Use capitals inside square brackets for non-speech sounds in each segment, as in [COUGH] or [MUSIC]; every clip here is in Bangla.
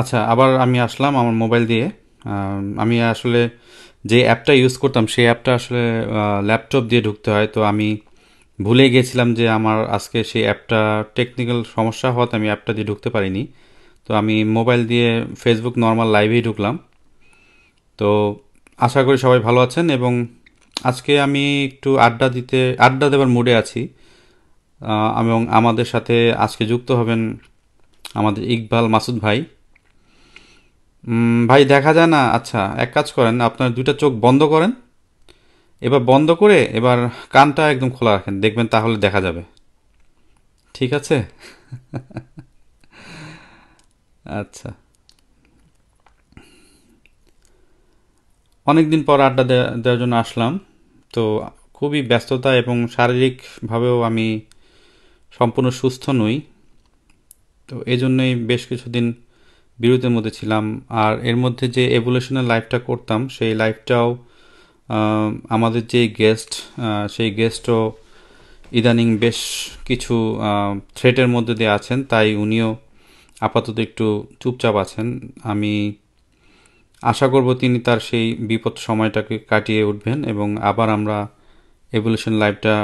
আচ্ছা আবার আমি আসলাম আমার মোবাইল দিয়ে আমি আসলে যে অ্যাপটা ইউজ করতাম সেই অ্যাপটা আসলে ল্যাপটপ দিয়ে ঢুকতে হয় তো আমি ভুলে গেছিলাম যে আমার আজকে সেই অ্যাপটা টেকনিক্যাল সমস্যা হওয়াতে আমি অ্যাপটা দিয়ে ঢুকতে পারিনি তো আমি মোবাইল দিয়ে ফেসবুক নর্মাল লাইভেই ঢুকলাম তো আশা করি সবাই ভালো আছেন এবং আজকে আমি একটু আড্ডা দিতে আড্ডা দেবার মুডে আছি এবং আমাদের সাথে আজকে যুক্ত হবেন আমাদের ইকবাল মাসুদ ভাই ভাই দেখা যায় না আচ্ছা এক কাজ করেন আপনার দুইটা চোখ বন্ধ করেন এবার বন্ধ করে এবার কানটা একদম খোলা রাখেন দেখবেন তাহলে দেখা যাবে ঠিক আছে আচ্ছা অনেকদিন পর আড্ডা দেওয়ার জন্য আসলাম তো খুবই ব্যস্ততা এবং শারীরিকভাবেও আমি সম্পূর্ণ সুস্থ নই তো এই জন্যই বেশ কিছুদিন বিরতির মধ্যে ছিলাম আর এর মধ্যে যে এভলিউশনের লাইফটা করতাম সেই লাইফটাও আমাদের যে গেস্ট সেই গেস্টও ইদানিং বেশ কিছু থ্রেটের মধ্যে দিয়ে আছেন তাই উনিও আপাতত একটু চুপচাপ আছেন আমি আশা করব তিনি তার সেই বিপদ সময়টাকে কাটিয়ে উঠবেন এবং আবার আমরা এভলিউশন লাইভটা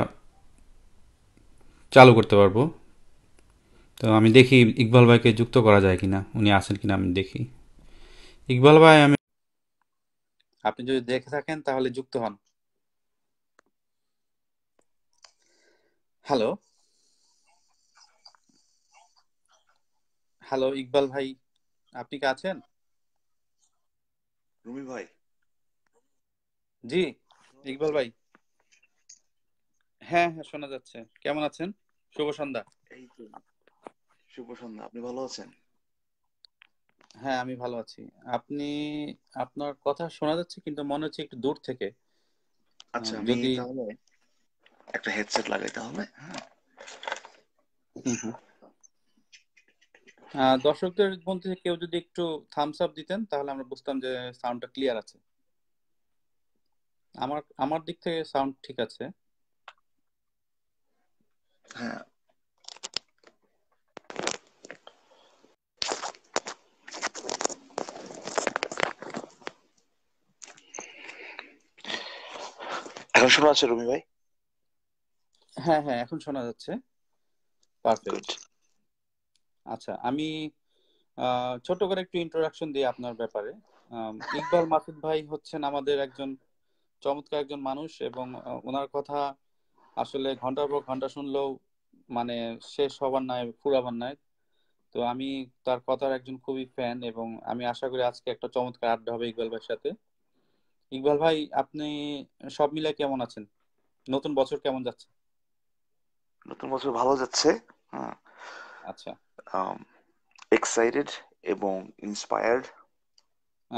চালু করতে পারবো তো আমি দেখি ইকবাল ভাইকে যুক্ত করা যায় কিনা উনি আছেন কিনা আমি দেখি ইকবাল ভাই আমি আপনি যদি দেখে থাকেন তাহলে যুক্ত হন হ্যালো হ্যালো ইকবাল ভাই আপনি কি আছেন রুমি ভাই জি ইকবাল ভাই হ্যাঁ হ্যাঁ শোনা যাচ্ছে কেমন আছেন শুভ সন্ধ্যা এই তো আপনি ভালো আছেন হ্যাঁ আমি ভালো আছি আপনি আপনার কথা শোনা যাচ্ছে কিন্তু মনে হচ্ছে একটু দূর থেকে আচ্ছা আমি তাহলে একটা হেডসেট হ্যাঁ। দর্শকদের মধ্যে কেউ যদি একটু থামস আপ দিতেন তাহলে আমরা বুঝতাম যে সাউন্ডটা ক্লিয়ার আছে আমার আমার দিক থেকে সাউন্ড ঠিক আছে হ্যাঁ এখন শোনা যাচ্ছে রবি ভাই হ্যাঁ হ্যাঁ এখন শোনা যাচ্ছে পারফেক্ট আচ্ছা আমি ছোট করে একটু ইন্ট্রোডাকশন দিই আপনার ব্যাপারে ইকবাল মাসুদ ভাই হচ্ছেন আমাদের একজন চমৎকার একজন মানুষ এবং ওনার কথা আসলে ঘন্টার পর ঘন্টা শুনলেও মানে শেষ হবার নয় ফুরাবার নয় তো আমি তার কথার একজন খুবই ফ্যান এবং আমি আশা করি আজকে একটা চমৎকার আড্ডা হবে ইকবাল ভাইয়ের সাথে ইকবাল ভাই আপনি সব মিলে কেমন আছেন নতুন বছর কেমন যাচ্ছে নতুন বছর ভালো যাচ্ছে হ্যাঁ। আচ্ছা এক্সাইটেড এবং ইন্সপায়ার্ড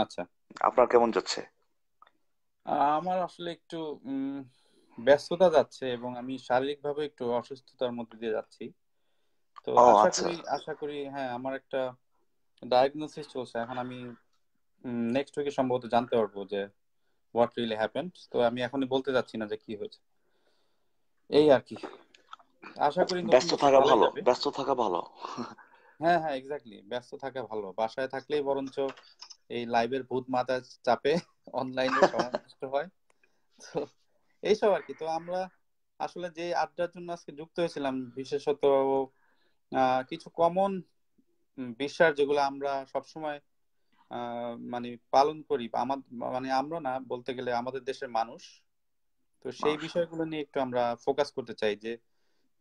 আচ্ছা আপনার কেমন যাচ্ছে আমার আসলে একটু ব্যস্ততা যাচ্ছে এবং আমি শারীরিকভাবে একটু অসুস্থতার মধ্যে দিয়ে যাচ্ছি তো আশা আচ্ছা। করি আশা করি হ্যাঁ আমার একটা ডায়াগনোসিস চলছে এখন আমি নেক্সট উইকে সম্ভবত জানতে পারবো যে হোয়াট রিলি হ্যাপেন্ড তো আমি এখনই বলতে যাচ্ছি না যে কি হয়েছে এই আর কি আশা করি ব্যস্ত থাকা ভালো ব্যস্ত থাকা ভালো হ্যাঁ হ্যাঁ এক্স্যাক্টলি ব্যস্ত থাকা ভালো বাসায় থাকলেই বরঞ্চ এই লাইভের ভূত মাথা চাপে অনলাইনে সমস্ত হয় তো এইসব আর কি তো আমরা আসলে যে আড্ডার জন্য আজকে যুক্ত হয়েছিলাম বিশেষত কিছু কমন বিশ্বাস যেগুলো আমরা সবসময় মানে পালন করি আমার মানে আমরা না বলতে গেলে আমাদের দেশের মানুষ তো সেই বিষয়গুলো নিয়ে একটু আমরা ফোকাস করতে চাই যে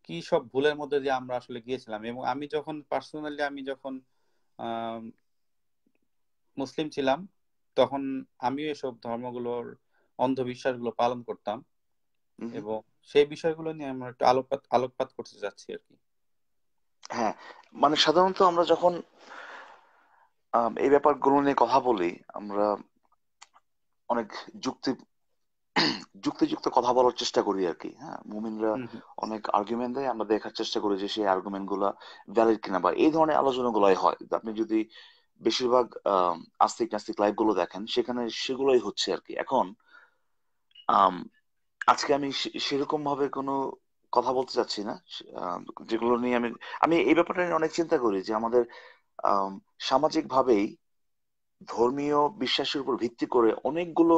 কি সব ভুলের মধ্যে দিয়ে আমরা আসলে গিয়েছিলাম এবং আমি যখন পার্সোনালি আমি যখন মুসলিম ছিলাম তখন আমিও এসব ধর্মগুলোর অন্ধবিশ্বাসগুলো পালন করতাম এবং সেই বিষয়গুলো নিয়ে আমরা একটু আলোকপাত আলোকপাত করতে চাচ্ছি আর কি হ্যাঁ মানে সাধারণত আমরা যখন এই ব্যাপারগুলো নিয়ে কথা বলি আমরা অনেক যুক্তি যুক্তিযুক্ত কথা বলার চেষ্টা করি আর কি হ্যাঁ মুমিনরা অনেক আর্গুমেন্ট দেয় আমরা দেখার চেষ্টা করি যে সেই আর্গুমেন্ট গুলা ভ্যালিড কিনা বা এই ধরনের আলোচনা গুলাই হয় আপনি যদি বেশিরভাগ আস্তিক নাস্তিক লাইভ গুলো দেখেন সেখানে সেগুলোই হচ্ছে আর কি এখন আজকে আমি সেরকম ভাবে কোনো কথা বলতে চাচ্ছি না যেগুলো নিয়ে আমি আমি এই ব্যাপারটা নিয়ে অনেক চিন্তা করি যে আমাদের সামাজিকভাবেই ধর্মীয় বিশ্বাসের উপর ভিত্তি করে অনেকগুলো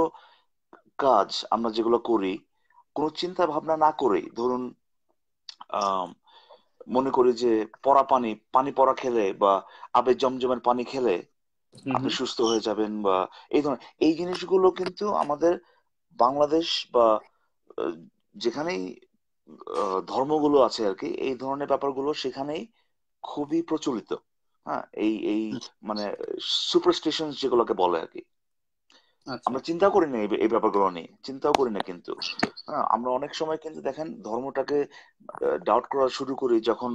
কাজ আমরা যেগুলো করি কোনো চিন্তা ভাবনা না করে ধরুন মনে করি যে পরা পানি পানি পরা খেলে বা আবে জমজমের পানি খেলে আপনি সুস্থ হয়ে যাবেন বা এই ধরনের এই জিনিসগুলো কিন্তু আমাদের বাংলাদেশ বা যেখানেই ধর্মগুলো আছে আর কি এই ধরনের ব্যাপারগুলো সেখানেই খুবই প্রচলিত হ্যাঁ এই এই মানে সুপারস্টিশন যেগুলোকে বলে আর কি আচ্ছা। আমরা চিন্তা করি না এই ব্যাপারগুলো নিয়ে চিন্তাও করি না কিন্তু হ্যাঁ, আমরা অনেক সময় কিন্তু দেখেন ধর্মটাকে ডাউট করা শুরু করি যখন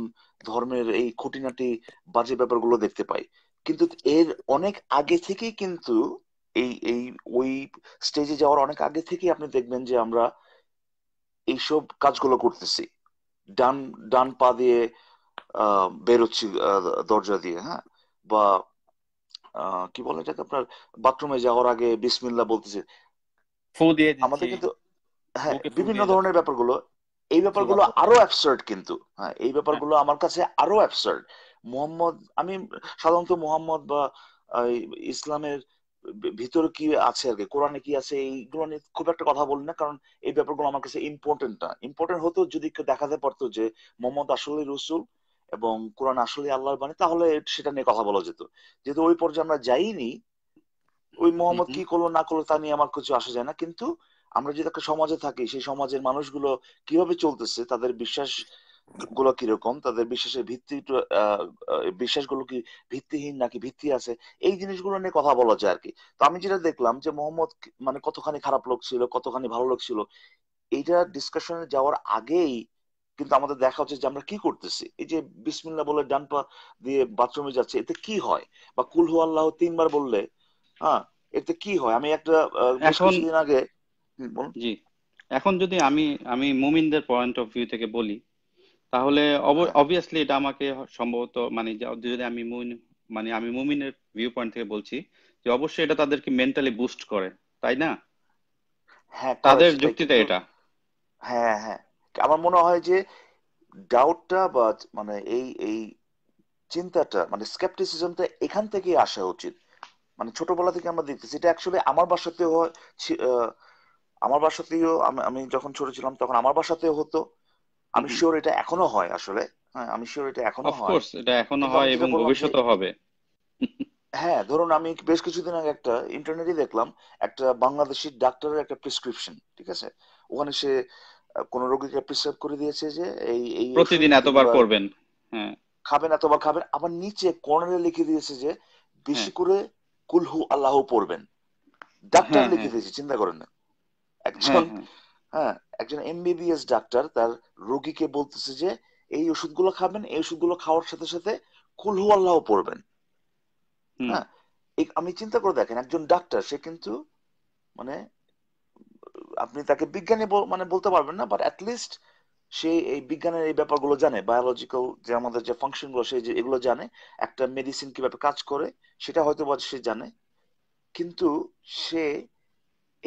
ধর্মের এই খুঁটিনাটি বাজে ব্যাপারগুলো দেখতে পাই কিন্তু এর অনেক আগে থেকেই কিন্তু এই এই ওই স্টেজে যাওয়ার অনেক আগে থেকেই আপনি দেখবেন যে আমরা এইসব কাজগুলো করতেছি ডান ডান পা দিয়ে বেরোচ্ছি দরজা দিয়ে হ্যাঁ বা কি বলে এটাকে আপনার বাথরুমে যাওয়ার আগে বিসমিল্লা বলতেছে আমাদের কিন্তু হ্যাঁ বিভিন্ন ধরনের ব্যাপারগুলো এই ব্যাপারগুলো আরো অ্যাবসার্ড কিন্তু হ্যাঁ এই ব্যাপারগুলো হ্যাঁ। আমার কাছে আরো অ্যাবসার্ড মোহাম্মদ আমি সাধারণত মোহাম্মদ বা ইসলামের ভিতর কি আছে আর কি কোরআনে কি আছে এইগুলো নিয়ে খুব একটা কথা বলি না কারণ এই ব্যাপারগুলো আমার কাছে ইম্পর্টেন্ট না ইম্পর্টেন্ট হতো যদি দেখাতে পারতো যে মোহাম্মদ আসলে রসুল এবং কোরআন আসলে আল্লাহর বাণী তাহলে সেটা নিয়ে কথা বলা যেত যেহেতু ওই পর্যায়ে আমরা যাইনি ওই মোহাম্মদ কি করলো না করলো তা নিয়ে আমার কিছু আসা যায় না কিন্তু আমরা যদি একটা সমাজে থাকি সেই সমাজের মানুষগুলো কিভাবে চলতেছে তাদের বিশ্বাস গুলো কিরকম তাদের বিশ্বাসের ভিত্তি বিশ্বাসগুলো কি ভিত্তিহীন নাকি ভিত্তি আছে এই জিনিসগুলো নিয়ে কথা বলা যায় আরকি তো আমি যেটা দেখলাম যে মোহাম্মদ মানে কতখানি খারাপ লোক ছিল কতখানি ভালো লোক ছিল এইটা ডিসকাশনে যাওয়ার আগেই কিন্তু আমাদের দেখা হচ্ছে যে আমরা কি করতেছি এই যে বিসমিল্লা বলে ডান পা দিয়ে বাথরুমে যাচ্ছে এতে কি হয় বা কুল হু আল্লাহ তিনবার বললে হ্যাঁ এতে কি হয় আমি একটা কিছুদিন আগে জি এখন যদি আমি আমি মুমিনদের পয়েন্ট অফ ভিউ থেকে বলি তাহলে অবভিয়াসলি হ্যাঁ। এটা আমাকে সম্ভবত মানে যদি আমি মুমিন মানে আমি মুমিনের ভিউ পয়েন্ট থেকে বলছি যে অবশ্যই এটা তাদেরকে মেন্টালি বুস্ট করে তাই না হ্যাঁ তাদের যুক্তিটা এটা হ্যাঁ হ্যাঁ আমার মনে হয় যে ডাউটটা বা মানে এই এই চিন্তাটা মানে স্কেপটিসিজমটা এখান থেকেই আসা উচিত মানে ছোটবেলা থেকে আমরা দেখতেছি এটা অ্যাকচুয়ালি আমার বাসাতেও আমার বাসাতেও আমি যখন ছোট ছিলাম তখন আমার বাসাতেও হতো আমি শিওর এটা এখনো হয় আসলে হ্যাঁ আমি শিওর এটা এখনো হয় এটা এখনো হয় এবং ভবিষ্যতে হবে হ্যাঁ ধরুন আমি বেশ কিছুদিন আগে একটা ইন্টারনেটে দেখলাম একটা বাংলাদেশি ডাক্তারের একটা প্রেসক্রিপশন ঠিক আছে ওখানে সে কোন রোগীকে প্রেসক্রাইব করে দিয়েছে যে এই এই প্রতিদিন এতবার করবেন হ্যাঁ খাবেন এতবার খাবেন আবার নিচে কর্নারে লিখে দিয়েছে যে বেশি হ্যাঁ। করে কুলহু আল্লাহ পড়বেন ডাক্তার হ্যাঁ, লিখে হ্যাঁ। দিয়েছে চিন্তা করেন না একজন হ্যাঁ একজন এমবিবিএস ডাক্তার তার রোগীকে বলতেছে যে এই ওষুধগুলো খাবেন এই ওষুধগুলো খাওয়ার সাথে সাথে কুলহু আল্লাহ পড়বেন হ্যাঁ আমি চিন্তা করে দেখেন একজন ডাক্তার সে কিন্তু মানে আপনি তাকে বিজ্ঞানী মানে বলতে পারবেন না বাট অ্যাটলিস্ট সে এই বিজ্ঞানের এই ব্যাপারগুলো জানে বায়োলজিক্যাল যে আমাদের যে ফাংশন গুলো সেই যে এগুলো জানে একটা মেডিসিন কিভাবে কাজ করে সেটা হয়তো বা সে জানে কিন্তু সে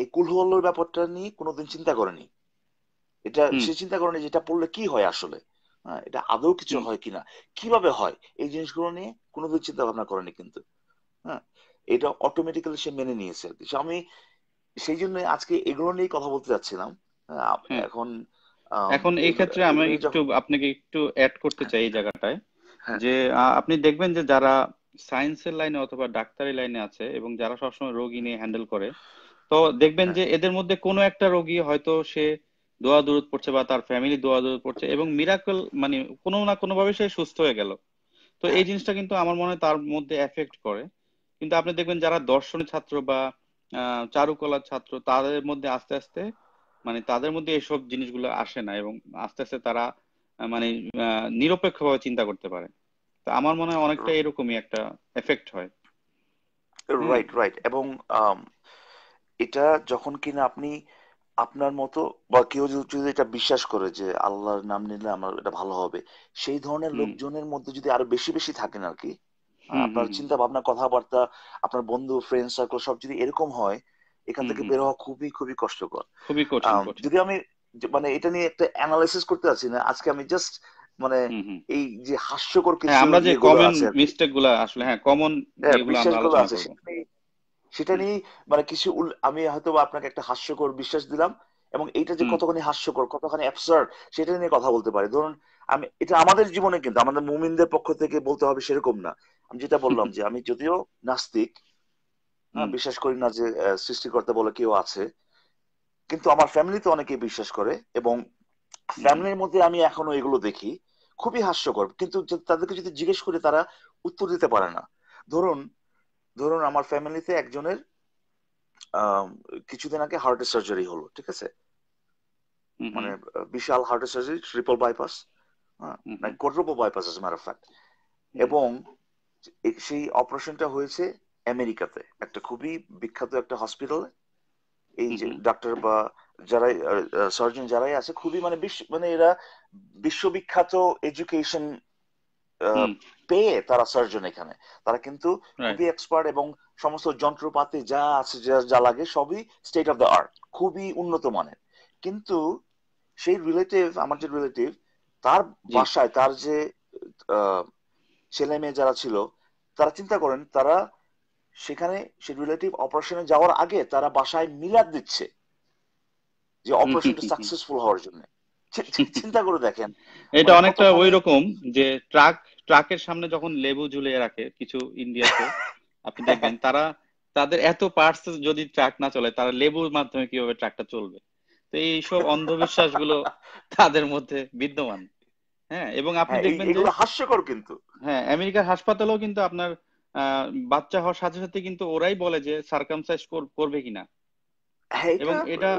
এই কুলহলের ব্যাপারটা নিয়ে কোনোদিন চিন্তা করেনি এটা সে চিন্তা করেনি যে এটা পড়লে কি হয় আসলে হ্যাঁ এটা আদৌ কিছু হয় কিনা কিভাবে হয় এই জিনিসগুলো নিয়ে কোনোদিন চিন্তা ভাবনা করেনি কিন্তু হ্যাঁ এটা অটোমেটিক্যালি সে মেনে নিয়েছে আর কি আমি সেই জন্য আজকে এগুলো নিয়ে কথা বলতে যাচ্ছিলাম এখন এখন এই ক্ষেত্রে আমি একটু আপনাকে একটু অ্যাড করতে চাই এই জায়গাটায় হ্যাঁ। যে আপনি দেখবেন যে যারা সায়েন্সের লাইনে অথবা ডাক্তারি লাইনে আছে এবং যারা সবসময় রোগী নিয়ে হ্যান্ডেল করে তো দেখবেন হ্যাঁ। যে এদের মধ্যে কোনো একটা রোগী হয়তো সে দোয়া দূরত পড়ছে বা তার ফ্যামিলি দোয়া দূরত পড়ছে এবং মিরাকল মানে কোনো না কোনো ভাবে সে সুস্থ হয়ে গেল তো এই হ্যাঁ। জিনিসটা কিন্তু আমার মনে হয় তার মধ্যে এফেক্ট করে কিন্তু আপনি দেখবেন যারা দর্শনী ছাত্র বা চারুকলার ছাত্র তাদের মধ্যে আস্তে আস্তে মানে তাদের মধ্যে এসব জিনিসগুলো আসে না এবং আস্তে আস্তে তারা মানে নিরপেক্ষভাবে চিন্তা করতে পারে তা আমার মনে হয় অনেকটা এরকমই একটা এফেক্ট হয় রাইট রাইট এবং এটা যখন কিনা আপনি আপনার মতো বা কেউ যদি এটা বিশ্বাস করে যে আল্লাহর নাম নিলে আমার এটা ভালো হবে সেই ধরনের লোকজনের মধ্যে যদি আরো বেশি বেশি থাকেন আর কি হ্যাঁ, আপনার চিন্তা ভাবনা কথাবার্তা আপনার বন্ধু ফ্রেন্ড সার্কেল সব যদি এরকম হয় এখান থেকে বের হওয়া খুবই খুবই কষ্টকর খুবই কঠিন যদি আমি মানে এটা নিয়ে একটা অ্যানালাইসিস করতে আছি না আজকে আমি জাস্ট মানে এই যে হাস্যকর হ্যাঁ, কিছু আমরা যে কমন মিস্টেক গুলো আসলে হ্যাঁ কমন এগুলো হ্যাঁ, আমরা আলোচনা সেটা নিয়ে মানে কিছু আমি হয়তো আপনাকে একটা হাস্যকর বিশ্বাস দিলাম এবং এইটা যে কতখানি হাস্যকর কতখানি অ্যাবসার্ড সেটা নিয়ে কথা বলতে পারি ধরুন আমি এটা আমাদের জীবনে কিন্তু আমাদের মুমিনদের পক্ষ থেকে বলতে হবে সেরকম না আমি যেটা বললাম যে আমি যদিও নাস্তিক বিশ্বাস করি না যে সৃষ্টিকর্তা বলে কেউ আছে কিন্তু আমার ফ্যামিলিতে অনেকে বিশ্বাস করে এবং ফ্যামিলির মধ্যে আমি এখনো এগুলো দেখি খুবই হাস্যকর কিন্তু তাদেরকে যদি জিজ্ঞেস করি তারা উত্তর দিতে পারে না ধরুন ধরুন আমার ফ্যামিলিতে একজনের কিছুদিন আগে হার্টের সার্জারি হলো ঠিক আছে মানে বিশাল হার্টের সার্জারি ট্রিপল বাইপাস কোড্রোপো বাইপাস এজ ম্যাটার এবং সেই অপারেশনটা হয়েছে আমেরিকাতে একটা খুবই বিখ্যাত একটা হসপিটালে এই যে ডাক্তার বা যারাই সার্জন যারাই আছে খুবই মানে মানে এরা বিশ্ববিখ্যাত এডুকেশন পেয়ে তারা সার্জন এখানে তারা কিন্তু খুবই এক্সপার্ট এবং সমস্ত যন্ত্রপাতি যা আছে যা যা লাগে সবই স্টেট অফ দ্য আর্ট খুবই উন্নত মানের কিন্তু সেই রিলেটিভ আমার যে রিলেটিভ তার বাসায় তার যে ছেলে মেয়ে যারা ছিল তারা চিন্তা করেন তারা সেখানে সে রিলেটিভ অপারেশনে যাওয়ার আগে তারা বাসায় মিলাদ দিচ্ছে যে অপারেশনটা সাকসেসফুল হওয়ার জন্য চিন্তা করে দেখেন এটা মানে অনেকটা ওই রকম যে ট্রাক ট্রাকের সামনে যখন লেবু ঝুলিয়ে রাখে কিছু ইন্ডিয়াতে আপনি দেখবেন তারা তাদের এত পার্টস যদি ট্রাক না চলে তারা লেবুর মাধ্যমে কিভাবে ট্রাকটা চলবে তো এইসব অন্ধবিশ্বাস গুলো তাদের মধ্যে বিদ্যমান হ্যাঁ এবং আপনি হ্যাঁ, দেখবেন এগুলো হাস্যকর কিন্তু হ্যাঁ আমেরিকার হাসপাতালেও কিন্তু আপনার বাচ্চা হওয়ার সাথে সাথে কিন্তু ওরাই বলে যে সার্কামসাইজ করবে কিনা হ্যাঁ, এবং এটা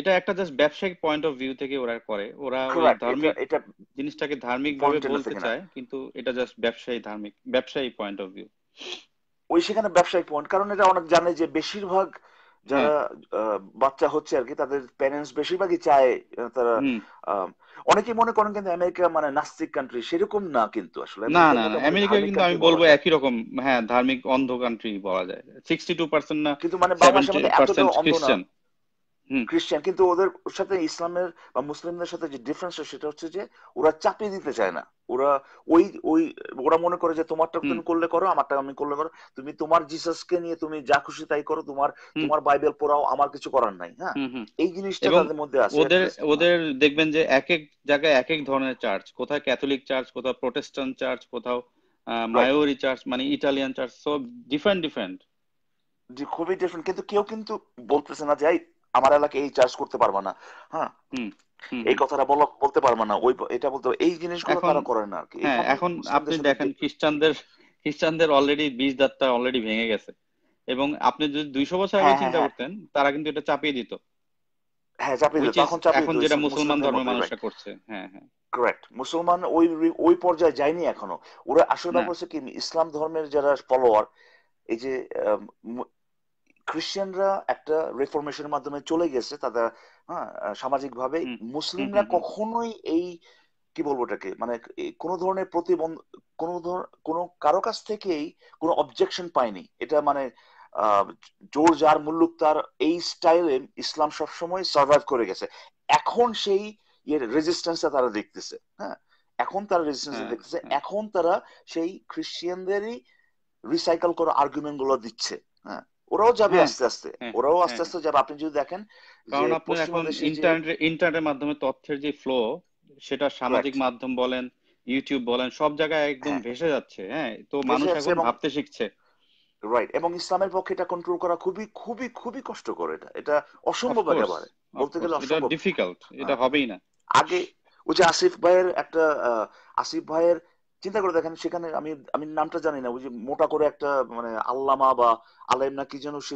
এটা একটা জাস্ট ব্যবসায়িক পয়েন্ট অফ ভিউ থেকে ওরা করে ওরা ধার্মিক এটা জিনিসটাকে ধার্মিক ভাবে বলতে চায় কিন্তু এটা জাস্ট ব্যবসায়ী ধার্মিক ব্যবসায়ী পয়েন্ট অফ ভিউ ওই সেখানে ব্যবসায়িক পয়েন্ট কারণ এটা অনেক জানে যে বেশিরভাগ আহ যারা বাচ্চা হচ্ছে আর কি তাদের প্যারেন্টস বেশিরভাগই চায় তারা অনেকে মনে করেন কিন্তু আমেরিকা মানে নাস্তিক কান্ট্রি সেরকম না কিন্তু আসলে না না আমেরিকা কিন্তু আমি বলবো একই রকম হ্যাঁ ধার্মিক অন্ধ কান্ট্রি বলা যায় সিক্সটি টু পার্সেন্ট না কিন্তু মানে বাংলাদেশের মধ্যে এতটা অন্ধ না খ্রিস্টান কিন্তু ওদের সাথে ইসলামের বা মুসলিমদের সাথে যে ডিফারেন্স সেটা হচ্ছে যে ওরা চাপিয়ে দিতে চায় না ওরা ওই ওই ওরা মনে করে যে তোমারটা তুমি করলে করো আমারটা আমি করলে করো তুমি তোমার জিসাসকে নিয়ে তুমি যা খুশি তাই করো তোমার তোমার বাইবেল পড়াও আমার কিছু করার নাই হ্যাঁ এই জিনিসটা তাদের মধ্যে আছে ওদের হ্যাঁ। ওদের দেখবেন যে এক এক জায়গায় এক এক ধরনের চার্চ কোথায় ক্যাথলিক চার্চ কোথাও প্রোটেস্ট্যান্ট চার্চ কোথাও মায়োরি চার্চ মানে ইটালিয়ান চার্চ সব ডিফারেন্ট ডিফারেন্ট খুবই ডিফারেন্ট কিন্তু কেউ কিন্তু বলতেছে না যে আমার এলাকায় এই চার্জ করতে পারবা না হ্যাঁ এই কথাটা বল বলতে পারবা না ওই এটা বলতে এই জিনিসগুলো তারা করে না আর কি হ্যাঁ, এখন আপনি দেখেন খ্রিস্টানদের খ্রিস্টানদের অলরেডি বীজ দাঁতটা অলরেডি ভেঙে গেছে এবং আপনি যদি দুইশো বছর আগে হ্যাঁ, হ্যাঁ, চিন্তা করতেন তারা কিন্তু এটা চাপিয়ে দিত হ্যাঁ চাপিয়ে দিত এখন চাপিয়ে এখন যেটা মুসলমান ধর্মের মানুষরা করছে হ্যাঁ হ্যাঁ করেক্ট মুসলমান ওই ওই পর্যায়ে যায়নি এখনো ওরা আসলে করছে কি ইসলাম ধর্মের যারা ফলোয়ার এই যে খ্রিস্টানরা একটা রিফরমেশনের মাধ্যমে চলে গেছে তাদের হ্যাঁ ভাবে মুসলিমরা কখনোই এই কি বলবো এটাকে মানে কোনো ধরনের প্রতিবন্ধ কোনো ধর কোন কারো কাছ থেকেই কোনো অবজেকশন পায়নি এটা মানে জোর যার মুল্লুক তার এই স্টাইলে ইসলাম সবসময় সার্ভাইভ করে গেছে এখন সেই ইয়ের রেজিস্ট্যান্সটা তারা দেখতেছে হ্যাঁ এখন তারা রেজিস্ট্যান্স দেখতেছে হ্যাঁ। এখন তারা সেই খ্রিস্টিয়ানদেরই রিসাইকেল করা আর্গুমেন্ট গুলো দিচ্ছে হ্যাঁ ওরাও যাবে আস্তে আস্তে ওরাও আস্তে আস্তে যাবে আপনি যদি দেখেন কারণ আপনি এখন ইন্টারনেটের ইন্টারনেটের মাধ্যমে তথ্যের যে ফ্লো সেটা সামাজিক মাধ্যম বলেন ইউটিউব বলেন সব জায়গায় একদম হ্যাঁ। ভেসে যাচ্ছে হ্যাঁ তো মানুষ এখন ভাবতে শিখছে রাইট এবং ইসলামের পক্ষে এটা কন্ট্রোল করা খুবই খুবই খুবই কষ্টকর এটা এটা অসম্ভব একেবারে বলতে গেলে অসম্ভব ডিফিকাল্ট এটা হ্যাঁ। হবেই না আগে ওই যে আসিফ ভাইয়ের একটা আসিফ ভাইয়ের চিন্তা করে দেখেন সেখানে আমি আমি নামটা জানি না ওই যে মোটা করে একটা মানে আল্লামা বা আলেম না কি যেন সে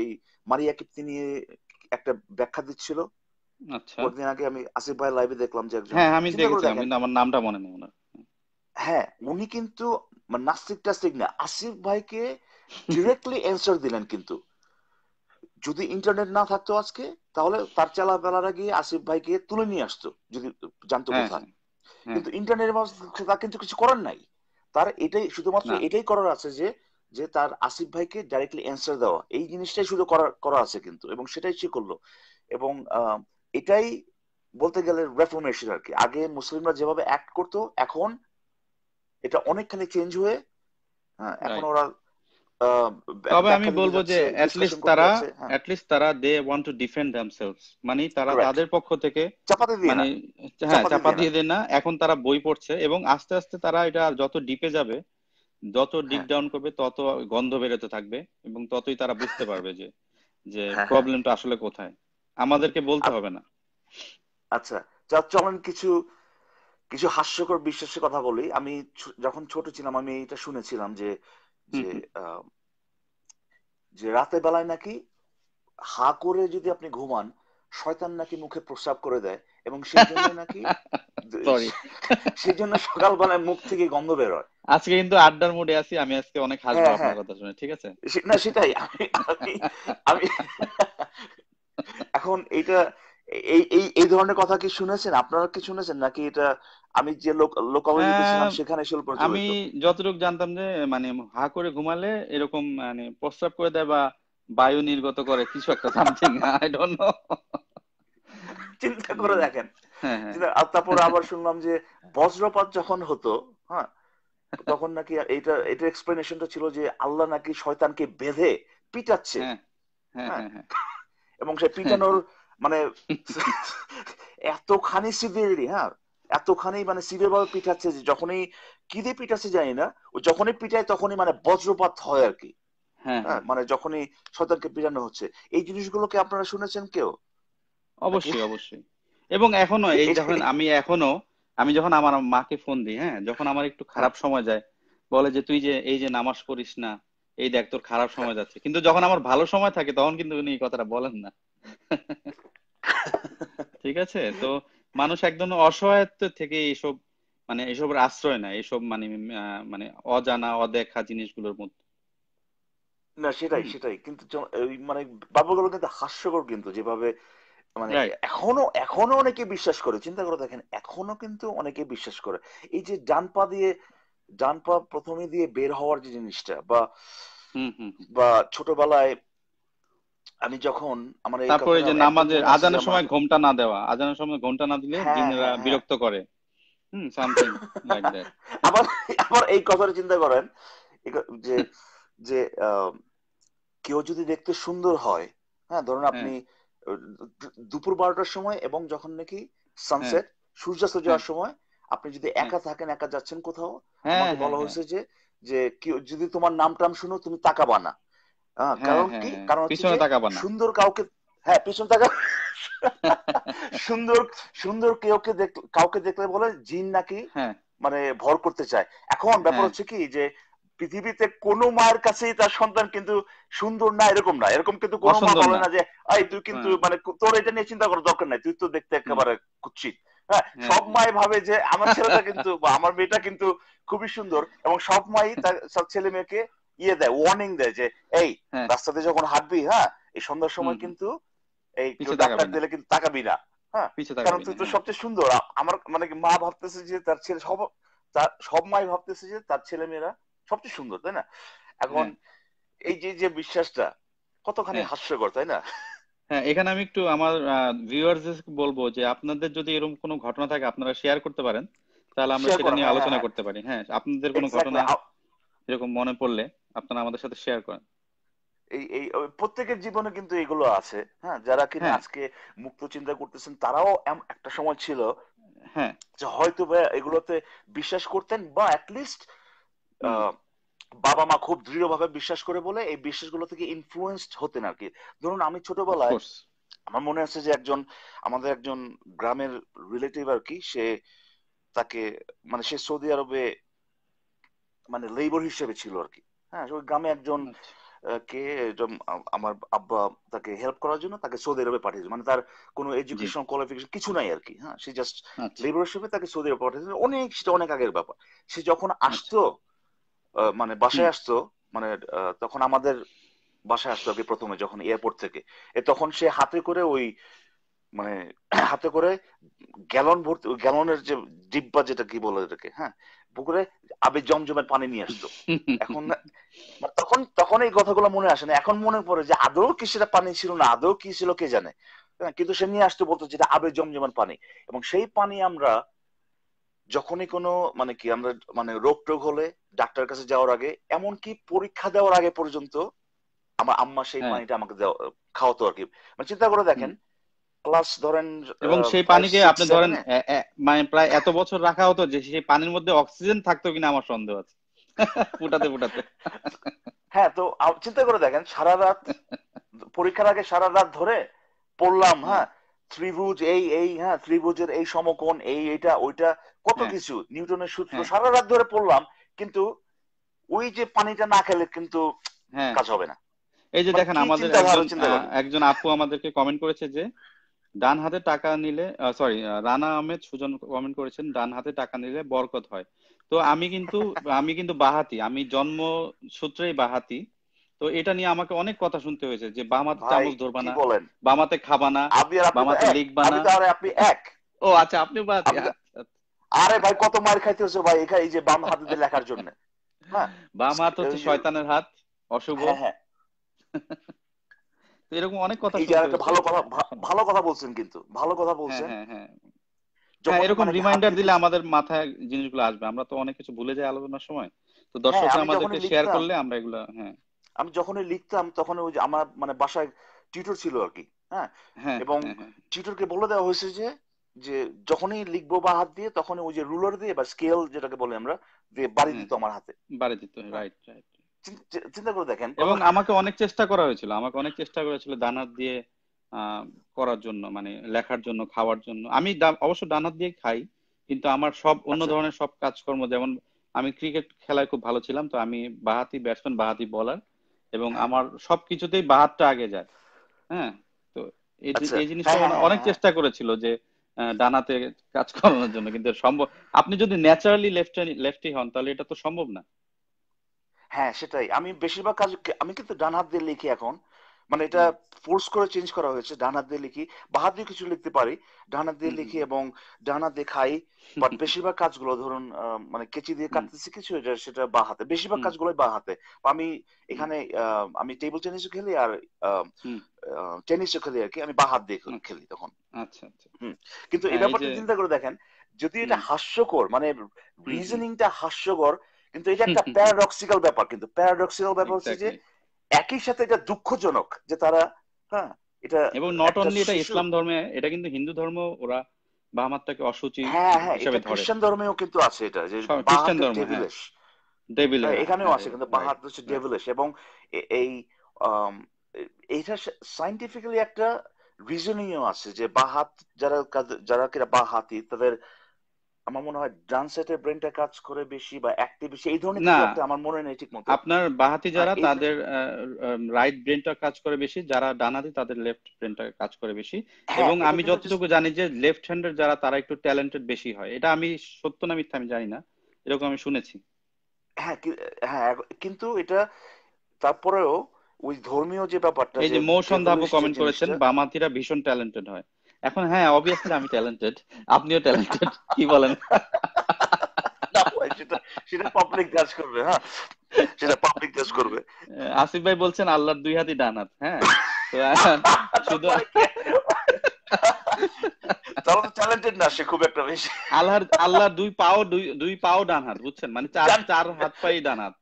এই মারিয়া কিপ্তি নিয়ে একটা ব্যাখ্যা দিচ্ছিল আচ্ছা। আগে আমি আসিফ ভাই লাইভে দেখলাম যে একজন হ্যাঁ আমি আমার নামটা মনে নেই হ্যাঁ উনি কিন্তু মানে নাস্তিক টাস্তিক না আসিফ ভাইকে ডিরেক্টলি অ্যান্সার দিলেন কিন্তু যদি ইন্টারনেট না থাকতো আজকে তাহলে তার চালা বেলারা গিয়ে আসিফ ভাইকে তুলে নিয়ে আসতো যদি জানতো হ্যাঁ, কোথায় হ্যাঁ। কিন্তু ইন্টারনেট মাধ্যমে তার কিন্তু কিছু করার নাই তার এটাই শুধুমাত্র এটাই করার আছে যে যে তার আসিফ ভাইকে ডাইরেক্টলি অ্যান্সার দেওয়া এই জিনিসটাই শুধু করার করা আছে কিন্তু এবং সেটাই সে করলো এবং এটাই বলতে গেলে রেফরমেশন আর কি আগে মুসলিমরা যেভাবে অ্যাক্ট করতো এখন এটা অনেকখানি চেঞ্জ হয়ে হ্যাঁ, এখন ওরা তবে আমি বলবো যে অ্যাটলিস্ট তারা অ্যাটলিস্ট তারা they want to defend themselves মানে তারা তাদের পক্ষ থেকে মানে হ্যাঁ চাপা দিয়ে দেয় না এখন তারা বই পড়ছে এবং আস্তে আস্তে তারা এটা যত ডিপে যাবে যত ডিপ ডাউন হ্যাঁ। করবে তত গন্ধ বেরোতে থাকবে এবং ততই তারা বুঝতে পারবে যে যে প্রবলেমটা হ্যাঁ, হ্যাঁ। আসলে কোথায় আমাদেরকে বলতে হবে না আচ্ছা চলেন কিছু কিছু হাস্যকর বিশ্বাসের কথা বলি আমি যখন ছোট ছিলাম আমি এটা শুনেছিলাম যে যে যে রাতে বেলায় নাকি হা করে যদি আপনি ঘুমান শয়তান নাকি মুখে প্রস্রাব করে দেয় এবং সেই জন্য নাকি সরি সেই জন্য সকালবেলায় মুখ থেকে গন্ধ বের হয় আজকে কিন্তু আড্ডার মুডে আছি আমি আজকে অনেক হাসবো হ্যাঁ, আপনার হ্যাঁ। কথা শুনে ঠিক আছে না সেটাই আমি আমি [LAUGHS] এখন এটা এই এই এই ধরনের কথা কি শুনেছেন আপনারা কি শুনেছেন নাকি এটা আমি যে লোকালয়ে হ্যাঁ, সেখানে আমি যতটুকু জানতাম যে মানে হা করে ঘুমালে এরকম মানে প্রস্রাব করে দেয় বা বায়ু নির্গত করে কিছু একটা সামথিং আই ডোন্ট নো চিন্তা করে দেখেন হ্যাঁ, হ্যাঁ। তারপর আবার শুনলাম যে বজ্রপাত যখন হতো হ্যাঁ তখন নাকি এটা এটা এক্সপ্লেনেশনটা ছিল যে আল্লাহ নাকি শয়তানকে বেঁধে পিটাচ্ছে হ্যাঁ হ্যাঁ, হ্যাঁ। এবং সে পিটানোর মানে এতখানি সিভিয়ারলি হ্যাঁ এতখানি মানে সিভিয়ার ভাবে পিঠাচ্ছে যে যখনই কিদে পিঠাচ্ছে জানি না ও যখনই পিঠায় তখনই মানে বজ্রপাত হয় আর কি হ্যাঁ, হ্যাঁ, মানে যখনই সতর্কে পিটানো হচ্ছে এই জিনিসগুলোকে আপনারা শুনেছেন কেউ অবশ্যই অবশ্যই এবং এখনো এই যখন আমি এখনো আমি যখন আমার মাকে ফোন দিই হ্যাঁ যখন আমার একটু হ্যাঁ। খারাপ সময় যায় বলে যে তুই যে এই যে নামাজ পড়িস না এই দেখ তোর খারাপ সময় যাচ্ছে কিন্তু যখন আমার ভালো সময় থাকে তখন কিন্তু উনি এই কথাটা বলেন না ঠিক আছে তো মানুষ একদম অসহায়ত্ব থেকে এইসব মানে এসবের আশ্রয় না এসব মানে মানে অজানা অদেখা জিনিসগুলোর মধ্যে না সেটাই সেটাই কিন্তু মানে ব্যাপারগুলো কিন্তু হাস্যকর কিন্তু যেভাবে মানে এখনো এখনো অনেকে বিশ্বাস করে চিন্তা করে দেখেন এখনো কিন্তু অনেকে বিশ্বাস করে এই যে ডানপা দিয়ে ডানপা প্রথমে দিয়ে বের হওয়ার যে জিনিসটা বা বা ছোটবেলায় আমি যখন আমার তারপরে যে নামাজের আজানের সময় ঘোমটা না দেওয়া আজানের সময় ঘোমটা না দিলে হ্যাঁ, জিনরা হ্যাঁ, হ্যাঁ। বিরক্ত করে হুম সামথিং লাইক দ্যাট আবার আবার এই কথার চিন্তা করেন যে যে কেউ যদি দেখতে সুন্দর হয় হ্যাঁ ধরুন আপনি দুপুর বারোটার সময় এবং যখন নাকি সানসেট সূর্যাস্ত যাওয়ার সময় আপনি যদি একা থাকেন একা যাচ্ছেন কোথাও বলা হয়েছে যে যে কেউ যদি তোমার নাম টাম শুনো তুমি তাকাবা না হ্যাঁ, হ্যাঁ, হ্যাঁ। সুন্দর কাউকে হ্যাঁ পিছনে তাকা [LAUGHS] সুন্দর সুন্দর কেউকে কাউকে দেখলে বলে জিন নাকি মানে ভর করতে চায় এখন ব্যাপার হচ্ছে কি যে পৃথিবীতে কোন মায়ের কাছেই তার সন্তান কিন্তু সুন্দর না এরকম না এরকম কিন্তু কোনো মা বলে না যে তুই কিন্তু মানে তোর এটা নিয়ে চিন্তা করার দরকার নাই তুই তো দেখতে একেবারে কুচ্ছিত হ্যাঁ সব মাই ভাবে যে আমার ছেলেটা কিন্তু [LAUGHS] বা আমার মেয়েটা কিন্তু খুবই সুন্দর এবং সব মাই তার ছেলে মেয়েকে ইয়ে দেয় ওয়ার্নিং দেয় যে এই হ্যাঁ। রাস্তাতে যখন হাঁটবি হ্যাঁ এই সন্ধ্যার সময় কিন্তু এই ডাক্তার দিলে কিন্তু তাকাবি না হ্যাঁ কারণ তুই তো হ্যাঁ। সবচেয়ে সুন্দর আমার মানে মা ভাবতেছে যে তার ছেলে সব তার সব মাই ভাবতেছে যে তার ছেলে মেয়েরা সবচেয়ে সুন্দর তাই না এখন হ্যাঁ। এই যে যে বিশ্বাসটা কতখানি হাস্যকর তাই না হ্যাঁ এখানে আমি একটু আমার ভিউয়ার্স বলবো যে আপনাদের যদি এরকম কোনো ঘটনা থাকে আপনারা শেয়ার করতে পারেন তাহলে আমরা সেটা নিয়ে আলোচনা করতে পারি হ্যাঁ আপনাদের কোনো ঘটনা এরকম মনে পড়লে আপনারা আমাদের সাথে শেয়ার করেন এই এই প্রত্যেকের জীবনে কিন্তু এগুলো আছে হ্যাঁ যারা কিনা হ্যাঁ। আজকে মুক্ত চিন্তা করতেছেন তারাও একটা সময় ছিল হ্যাঁ যে হয়তো এগুলোতে বিশ্বাস করতেন বা অ্যাটলিস্ট বাবা মা খুব দৃঢ়ভাবে বিশ্বাস করে বলে এই বিশ্বাসগুলো থেকে ইনফ্লুয়েন্সড হতেন আর কি ধরুন আমি ছোটবেলায় আমার মনে আছে যে একজন আমাদের একজন গ্রামের রিলেটিভ আর কি সে তাকে মানে সে সৌদি আরবে মানে লেবার হিসেবে ছিল আর কি হ্যাঁ ওই গ্রামে একজন আচ্ছা। কে আমার আব্বা তাকে হেল্প করার জন্য তাকে সৌদি আরবে পাঠিয়েছে মানে তার কোনো এডুকেশন কোয়ালিফিকেশন কিছু নাই আর কি হ্যাঁ সে জাস্ট আচ্ছা। লেবার হিসেবে তাকে সৌদি আরবে পাঠিয়েছে অনেক সেটা অনেক আগের ব্যাপার সে যখন আচ্ছা। মানে আসতো মানে বাসায় আসতো মানে তখন আমাদের বাসায় আসতো আর কি প্রথমে যখন এয়ারপোর্ট থেকে এ তখন সে হাতে করে ওই মানে হাতে করে গ্যালন ভর্তি গ্যালনের যে ডিব্বা যেটা কি বলে এটাকে হ্যাঁ পুকুরে আবে জমজমের পানি নিয়ে আসতো [LAUGHS] এখন মানে তখন তখন এই কথাগুলো মনে আসে না এখন মনে পড়ে যে আদৌ কি সেটা পানি ছিল না আদৌ কি ছিল কে জানে হ্যাঁ, কিন্তু সে নিয়ে আসতে বলতো যেটা আবে জমজমের পানি এবং সেই পানি আমরা যখনই কোনো মানে কি আমরা মানে রোগ টোগ হলে ডাক্তারের কাছে যাওয়ার আগে এমনকি পরীক্ষা দেওয়ার আগে পর্যন্ত আমার আম্মা সেই হ্যাঁ। পানিটা আমাকে খাওয়াতো আর কি মানে চিন্তা করে দেখেন প্লাস ধরেন এবং সেই পানিকে আপনি ধরেন মানে প্রায় এত বছর রাখা হতো যে সেই পানির মধ্যে অক্সিজেন থাকতো কিনা আমার সন্দেহ আছে [LAUGHS] ফুটাতে ফুটাতে হ্যাঁ তো চিন্তা করে দেখেন সারা রাত পরীক্ষার আগে সারা রাত ধরে পড়লাম হ্যাঁ ত্রিভুজ এই এই হ্যাঁ ত্রিভুজের এই সমকোণ এই এটা ওইটা কত হ্যাঁ। কিছু নিউটনের সূত্র হ্যাঁ। সারা রাত ধরে পড়লাম কিন্তু ওই যে পানিটা না খেলে কিন্তু হ্যাঁ। কাজ হবে না এই যে মানে দেখেন আমাদের একজন আপু আমাদেরকে কমেন্ট করেছে যে ডান হাতে টাকা নিলে সরি রানা আহমেদ সুজন কমেন্ট করেছেন ডান হাতে টাকা নিলে বরকত হয় তো আমি কিন্তু আমি কিন্তু বাহাতি আমি জন্ম সূত্রেই বাহাতি তো এটা নিয়ে আমাকে অনেক কথা শুনতে হয়েছে যে বামাতে চামচ ধরবা না বামাতে খাবা না বামাতে লিখবা না আপনি এক ও আচ্ছা আপনি বাহাতি আচ্ছা, আচ্ছা। আরে ভাই কত মার খাইতে হচ্ছে ভাই এখানে এই যে বাম হাত দিয়ে লেখার জন্য হ্যাঁ? বাম হাত হচ্ছে শয়তানের হাত অশুভ হ্যাঁ, হ্যাঁ। [LAUGHS] এরকম অনেক কথা একটা ভালো কথা ভালো কথা বলছেন কিন্তু ভালো কথা হ্যাঁ, বলছেন হ্যাঁ হ্যাঁ, হ্যাঁ এরকম রিমাইন্ডার দিলে আমাদের মাথায় জিনিসগুলো আসবে আমরা তো অনেক কিছু ভুলে যাই আলোচনার সময় তো হ্যাঁ, দর্শক আমাদেরকে শেয়ার করলে আমরা এগুলো হ্যাঁ আমি যখনই লিখতাম তখন ওই আমার মানে বাসায় টিউটর ছিল আর কি হ্যাঁ এবং টিউটরকে বলে দেওয়া হয়েছে যে যে যখনই লিখবো বা হাত দিয়ে তখনই ওই যে রুলার দিয়ে বা স্কেল যেটাকে বলে আমরা দিয়ে বাড়ি দিত আমার হাতে বাড়ি দিত রাইট রাইট চিন্তা করে দেখেন এবং আমাকে অনেক চেষ্টা করা হয়েছিল আমাকে অনেক চেষ্টা করেছিল দানাত দিয়ে করার জন্য মানে লেখার জন্য খাওয়ার জন্য আমি অবশ্য ডানাত দিয়ে খাই কিন্তু আমার সব অন্য ধরনের সব কাজকর্ম যেমন আমি ক্রিকেট খেলায় খুব ভালো ছিলাম তো আমি বাহাতি ব্যাটসম্যান বাহাতি বলার এবং আমার সব কিছুতেই বাহাতটা আগে যায় হ্যাঁ তো এই জিনিসটা অনেক চেষ্টা করেছিল যে ডানাতে কাজ করানোর জন্য কিন্তু সম্ভব আপনি যদি ন্যাচারালি লেফট লেফটি হন তাহলে এটা তো সম্ভব না হ্যাঁ সেটাই আমি বেশিরভাগ কাজ আমি কিন্তু ডান হাত দিয়ে লিখি এখন মানে এটা ফোর্স করে চেঞ্জ করা হয়েছে ডান হাত দিয়ে লিখি বাহাত দিয়ে কিছু লিখতে পারি ডান হাত দিয়ে লিখি এবং ডান হাত দিয়ে খাই বাট [LAUGHS] বেশিরভাগ কাজগুলো ধরুন মানে কেচি দিয়ে কাটতেছি কিছু সেটা বা হাতে বেশিরভাগ কাজগুলো বা হাতে আমি এখানে আমি টেবিল টেনিস খেলি আর টেনিস খেলি আর কি আমি বাহাত দিয়ে আচ্ছা। খেলি তখন আচ্ছা, আচ্ছা। কিন্তু হ্যাঁ, এই ব্যাপারটা চিন্তা করে দেখেন যদি এটা হাস্যকর মানে রিজনিংটা হাস্যকর কিন্তু এটা একটা প্যারাডক্সিক্যাল ব্যাপার কিন্তু প্যারাডক্সিক্যাল ব্যাপার হচ্ছে যে একই সাথে এটা দুঃখজনক যে তারা হ্যাঁ এটা এবং নট অনলি এটা ইসলাম ধর্মে এটা কিন্তু হিন্দু ধর্ম ওরা বাহামাত্তাকে অসুচি হ্যাঁ, হ্যাঁ, হিসেবে ধরে খ্রিস্টান ধর্মেও কিন্তু আছে এটা যে খ্রিস্টান ধর্ম ডেভিলিশ হ্যাঁ। এখানেও আছে কিন্তু বাহাত হচ্ছে ডেভিলিশ এবং এই এটা সাইন্টিফিক্যালি একটা রিজনিং আছে যে বাহাত যারা যারা কিরা বাহাতি তাদের আমার মনে হয় ডান্সেটের ব্রেনটা কাজ করে বেশি বা অ্যাক্টিভ বেশি এই ধরনের কিছু আমার মনে নেই ঠিক মতো আপনার বাহাতি যারা তাদের রাইট ব্রেনটা কাজ করে বেশি যারা ডানাতি তাদের লেফট ব্রেনটা কাজ করে বেশি হ্যাঁ, এবং আমি যতটুকু জানি যে লেফট হ্যান্ডের যারা তারা একটু ট্যালেন্টেড বেশি হয় এটা আমি সত্য না মিথ্যা আমি জানি না এরকম আমি শুনেছি হ্যাঁ হ্যাঁ কিন্তু এটা তারপরেও ওই ধর্মীয় যে ব্যাপারটা এই যে দাবু কমেন্ট করেছেন বামাতিরা ভীষণ ট্যালেন্টেড হয় এখন হ্যাঁ অবভিয়াসলি আমি ট্যালেন্টেড আপনিও ট্যালেন্টেড কি বলেন সেটা পাবলিক জাজ করবে হ্যাঁ সেটা পাবলিক জাজ করবে আসিফ ভাই বলছেন আল্লাহর দুই হাতি ডান হাত হ্যাঁ [LAUGHS] শুধু ট্যালেন্টেড না সে খুব একটা আল্লাহ দুই পাও দুই দুই পাও ডান হাত বুঝছেন মানে চার চার হাত পাই ডান হাত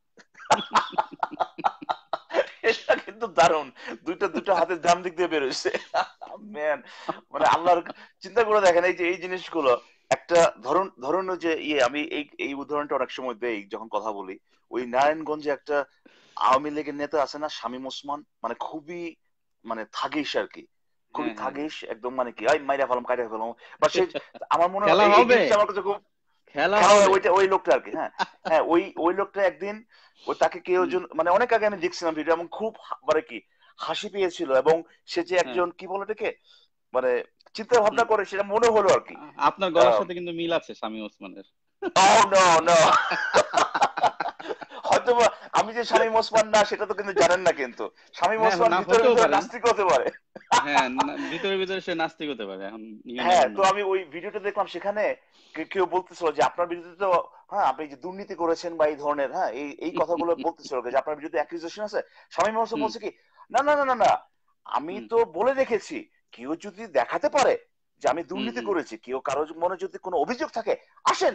তো দারুন দুইটা দুটো হাতের ডান দিক দিয়ে বেরোইছে ম্যান মানে আল্লাহর চিন্তা করে দেখেন এই যে এই জিনিসগুলো একটা ধরুন ধরুন যে ইয়ে আমি এই এই উদাহরণটা অনেক সময় দেই যখন কথা বলি ওই নারায়ণগঞ্জে একটা আওয়ামী লীগের নেতা আছে না শামীম ওসমান মানে খুবই মানে থাকিস আর কি খুবই হ্যাঁ, হ্যাঁ। থাকিস একদম মানে কি মাইরা ফেলাম কাইরা ফেলাম বা সে [LAUGHS] আমার মনে হয় আমার কাছে খুব হ্যাঁ, ওই লোকটা হ্যাঁ। হ্যাঁ, ওই মানে অনেক আগে আমি দেখছিলাম খুব মানে কি হাসি পেয়েছিল এবং সে যে একজন কি মানে চিন্তা ভাবনা করে সেটা মনে হলো আর কি আপনার গলার সাথে কিন্তু মিল আছে স্বামী ওসমানের oh, [LAUGHS] আমি যে স্বামী না সেটা তো কিন্তু জানেন না কিন্তু স্বামী হ্যাঁ, ভিতরে ভিতরে নাস্তিক হতে পারে হ্যাঁ ভিতরে ভিতরে সে নাস্তিক হতে পারে হ্যাঁ তো আমি ওই ভিডিওটা দেখলাম সেখানে কেউ বলতেছিল যে আপনার বিরুদ্ধে তো হ্যাঁ আপনি যে দুর্নীতি করেছেন বা এই ধরনের হ্যাঁ এই এই কথাগুলো [LAUGHS] বলতেছিল যে আপনার বিরুদ্ধে আছে স্বামী ওসমান বলছে কি না না না না না আমি তো বলে রেখেছি কেউ যদি দেখাতে পারে যে আমি দুর্নীতি করেছি কেউ কারোর মনে যদি কোনো অভিযোগ থাকে আসেন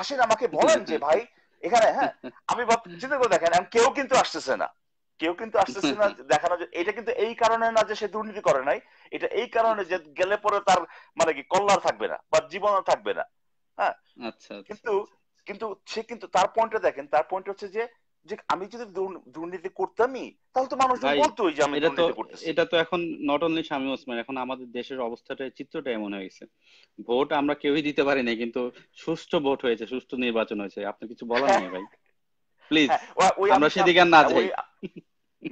আসেন আমাকে বলেন যে ভাই এখানে হ্যাঁ আমি চিন্তা করে দেখেন কেউ কিন্তু আসতেছে না কেউ কিন্তু আসতেছে না [LAUGHS] দেখানো এটা কিন্তু এই কারণে না যে সে দুর্নীতি করে নাই এটা এই কারণে যে গেলে পরে তার মানে কি কল্যাণ থাকবে না বা জীবন থাকবে না হ্যাঁ আচ্ছা, আচ্ছা, কিন্তু আচ্ছা, কিন্তু সে কিন্তু তার পয়েন্টে দেখেন তার পয়েন্ট হচ্ছে যে যে আমি যদি দুর্নীতি করতামই তাহলে তো মানুষ বলতোই যে আমি দুর্নীতি করতেছি এটা তো এখন নট অনলি শামী ওসমান এখন আমাদের দেশের অবস্থাটা চিত্রটা এমন হয়ে গেছে ভোট আমরা কেউই দিতে পারি না কিন্তু সুষ্ঠু ভোট হয়েছে সুষ্ঠু নির্বাচন হয়েছে আপনি কিছু বলার হ্যাঁ। নেই ভাই প্লিজ হ্যাঁ, আমরা সেদিকে না যাই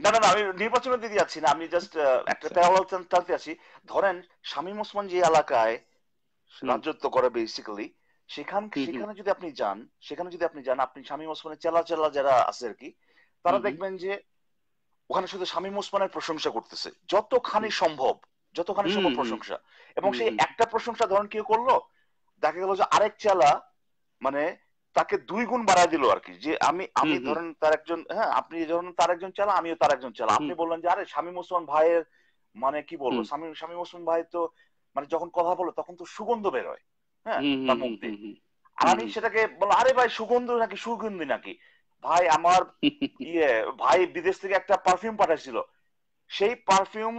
না না আমি নির্বাচনের দিদি যাচ্ছি না আমি জাস্ট আচ্ছা। একটা প্যারালাল চান্স আছি ধরেন শামীম ওসমান যে এলাকায় রাজত্ব করে বেসিক্যালি সেখান সেখানে যদি আপনি যান সেখানে যদি আপনি যান আপনি শামীম ওসমানের চেলা চেলা যারা আছে আর কি তারা দেখবেন যে ওখানে শুধু শামীম ওসমানের প্রশংসা করতেছে যতখানি সম্ভব যতখানি সম্ভব প্রশংসা এবং সেই একটা প্রশংসা ধরেন কেউ করলো দেখা গেল যে আরেক চেলা মানে তাকে দুই গুণ বাড়াই দিল আর কি যে আমি আমি ধরেন তার একজন হ্যাঁ আপনি ধরেন তার একজন চেলা আমিও তার একজন চেলা আপনি বললেন যে আরে শামীম ওসমান ভাইয়ের মানে কি বলবো শামীম শামীম ওসমান ভাই তো মানে যখন কথা বলো তখন তো সুগন্ধ বেরোয় হ্যাঁ আমি সেটাকে বলো আরে ভাই সুগন্ধ নাকি সুগন্ধি নাকি ভাই আমার [LAUGHS] ইয়ে ভাই বিদেশ থেকে একটা পারফিউম পাঠাইছিল সেই পারফিউম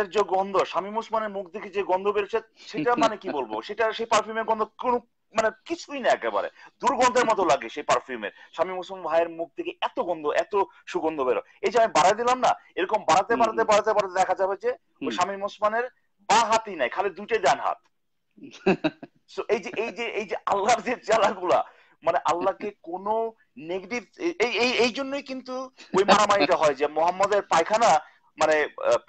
এর যে গন্ধ স্বামী মুসমানের মুখ দেখে যে গন্ধ বেরোছে সেটা মানে কি বলবো সেটা সেই পারফিউমের গন্ধ কোন মানে কিছুই না একেবারে দুর্গন্ধের মতো লাগে সেই পারফিউমের স্বামী মুসলিম ভাইয়ের মুখ থেকে এত গন্ধ এত সুগন্ধ বেরো এই যে আমি বাড়াই দিলাম না এরকম বাড়াতে বাড়াতে বাড়াতে বাড়াতে দেখা যাবে যে স্বামী মুসমানের বা হাতই নাই খালি দুইটাই ডান হাত [LAUGHS] এই যে এই যে এই যে আল্লাহর যে চালাগুলা মানে আল্লাহকে নেগেটিভ এই এই এই জন্যই কিন্তু ওই মারামারিটা হয় যে মোহাম্মদের পায়খানা মানে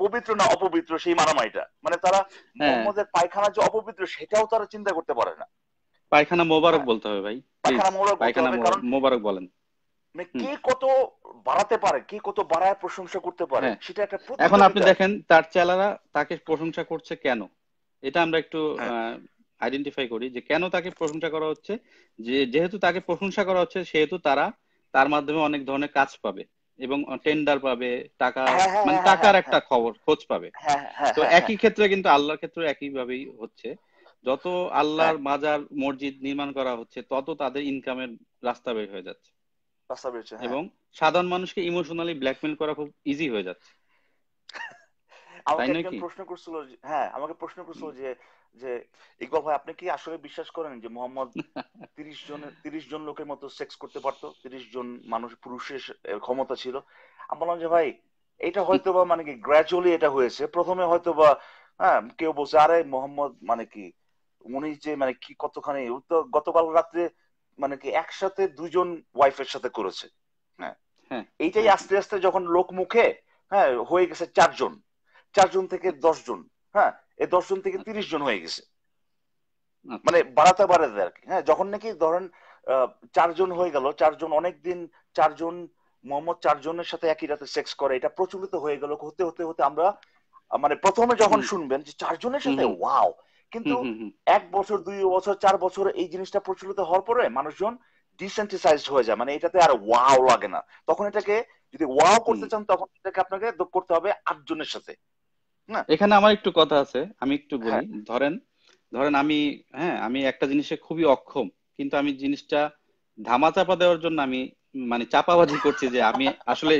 পবিত্র না অপবিত্র সেই মারামারিটা মানে তারা হ্যাঁ। মোহাম্মদের পায়খানা যে অপবিত্র সেটাও তারা চিন্তা করতে পারে না পায়খানা মোবারক হ্যাঁ। বলতে হবে ভাই পায়খানা মোবারক পায়খানা মোবারক বলেন মানে কে কত বাড়াতে পারে কে কত বাড়ায় প্রশংসা করতে পারে হ্যাঁ। সেটা একটা এখন আপনি দেখেন তার চেলারা তাকে প্রশংসা করছে কেন এটা আমরা একটু আইডেন্টিফাই করি যে কেন তাকে প্রশংসা করা হচ্ছে যে যেহেতু তাকে প্রশংসা করা হচ্ছে সেহেতু তারা তার মাধ্যমে অনেক ধরনের কাজ পাবে এবং টেন্ডার পাবে টাকা হ্যাঁ, হ্যাঁ, মানে হ্যাঁ, টাকার একটা খবর খোঁজ পাবে তো একই ক্ষেত্রে কিন্তু আল্লাহর ক্ষেত্রে একই ভাবেই হচ্ছে যত আল্লাহর মাজার মসজিদ নির্মাণ করা হচ্ছে তত তাদের ইনকামের রাস্তা বের হয়ে যাচ্ছে এবং সাধারণ মানুষকে ইমোশনালি ব্ল্যাকমেল করা খুব ইজি হয়ে যাচ্ছে আমাকে প্রশ্ন করছিল হ্যাঁ আমাকে প্রশ্ন করছিল যে যে ইকবাল ভাই আপনি কি আসলে বিশ্বাস করেন যে মোহাম্মদ [LAUGHS] তিরিশ জনের তিরিশ জন লোকের মতো সেক্স করতে পারতো তিরিশ জন মানুষ পুরুষের ক্ষমতা ছিল আমি বললাম যে ভাই এটা হয়তো বা [LAUGHS] মানে কি গ্র্যাজুয়ালি এটা হয়েছে প্রথমে হয়তো বা হ্যাঁ কেউ বলছে আরে মোহাম্মদ মানে কি উনি যে মানে কি কতখানি তো গতকাল রাত্রে মানে কি একসাথে দুজন ওয়াইফের সাথে করেছে হ্যাঁ, হ্যাঁ এইটাই হ্যাঁ। আস্তে আস্তে যখন লোক মুখে হ্যাঁ হয়ে গেছে চারজন চারজন থেকে দশ জন হ্যাঁ এই দশ জন থেকে আচ্ছা। তিরিশ জন হয়ে গেছে আচ্ছা। মানে বাড়াতে বাড়াতে আর কি হ্যাঁ যখন নাকি ধরেন চারজন হয়ে গেল চারজন অনেকদিন চারজন মোহাম্মদ চারজনের সাথে একই রাতে সেক্স করে এটা প্রচলিত হয়ে গেল হতে হতে হতে আমরা মানে প্রথমে যখন শুনবেন যে চারজনের সাথে ওয়াও কিন্তু এক বছর দুই বছর চার বছর এই জিনিসটা প্রচলিত হওয়ার পরে মানুষজন ডিসেন্টিসাইজড হয়ে যায় মানে এটাতে আর ওয়াও লাগে না তখন এটাকে যদি ওয়াও করতে চান তখন এটাকে আপনাকে করতে হবে আটজনের সাথে এখানে আমার একটু কথা আছে আমি একটু বলি হ্যাঁ। ধরেন ধরেন আমি হ্যাঁ আমি একটা জিনিসে খুবই অক্ষম কিন্তু আমি জিনিসটা ধামা চাপা দেওয়ার জন্য আমি মানে চাপাবাজি করছি যে আমি আসলে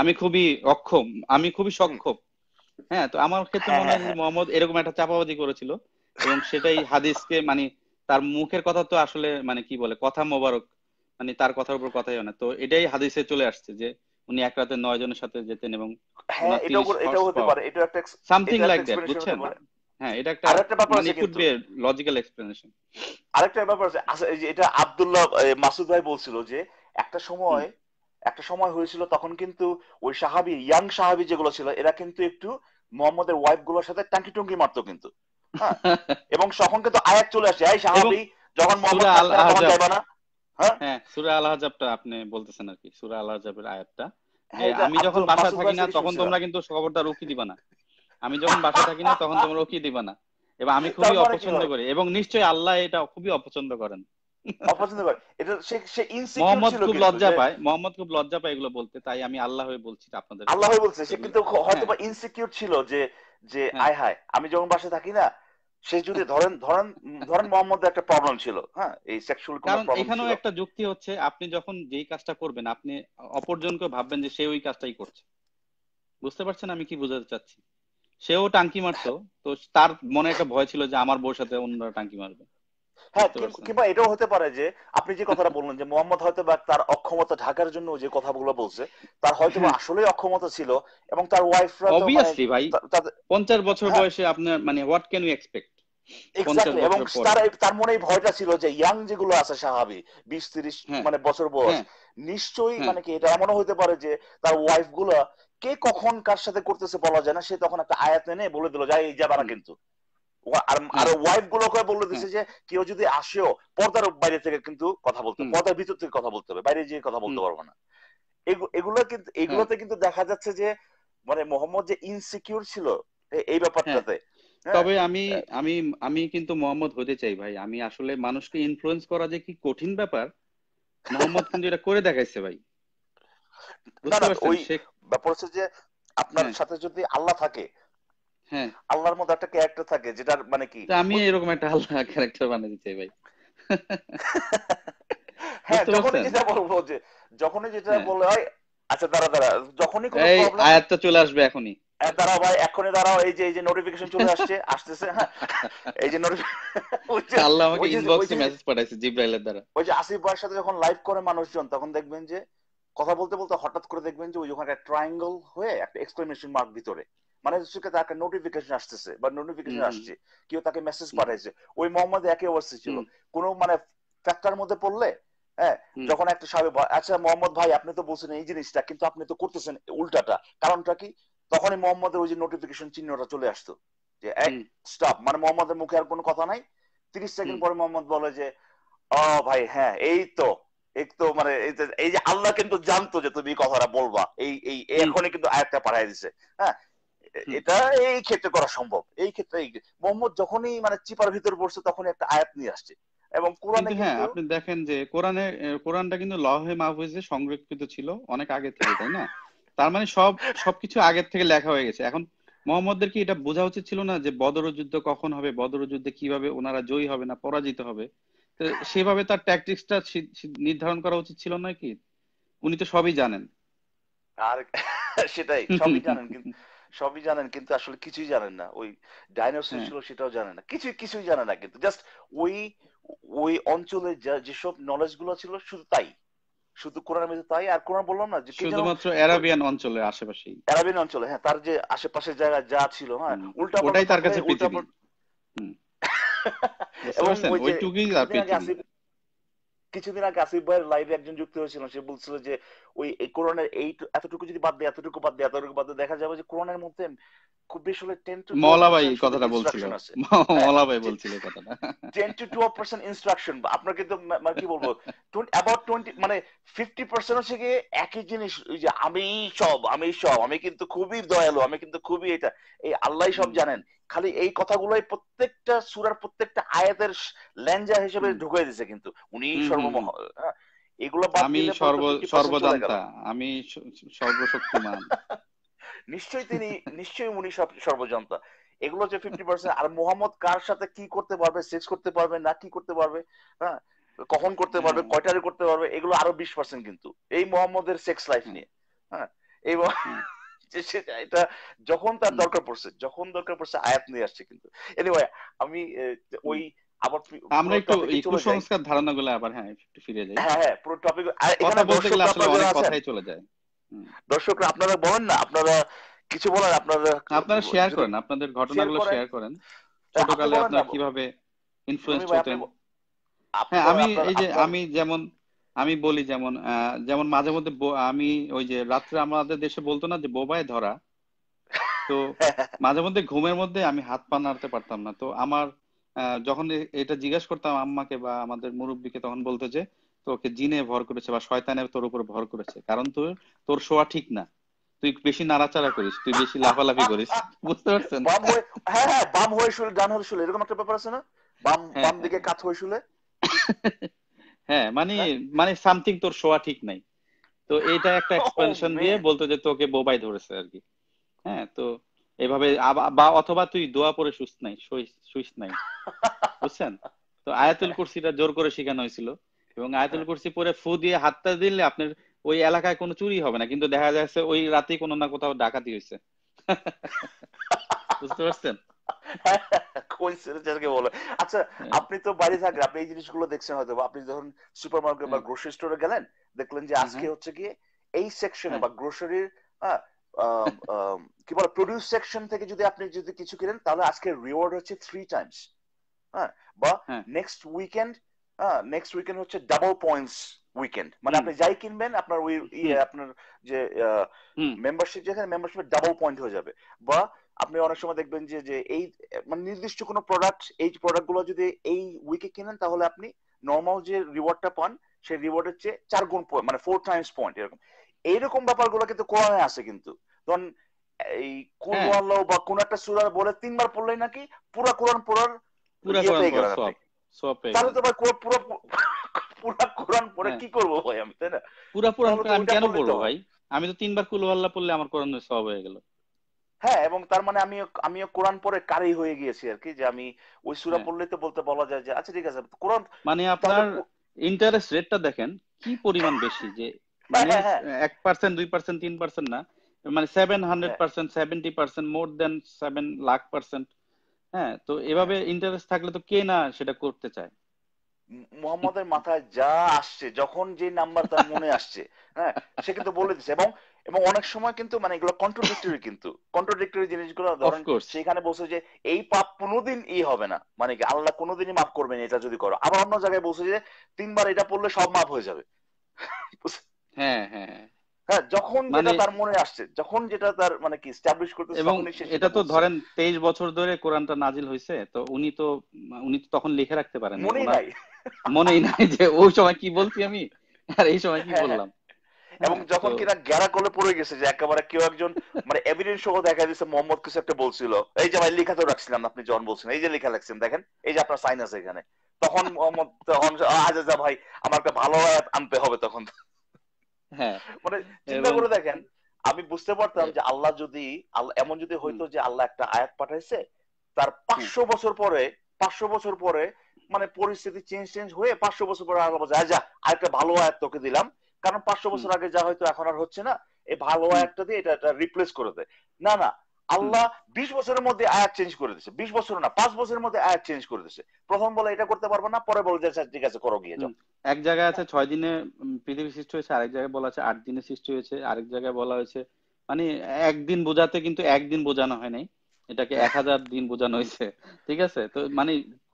আমি খুবই অক্ষম আমি খুবই সক্ষম হ্যাঁ তো আমার ক্ষেত্রে হ্যাঁ, মনে হ্যাঁ, হয় মোহাম্মদ এরকম একটা চাপাবাজি করেছিল এবং সেটাই হাদিসকে মানে তার মুখের কথা তো আসলে মানে কি বলে কথা মোবারক মানে তার কথার উপর কথাই হয় না তো এটাই হাদিসে চলে আসছে যে উনি এক রাতে নয় জনের সাথে যেতেন এবং হ্যাঁ, একটা সামথিং লাইক দ্যাট বুঝছেন হ্যাঁ, মানে আচ্ছা, সময় একটা সময় হয়েছিল তখন কিন্তু ওই সাহাবি যেগুলো ছিল এরা কিন্তু একটু মোহাম্মদের ওয়াইফ গুলোর সাথে টাঙ্কি টুঙ্কি মারতো কিন্তু হ্যাঁ? [LAUGHS] এবং তখন কিন্তু আয়াত চলে আসে সাহাবি যখন মোহাম্মদ না হ্যাঁ? হ্যাঁ, আল আপনি বলতেছেন আর কি আল আয়াতটা হ্যাঁ, আমি যখন বাসা থাকি না তখন তোমরা কিন্তু দিবা না আমি যখন বাসা থাকি না তখন তোমরা দিবা না এবং আমি খুবই অপছন্দ করি এবং নিশ্চয়ই আল্লাহ এটা খুবই অপছন্দ করেন অপছন্দ করে এটা সে সে মোহাম্মদ খুব লজ্জা পায় মোহাম্মদ খুব লজ্জা পায় এগুলো বলতে তাই আমি আল্লাহ হয়ে বলছি আপনাদের আল্লাহ হয়ে বলছে সে কিন্তু হয়তো ইনসিকিউর ছিল যে যে আয় হায় আমি যখন বাসা থাকি না সে যদি ধরেন ধরেন ধরেন মোহাম্মদ একটা প্রবলেম ছিল হ্যাঁ এই সেক্সুয়াল কোনো প্রবলেম এখানেও একটা যুক্তি হচ্ছে আপনি যখন যেই কাজটা করবেন আপনি অপরজনকে ভাববেন যে সে ওই কাজটাই করছে বুঝতে পারছেন আমি কি বোঝাতে চাচ্ছি সেও টাঙ্কি মারতো তো তার মনে একটা ভয় ছিল যে আমার বউর সাথে অন্যরা টাঙ্কি মারবে হ্যাঁ কিংবা এটাও হতে পারে যে আপনি যে কথাটা বললেন যে মোহাম্মদ হয়তো বা তার অক্ষমতা ঢাকার জন্য যে কথাগুলো বলছে তার হয়তো হ্যাঁ। আসলে অক্ষমতা ছিল এবং তার ওয়াইফরা মানে ভাই 50 বছর হ্যাঁ। বয়সে আপনার মানে হোয়াট ক্যান ইউ এক্সপেক্ট এবং তার তার মনে ভয়টা ছিল যে ইয়াং যেগুলো আছে স্বাভাবিক বিশ তিরিশ হ্যাঁ। মানে বছর বয়স নিশ্চয়ই মানে কি এটা এমনও হতে পারে যে তার ওয়াইফ গুলা কে কখন কার সাথে করতেছে বলা যায় না সে তখন একটা আয়াত এনে বলে দিল যাই এই কিন্তু আর ওয়াইফ বলে দিচ্ছে যে কেউ যদি আসেও পর্দার বাইরে থেকে কিন্তু কথা বলতে পর্দার ভিতর থেকে কথা বলতে হবে বাইরে গিয়ে কথা বলতে পারবো না এগুলো কিন্তু এগুলোতে কিন্তু দেখা যাচ্ছে যে মানে মোহাম্মদ যে ইনসিকিউর ছিল এই ব্যাপারটাতে হ্যাঁ। তবে হ্যাঁ। আমি আমি আমি কিন্তু মোহাম্মদ হতে চাই ভাই আমি আসলে মানুষকে ইনফ্লুয়েন্স করা যে কি কঠিন ব্যাপার মোহাম্মদ কিন্তু এটা করে দেখাইছে ভাই ব্যাপার হচ্ছে যে আপনার হ্যাঁ। সাথে যদি আল্লাহ থাকে হ্যাঁ। আল্লাহর মধ্যে একটা ক্যারেক্টার থাকে যেটার মানে কি আমি এরকম একটা আল্লাহ ক্যারেক্টার বানিয়ে দিতে ভাই [LAUGHS] হ্যাঁ যেটা বলবো যে যখনই যেটা হ্যাঁ। বলে হয় আচ্ছা দাঁড়া দাঁড়া যখনই কোনো প্রবলেম চলে আসবে হ্যাঁ, ভাই এখনই দাঁড়াও এই যে এই যে নোটিফিকেশন চলে আসছে আসতেছে [LAUGHS] এই [LAUGHS] যে আল্লাহ আমাকে ইনবক্সে মেসেজ পাঠাইছে জিব্রাইলের দ্বারা ওই যে আসিফ ভাইয়ের সাথে যখন লাইভ করে মানুষজন তখন দেখবেন যে কথা বলতে বলতে হঠাৎ করে দেখবেন যে ওই ওখানে একটা ট্রায়াঙ্গল হয়ে একটা এক্সক্লেমেশন মার্ক ভিতরে মানে তাকে নোটিফিকেশন আসতেছে বা নোটিফিকেশন আসছে কেউ তাকে মেসেজ পাঠাইছে ওই মোহাম্মদ একে অবস্থা ছিল কোন মানে ফ্যাক্টর মধ্যে পড়লে হ্যাঁ যখন একটা সাহেব আচ্ছা মোহাম্মদ ভাই আপনি তো বলছেন এই জিনিসটা কিন্তু আপনি তো করতেছেন উল্টাটা কারণটা কি তখনই মোহাম্মদের ওই যে নোটিফিকেশন চিহ্নটা চলে আসতো যে এক স্টপ মানে মোহাম্মদের মুখে আর কোনো কথা নাই তিরিশ সেকেন্ড পরে মোহাম্মদ বলে যে ও ভাই হ্যাঁ এই তো এক তো মানে এই যে আল্লাহ কিন্তু জানতো যে তুমি কথাটা বলবা এই এই এখনই কিন্তু আয়াতটা পাঠাই দিছে হ্যাঁ এটা এই ক্ষেত্রে করা সম্ভব এই ক্ষেত্রে মোহাম্মদ যখনই মানে চিপার ভিতর পড়ছে তখনই একটা আয়াত নিয়ে আসছে এবং কোরআনে হ্যাঁ আপনি দেখেন যে কোরআনে কোরআনটা কিন্তু লহে মাহফুজে সংরক্ষিত ছিল অনেক আগে থেকে তাই না তার মানে সব সবকিছু আগের থেকে লেখা হয়ে গেছে এখন মোহাম্মদদের কি এটা বোঝা উচিত ছিল না যে বদর যুদ্ধ কখন হবে বদর যুদ্ধে কিভাবে ওনারা জয়ী হবে না পরাজিত হবে তো সেভাবে তার ট্যাকটিক্সটা নির্ধারণ করা উচিত ছিল না কি উনি তো সবই জানেন আর সেটাই সবই জানেন কিন্তু সবই জানেন কিন্তু আসলে কিছুই জানেন না ওই ডাইনোসর হ্যাঁ। ছিল সেটাও জানেন না কিছুই কিছুই জানে না কিন্তু জাস্ট ওই ওই অঞ্চলে যেসব নলেজ গুলো ছিল শুধু তাই শুধু কোরআন মধ্যে তাই আর কোরআন বললাম না শুধুমাত্র অ্যারাবিয়ান অঞ্চলে আশেপাশে অ্যারাবিয়ান অঞ্চলে হ্যাঁ তার যে আশেপাশে জায়গা যা ছিল হ্যাঁ উল্টা ওটাই তার কাছে হ্যাঁ, পৃথিবী হুম [LAUGHS] এবং ওই পৃথিবী কিছুদিন আগে আসিফ ভাইয়ের লাইভে একজন যুক্ত হয়েছিল সে বলছিল যে ওই করোনার এই এতটুকু যদি বাদ দেয় এতটুকু বাদ দেয় এতটুকু বাদ দেয় দেখা যাবে যে করোনার মধ্যে খুব বেশি হলে টেন টু কথাটা বলছিল হ্যাঁ, বলছিল কথাটা টেন টু পার্সেন্ট ইনস্ট্রাকশন আপনার কিন্তু মানে কি বলবো অ্যাবাউট টোয়েন্টি মানে ফিফটি পার্সেন্ট হচ্ছে গিয়ে একই জিনিস ওই যে আমি সব আমি সব আমি কিন্তু খুবই দয়ালু আমি কিন্তু খুবই এটা এই আল্লাহ সব জানেন খালি এই কথাগুলোই প্রত্যেকটা সুরার প্রত্যেকটা আয়াতের ল্যাঞ্জা হিসেবে ঢুকিয়ে দিছে কিন্তু উনি সর্বমহ হ্যাঁ, এগুলো আমি সর্ব সর্বদান্তা আমি সর্বশক্তিমান [LAUGHS] নিশ্চয়ই তিনি নিশ্চয়ই উনি সব সর্বজনতা এগুলো যে ফিফটি পার্সেন্ট আর মোহাম্মদ কার সাথে কি করতে পারবে সেক্স করতে পারবে না কি করতে পারবে হ্যাঁ কখন করতে পারবে কয়টারে করতে পারবে এগুলো আরো বিশ পার্সেন্ট কিন্তু এই মোহাম্মদের সেক্স লাইফ নিয়ে হ্যাঁ এই এটা যখন তার দরকার পড়ছে যখন দরকার পড়ছে আয়াত নিয়ে আসছে কিন্তু এনিওয়ে আমি ওই আবার আমরা একটু কুসংস্কার আবার হ্যাঁ একটু ফিরে যাই হ্যাঁ হ্যাঁ পুরো টপিক এখানে বলতে গেলে আসলে অনেক কথাই চলে যায় দর্শকরা আপনারা বলেন না আপনারা কিছু বলেন আপনারা আপনারা শেয়ার করেন আপনাদের ঘটনাগুলো শেয়ার করেন হ্যাঁ, ছোটকালে আপনারা কিভাবে ইনফ্লুয়েন্স হতেন হ্যাঁ আমি এই যে আমি যেমন আমি বলি যেমন যেমন মাঝে মধ্যে আমি ওই যে রাত্রে আমাদের দেশে বলতো না যে বোবায় ধরা তো [LAUGHS] মাঝে মধ্যে ঘুমের মধ্যে আমি হাত পা নাড়তে পারতাম না তো আমার যখন এটা জিজ্ঞেস করতাম আম্মাকে বা আমাদের মুরব্বীকে তখন বলতো যে তোকে জিনে ভর করেছে বা শয়তানে তোর উপর ভর করেছে কারণ তোর তোর শোয়া ঠিক না তুই বেশি নাড়াচাড়া করিস তুই বেশি লাফালাফি করিস [LAUGHS] বুঝতে পারছেন বাম হ্যাঁ হ্যাঁ বাম হয়ে শুলে ডান হয়ে শুলে এরকম একটা ব্যাপার আছে না বাম হ্যাঁ, বাম হ্যাঁ। দিকে কাত হয়ে শুলে [LAUGHS] হ্যাঁ মানে হ্যাঁ। মানে সামথিং তোর শোয়া ঠিক নাই তো এটা একটা এক্সপেনশন [LAUGHS] oh, দিয়ে বলতো যে তোকে বোবাই ধরেছে আর কি হ্যাঁ তো এভাবে বা অথবা তুই দোয়া পরে সুস্থ নাই সুইস নাই [LAUGHS] বুঝছেন তো আয়াতুল কুরসিটা জোর করে শেখানো হয়েছিল এবং আয়াতুল হ্যাঁ। কুরসি পরে ফু দিয়ে হাতটা দিলে আপনার ওই এলাকায় কোনো চুরি হবে না কিন্তু দেখা যাচ্ছে ওই রাতে কোনো না কোথাও ডাকাতি হয়েছে [LAUGHS] বুঝতে পারছেন [LAUGHS] আচ্ছা হ্যাঁ। আপনি তো বাইরে থাকেন আপনি এই জিনিসগুলো দেখছেন হয়তো আপনি যখন সুপার মার্কেট বা গ্রোসারি স্টোরে গেলেন দেখলেন যে আজকে হচ্ছে কি এই সেকশনে হ্যাঁ। বা গ্রোসারির কি বলে প্রডিউস সেকশন থেকে যদি আপনি যদি কিছু কিনেন তাহলে আজকে রিওয়ার্ড হচ্ছে থ্রি টাইমস হ্যাঁ বা নেক্সট উইকেন্ড হ্যাঁ নেক্সট উইকেন্ড হচ্ছে ডাবল পয়েন্টস উইকেন্ড মানে আপনি যাই কিনবেন আপনার ওই ইয়ে, আপনার যে মেম্বারশিপ যেখানে মেম্বারশিপের ডাবল পয়েন্ট হয়ে যাবে বা আপনি অনেক সময় দেখবেন যে যে এই মানে নির্দিষ্ট কোনো প্রোডাক্ট এই প্রোডাক্ট গুলো যদি এই উইকে কিনেন তাহলে আপনি নর্মাল যে রিওয়ার্ডটা পান সেই রিওয়ার্ডের চেয়ে চার গুণ মানে ফোর টাইমস পয়েন্ট এরকম এইরকম ব্যাপারগুলো কিন্তু কোরআনে আছে কিন্তু ধরুন এই কুল হ্যাঁ। বা কোন একটা সুরা বলে তিনবার পড়লেই নাকি পুরো কোরআন পড়ার পুরো ইয়ে পড়ার তাহলে তো ভাই পুরো পুরো কোরআন পড়ে হ্যাঁ। কি করব ভাই আমি তাই না পুরো আমি কেন পড়ব ভাই আমি তো তিনবার কুল আল্লাহ পড়লে আমার কোরআন সব হয়ে গেল হ্যাঁ এবং তার মানে আমি আমিও কোরআন পরে কারি হয়ে গিয়েছি আর কি যে আমি ওই সুরা হ্যাঁ। পড়লে তো বলতে বলা যায় যে আচ্ছা ঠিক আছে কোরআন মানে আপনার ইন্টারেস্ট রেটটা দেখেন কি পরিমাণ বেশি যে [LAUGHS] হ্যাঁ, হ্যাঁ, মানে এক পার্সেন্ট দুই পার্সেন্ট তিন পার্সেন্ট না মানে seven hundred percent seventy percent more than seven lakh percent হ্যাঁ তো এভাবে ইন্টারেস্ট থাকলে তো কে না সেটা করতে চায় মোহাম্মদের মাথায় যা আসছে যখন যে নাম্বার তার মনে আসছে হ্যাঁ সে কিন্তু বলে দিচ্ছে এবং এবং অনেক সময় কিন্তু মানে এগুলো কন্ট্রোডিক্টরি কিন্তু কন্ট্রোডিক্টরি জিনিসগুলো ধরেন সেখানে বলছে যে এই পাপ কোনোদিন ই হবে না মানে কি আল্লাহ কোনোদিনই মাফ করবেন এটা যদি করো আবার অন্য জায়গায় বলছে যে তিনবার এটা পড়লে সব মাফ হয়ে যাবে হ্যাঁ হ্যাঁ হ্যাঁ, হ্যাঁ যখন যেটা মানে- তার মনে আসছে যখন যেটা তার মানে কি স্ট্যাবলিশ করতে এবং এটা তো ধরেন 23 বছর ধরে কোরআনটা নাজিল হইছে তো উনি তো উনি তো তখন লিখে রাখতে পারেন মনে নাই মনেই নাই যে ওই সময় কি বলছি আমি আর এই সময় কি বললাম এবং যখন কিনা গ্যারা কলে পড়ে গেছে যে একেবারে কেউ একজন মানে এভিডেন্স সহ দেখা দিয়েছে মোহাম্মদ কিছু একটা বলছিল এই যে ভাই লেখা তো রাখছিলাম আপনি জন বলছেন এই যে লেখা লাগছেন দেখেন এই যে আপনার সাইন আছে এখানে তখন মোহাম্মদ তখন আজাজা ভাই আমার একটা ভালো আনতে হবে তখন হ্যাঁ। মানে চিন্তা করে দেখেন আমি বুঝতে পারতাম হ্যাঁ। যে আল্লাহ যদি এমন যদি হইতো যে আল্লাহ একটা আয়াত পাঠাইছে তার পাঁচশো বছর পরে পাঁচশো বছর পরে মানে পরিস্থিতি চেঞ্জ চেঞ্জ হয়ে পাঁচশো বছর পরে আল্লাহ বলছে যা আরেকটা ভালো আয়াত তোকে দিলাম কারণ পাঁচশো বছর আগে যা হয়তো এখন আর হচ্ছে না এই ভালো আয়াতটা দিয়ে এটা এটা রিপ্লেস করে দেয় না না আল্লাহ বিশ বছরের মধ্যে আয়াত চেঞ্জ করে দিছে বিশ বছর না পাঁচ বছরের মধ্যে আয়াত চেঞ্জ করে দিছে প্রথম বলে এটা করতে পারবো না পরে বলে যাচ্ছে ঠিক আছে করো গিয়ে যাও এক জায়গায় আছে ছয় দিনে পৃথিবী সৃষ্টি হয়েছে আরেক জায়গায় বলা আছে আট দিনে সৃষ্টি হয়েছে আরেক জায়গায় বলা হয়েছে মানে একদিন বোঝাতে কিন্তু একদিন বোঝানো হয় নাই এটাকে এক হাজার দিন বোঝানো হয়েছে ঠিক আছে তো মানে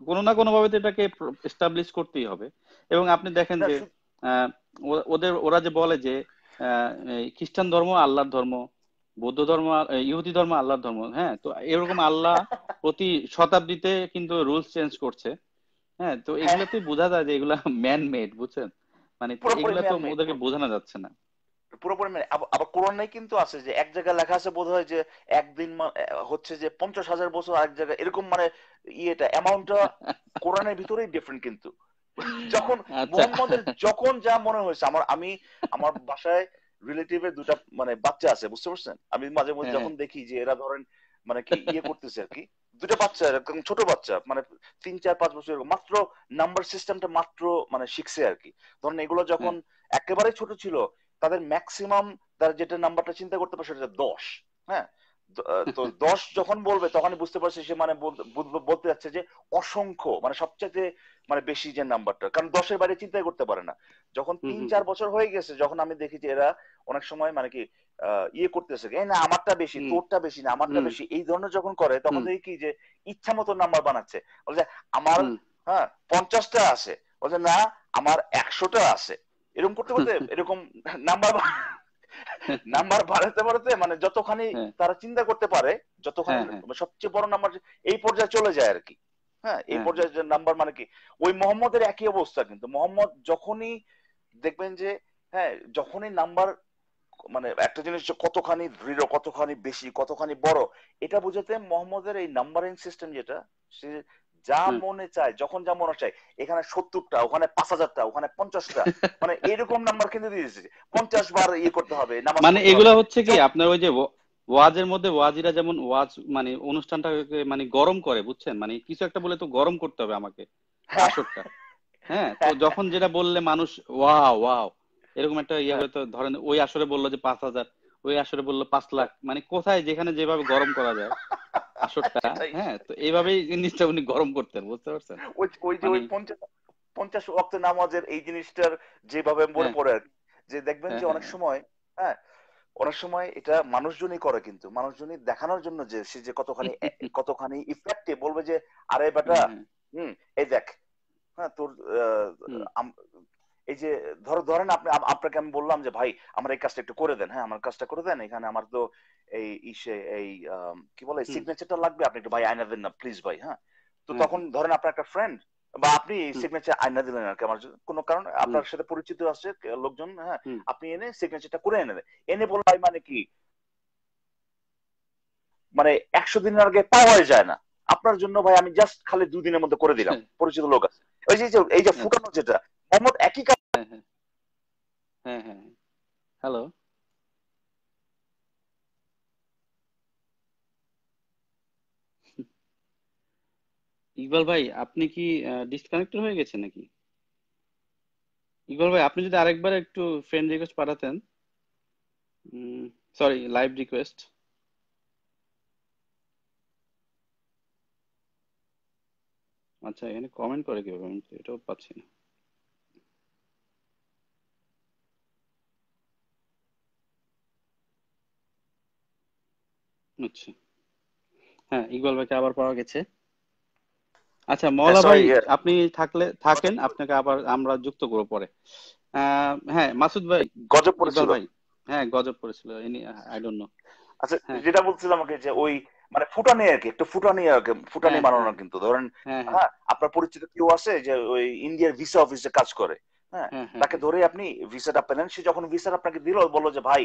কোনো না কোনো ভাবে এটাকে এস্টাবলিশ করতেই হবে এবং আপনি দেখেন যে ওদের ওরা যে বলে যে খ্রিস্টান ধর্ম আল্লাহর ধর্ম বৌদ্ধ ধর্ম ইহুদি ধর্ম আল্লাহর ধর্ম হ্যাঁ তো এরকম আল্লাহ [LAUGHS] প্রতি শতাব্দীতে কিন্তু রুলস চেঞ্জ করছে হ্যাঁ তো এগুলোতে বোঝা যায় যে এগুলা ম্যান [LAUGHS] মেড বুঝছেন মানে এগুলো তো ওদেরকে বোঝানো যাচ্ছে না পুরোপুরি মানে আবার কোরআনে কিন্তু আছে যে এক জায়গায় লেখা আছে বোধ হয় যে একদিন হচ্ছে যে পঞ্চাশ হাজার বছর এক জায়গায় এরকম মানে ইয়েটা অ্যামাউন্টটা কোরআনের ভিতরেই ডিফারেন্ট কিন্তু যখন আচ্ছা। মোহাম্মদের যখন যা মনে হয়েছে আমার আমি আমার বাসায় রিলেটিভ এর দুটা মানে বাচ্চা আছে বুঝতে পারছেন আমি মাঝে মধ্যে হ্যাঁ। যখন দেখি যে এরা ধরেন মানে কি ইয়ে করতেছে আর কি দুটো বাচ্চা এরকম ছোট বাচ্চা মানে তিন চার পাঁচ বছর মাত্র নাম্বার সিস্টেমটা মাত্র মানে শিখছে আর কি ধরেন এগুলো যখন হ্যাঁ। একেবারে ছোট ছিল তাদের ম্যাক্সিমাম তারা যেটা নাম্বারটা চিন্তা করতে পারে সেটা দশ হ্যাঁ তো [LAUGHS] দশ যখন বলবে তখনই বুঝতে পারছে সে মানে বলতে যাচ্ছে যে অসংখ্য মানে সবচেয়ে মানে বেশি যে নাম্বারটা কারণ দশের বাইরে চিন্তাই করতে পারে না যখন তিন চার বছর হয়ে গেছে যখন আমি দেখি যে এরা অনেক সময় মানে কি ইয়ে করতেছে এই না আমারটা বেশি তোরটা বেশি না আমারটা বেশি এই ধরনের যখন করে তখন দেখি কি যে ইচ্ছা মতো নাম্বার বানাচ্ছে বলছে আমার হ্যাঁ পঞ্চাশটা আছে বলছে না আমার একশোটা আছে এরকম করতে করতে [LAUGHS] এরকম নাম্বার নাম্বার বাড়াতে বাড়াতে মানে যতখানি হ্যাঁ। তারা চিন্তা করতে পারে যতখানি হ্যাঁ, হ্যাঁ। সবচেয়ে বড় নাম্বার এই পর্যায়ে চলে যায় আর কি হ্যাঁ এই পর্যায়ে নাম্বার মানে কি ওই মোহাম্মদের একই অবস্থা কিন্তু মোহাম্মদ যখনই দেখবেন যে হ্যাঁ যখনই নাম্বার মানে একটা জিনিস কতখানি দৃঢ় কতখানি বেশি কতখানি বড় এটা বুঝাতে মোহাম্মদের এই নাম্বারিং সিস্টেম যেটা সে যা মনে চায় যখন যা মনে চায় এখানে সত্তরটা ওখানে পাঁচ হাজারটা ওখানে পঞ্চাশটা মানে এরকম নাম্বার কিন্তু দিয়েছে পঞ্চাশ বার ইয়ে করতে হবে মানে এগুলা হচ্ছে কি আপনার ওই যে ওয়াজের মধ্যে ওয়াজিরা যেমন ওয়াজ মানে অনুষ্ঠানটাকে মানে গরম করে বুঝছেন মানে কিছু একটা বলে তো গরম করতে হবে আমাকে হ্যাঁ, হ্যাঁ তো যখন যেটা বললে মানুষ ওয়া ওয়া এরকম একটা ইয়ে হয়তো ধরেন ওই আসরে বললো যে পাঁচ হাজার ওই আসরে বললো পাঁচ লাখ মানে কোথায় যেখানে যেভাবে গরম করা যায় আসরটা হ্যাঁ তো এইভাবেই জিনিসটা উনি গরম করতেন বুঝতে পারছেন ওই ওই যে ওই পঞ্চাশ নামাজের এই জিনিসটার যেভাবে মনে হ্যাঁ। পড়ে যে দেখবেন হ্যাঁ, যে হ্যাঁ, অনেক সময় হ্যাঁ অনেক সময় এটা মানুষজনই করে কিন্তু মানুষজনই দেখানোর জন্য যে সে যে কতখানি [LAUGHS] কতখানি ইফেক্টে বলবে যে আরে বেটা হুম এই দেখ হ্যাঁ তোর এই যে ধরো ধরেন আপনি আপনাকে আমি বললাম যে ভাই আমার এই কাজটা একটু করে দেন হ্যাঁ আমার কাজটা করে দেন এখানে আমার তো এই ইসে এই কি বলে সিগনেচারটা লাগবে আপনি একটু ভাই আয়না দেন না প্লিজ ভাই হ্যাঁ তো তখন ধরেন আপনার একটা ফ্রেন্ড বা আপনি সিগনেচার আয়না দিলেন আর কি আমার কোন কারণ আপনার সাথে পরিচিত আছে লোকজন হ্যাঁ আপনি এনে সিগনেচারটা করে এনে দেন এনে বলল ভাই মানে কি মানে একশো দিনের আগে পাওয়াই যায় না আপনার জন্য ভাই আমি জাস্ট খালি দুদিনের মধ্যে করে দিলাম পরিচিত লোক আছে ওই যে এই যে ফুটানো যেটা একই কাজ হ্যাঁ হ্যাঁ হ্যালো হ্যাঁ। ইকবাল ভাই আপনি কি হয়ে গেছেন নাকি ইকবাল ভাই আপনি যদি আরেকবার একটু ফ্রেন্ড রিকোয়েস্ট পাঠাতেন সরি লাইভ রিকোয়েস্ট আচ্ছা এখানে কমেন্ট করে কি আমি এটাও পাচ্ছি না হ্যাঁ ইকবাল ভাইকে আবার পাওয়া গেছে আচ্ছা মওলা হ্যাঁ, ভাই ইয়ে। আপনি থাকলে থাকেন আপনাকে আবার আমরা যুক্ত করব পরে হ্যাঁ মাসুদ ভাই গজব পড়েছিল ভাই হ্যাঁ গজব পড়েছিল ইনি আই ডোন্ট নো আচ্ছা হ্যাঁ। যেটা বলছিলাম আমাকে যে ওই মানে ফুটানি আর কি একটু ফুটানি আর কি ফুটানি হ্যাঁ, বানানো কিন্তু ধরেন হ্যাঁ আপনার পরিচিত কেউ আছে যে ওই ইন্ডিয়ার ভিসা অফিসে কাজ করে হ্যাঁ তাকে ধরে আপনি ভিসাটা পেলেন সে যখন ভিসাটা আপনাকে দিল বললো যে ভাই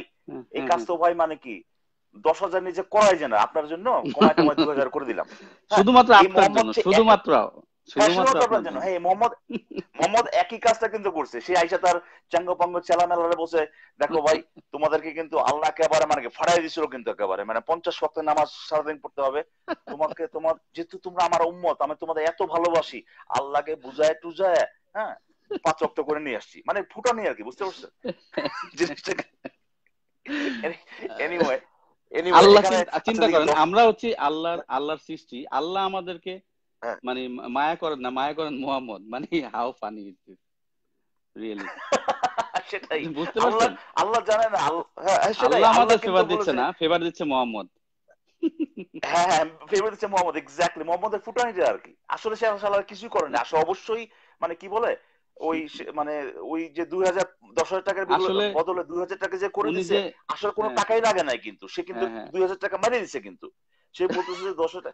এই কাজ তো ভাই মানে কি দশ হাজার নিচে করাই আপনার জন্য হাজার করে দিলাম হ্যাঁ, হ্যাঁ, শুধুমাত্র আপনার জন্য শুধুমাত্র হ্যাঁ, মানে মানে তোমাকে তোমার যেহেতু তোমরা আমার উম্মত আমি তোমাদের এত ভালোবাসি আল্লাহকে বুঝায় টুজায় হ্যাঁ পাঁচ রক্ত করে নিয়ে আসছি মানে ফুটানি আর কি বুঝতে পারছো [LAUGHS] জিনিসটা আল্লাহ আচ্ছা, চিন্তা করেন আমরা আল্লাহর আল্লাহর সৃষ্টি আল্লাহ আমাদেরকে হ্যাঁ। মানে মায়া করেন না মায়া করেন মোহাম্মদ মানে হাউ ফানি রিয়েলি হ্যাঁ হ্যাঁ মোহাম্মদ হ্যাঁ, হ্যাঁ, মোহাম্মদের আর কি আসলে কিছুই করেনি আসলে অবশ্যই মানে কি বলে ওই মানে ওই যে দুই হাজার দশ হাজার টাকার বদলে দুই হাজার টাকা যে করে দিছে আসলে কোনো হ্যাঁ। টাকাই লাগে নাই কিন্তু সে কিন্তু হ্যাঁ, হ্যাঁ। দুই হাজার টাকা মারিয়ে দিছে কিন্তু সে বলতেছে যে দশ হাজার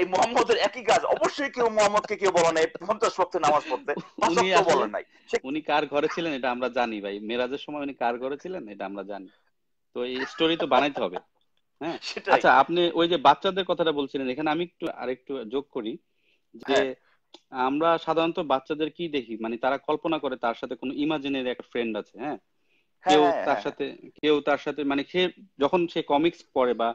এই মোহাম্মদের একই কাজ অবশ্যই কেউ মোহাম্মদকে কেউ বলে নাই পঞ্চাশ ভক্ত নামাজ পড়তে উনি বলে নাই উনি কার ঘরে ছিলেন এটা আমরা জানি ভাই মেরাজের সময় উনি কার ঘরে ছিলেন এটা আমরা জানি তো এই স্টোরি তো বানাইতে হবে হ্যাঁ আচ্ছা আপনি ওই যে বাচ্চাদের কথাটা বলছিলেন এখানে আমি একটু আরেকটু যোগ করি যে আমরা সাধারণত বাচ্চাদের কি দেখি মানে তারা কল্পনা করে তার সাথে কোনো ইমাজিনের একটা ফ্রেন্ড আছে হ্যাঁ, হ্যাঁ কেউ হ্যাঁ, তার হ্যাঁ, সাথে কেউ তার সাথে মানে সে যখন সে কমিক্স পড়ে বা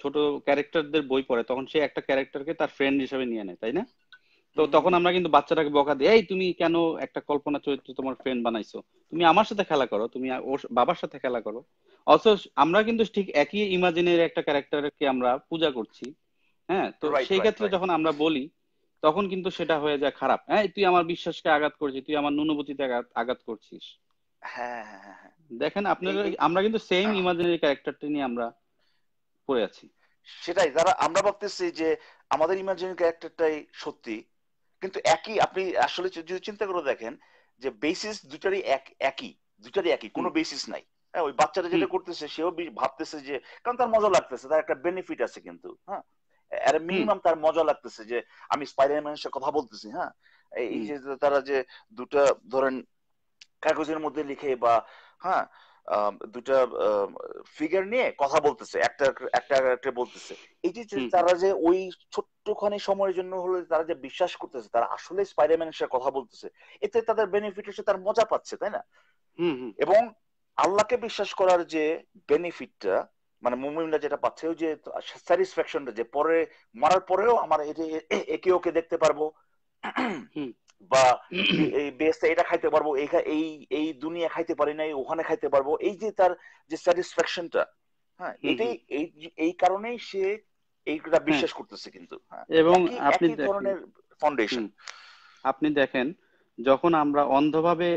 ছোট ক্যারেক্টারদের বই পড়ে তখন সে একটা ক্যারেক্টারকে তার ফ্রেন্ড হিসেবে নিয়ে নেয় তাই না তো তখন আমরা কিন্তু বাচ্চাটাকে বকা দিই এই তুমি কেন একটা কল্পনা চরিত্র তোমার ফ্রেন্ড বানাইছো তুমি আমার সাথে খেলা করো তুমি ওর বাবার সাথে খেলা করো অথচ আমরা কিন্তু ঠিক একই ইমাজিনের একটা ক্যারেক্টারকে আমরা পূজা করছি হ্যাঁ তো সেই ক্ষেত্রে যখন আমরা বলি তখন কিন্তু সেটা হয়ে যায় খারাপ হ্যাঁ তুই আমার বিশ্বাসকে আঘাত করছিস তুই আমার নুনবতিতে আঘাত করছিস হ্যাঁ, হ্যাঁ, হ্যাঁ, হ্যাঁ। দেখেন আপনারা আমরা কিন্তু সেম ইমাজিনারি নিয়ে আমরা পড়ে আছি সেটাই আমরা ভাবতেছি যে আমাদের ইমাজিনারি ক্যারেক্টারটাই সত্যি কিন্তু একই আপনি আসলে যদি চিন্তা করে দেখেন যে বেসিস দুটারই এক একই দুটারই একই কোনো বেসিস নাই হ্যাঁ ওই বাচ্চাটা যেটা করতেছে সেও ভাবতেছে যে কারণ তার মজা লাগতেছে তার একটা বেনিফিট আছে কিন্তু হ্যাঁ একটা মিনিমাম তার মজা লাগতেছে যে আমি স্পাইডারম্যানের সাথে কথা বলতেছি হ্যাঁ এই যে তারা যে দুটা ধরেন কাগজের মধ্যে লিখে বা হ্যাঁ দুটা ফিগার নিয়ে কথা বলতেছে একটা একটা একটা বলতেছে এই যে তারা যে ওই ছোট্টখানি সময়ের জন্য হলে তারা যে বিশ্বাস করতেছে তারা আসলে স্পাইডারম্যানের সাথে কথা বলতেছে এতে তাদের বেনিফিট হচ্ছে তার মজা পাচ্ছে তাই না এবং আল্লাহকে বিশ্বাস করার যে বেনিফিটটা মানে মুমিনরা যেটা পাচ্ছে ওই যে স্যাটিসফ্যাকশনটা যে পরে মারার পরেও আমার একে ওকে দেখতে পারবো বা এই বেস্ট এটা খাইতে পারবো এই এই দুনিয়া খাইতে পারি নাই ওখানে খাইতে পারবো এই যে তার যে স্যাটিসফ্যাকশনটা হ্যাঁ এটাই এই এই কারণেই সে এইটা হ্যাঁ। বিশ্বাস করতেছে কিন্তু হ্যাঁ। এবং আপনি ধরনের ফাউন্ডেশন আপনি দেখেন যখন আমরা অন্ধভাবে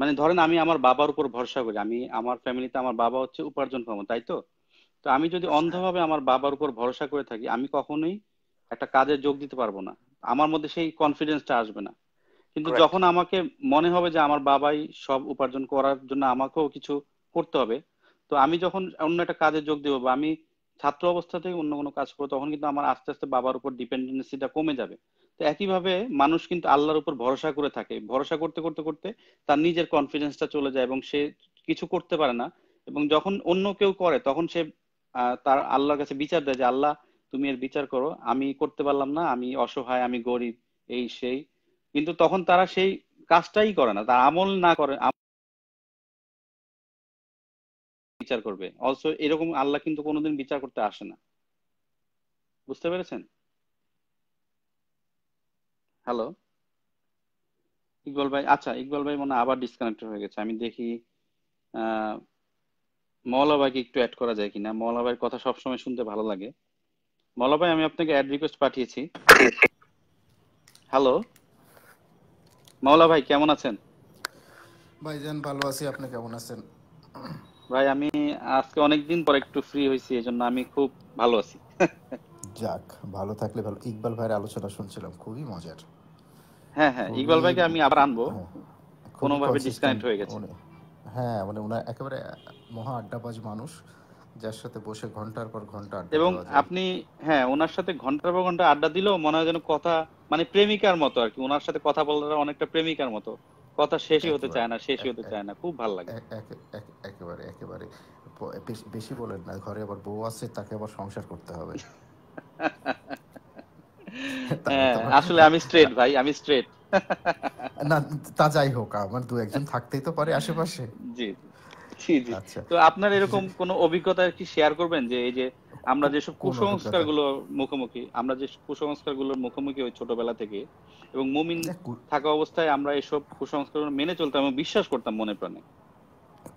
মানে ধরেন আমি আমার বাবার উপর ভরসা করি আমি আমার ফ্যামিলিতে আমার বাবা হচ্ছে উপার্জন ক্ষম তাই তো তো আমি যদি আচ্ছা। অন্ধভাবে আমার বাবার উপর ভরসা করে থাকি আমি কখনোই একটা কাজে যোগ দিতে পারবো না আমার মধ্যে সেই কনফিডেন্সটা আসবে না কিন্তু যখন আমাকে মনে হবে যে আমার বাবাই সব উপার্জন করার জন্য আমাকেও কিছু করতে হবে তো আমি যখন অন্য একটা কাজে যোগ দেবো বা আমি ছাত্র অবস্থাতেই অন্য কোনো কাজ করবো তখন কিন্তু আমার আস্তে আস্তে বাবার উপর ডিপেন্ডেন্সিটা কমে যাবে তো একইভাবে মানুষ কিন্তু আল্লাহর উপর ভরসা করে থাকে ভরসা করতে করতে করতে তার নিজের কনফিডেন্সটা চলে যায় এবং সে কিছু করতে পারে না এবং যখন অন্য কেউ করে তখন সে তার আল্লাহর কাছে বিচার দেয় যে আল্লাহ তুমি এর বিচার করো আমি করতে পারলাম না আমি অসহায় আমি গরিব এই সেই কিন্তু তখন তারা সেই কাজটাই করে না তার আমল না করে বিচার করবে অলসো এরকম আল্লাহ কিন্তু কোনোদিন বিচার করতে আসে না বুঝতে পেরেছেন হ্যালো ইকবাল ভাই আচ্ছা ইকবাল ভাই মনে আবার ডিসকানেক্ট হয়ে গেছে আমি দেখি মওলা ভাইকে একটু অ্যাড করা যায় কিনা মওলা ভাইয়ের কথা সবসময় শুনতে ভালো লাগে মওলা ভাই আমি আপনাকে অ্যাড রিকোয়েস্ট পাঠিয়েছি হ্যালো মওলা ভাই কেমন আছেন ভাই জান ভালো আছি আপনি কেমন আছেন ভাই আমি আজকে অনেকদিন পর একটু ফ্রি হয়েছি এজন্য আমি খুব ভালো আছি [LAUGHS] যাক ভালো থাকলে ভালো ইকবাল ভাইয়ের আলোচনা শুনছিলাম খুবই মজার হ্যাঁ হ্যাঁ ইকবাল ভাইকে আমি আবার আনবো হ্যাঁ, কোনোভাবে ডিসকানেক্ট হয়ে গেছে হ্যাঁ মানে উনার একেবারে মহা আড্ডাবাজ মানুষ যার সাথে বসে ঘন্টার পর ঘন্টা এবং আপনি হ্যাঁ ওনার সাথে ঘন্টার পর ঘন্টা আড্ডা দিলেও মনে হয় যেন কথা মানে প্রেমিকার মতো আর কি ওনার সাথে কথা বলার অনেকটা প্রেমিকার মতো কথা শেষই হতে চায় না শেষই হতে চায় না খুব ভালো লাগে একেবারে একেবারে বেশি বলেন না ঘরে আবার বউ আছে তাকে আবার সংসার করতে হবে [LAUGHS] [LAUGHS] হ্যাঁ, আসলে আমি স্ট্রেট ভাই আমি স্ট্রেট [LAUGHS] না তা যাই হোক আমার দু একজন থাকতেই তো পারে আশেপাশে জি জি জি আচ্ছা। তো আপনার এরকম কোনো অভিজ্ঞতা কি শেয়ার করবেন যে এই যে আমরা যেসব কুসংস্কার গুলো মুখোমুখি আমরা যে কুসংস্কার গুলোর মুখোমুখি ওই ছোটবেলা থেকে এবং মুমিন থাকা অবস্থায় আমরা এসব কুসংস্কার মেনে চলতাম এবং বিশ্বাস করতাম মনে প্রাণে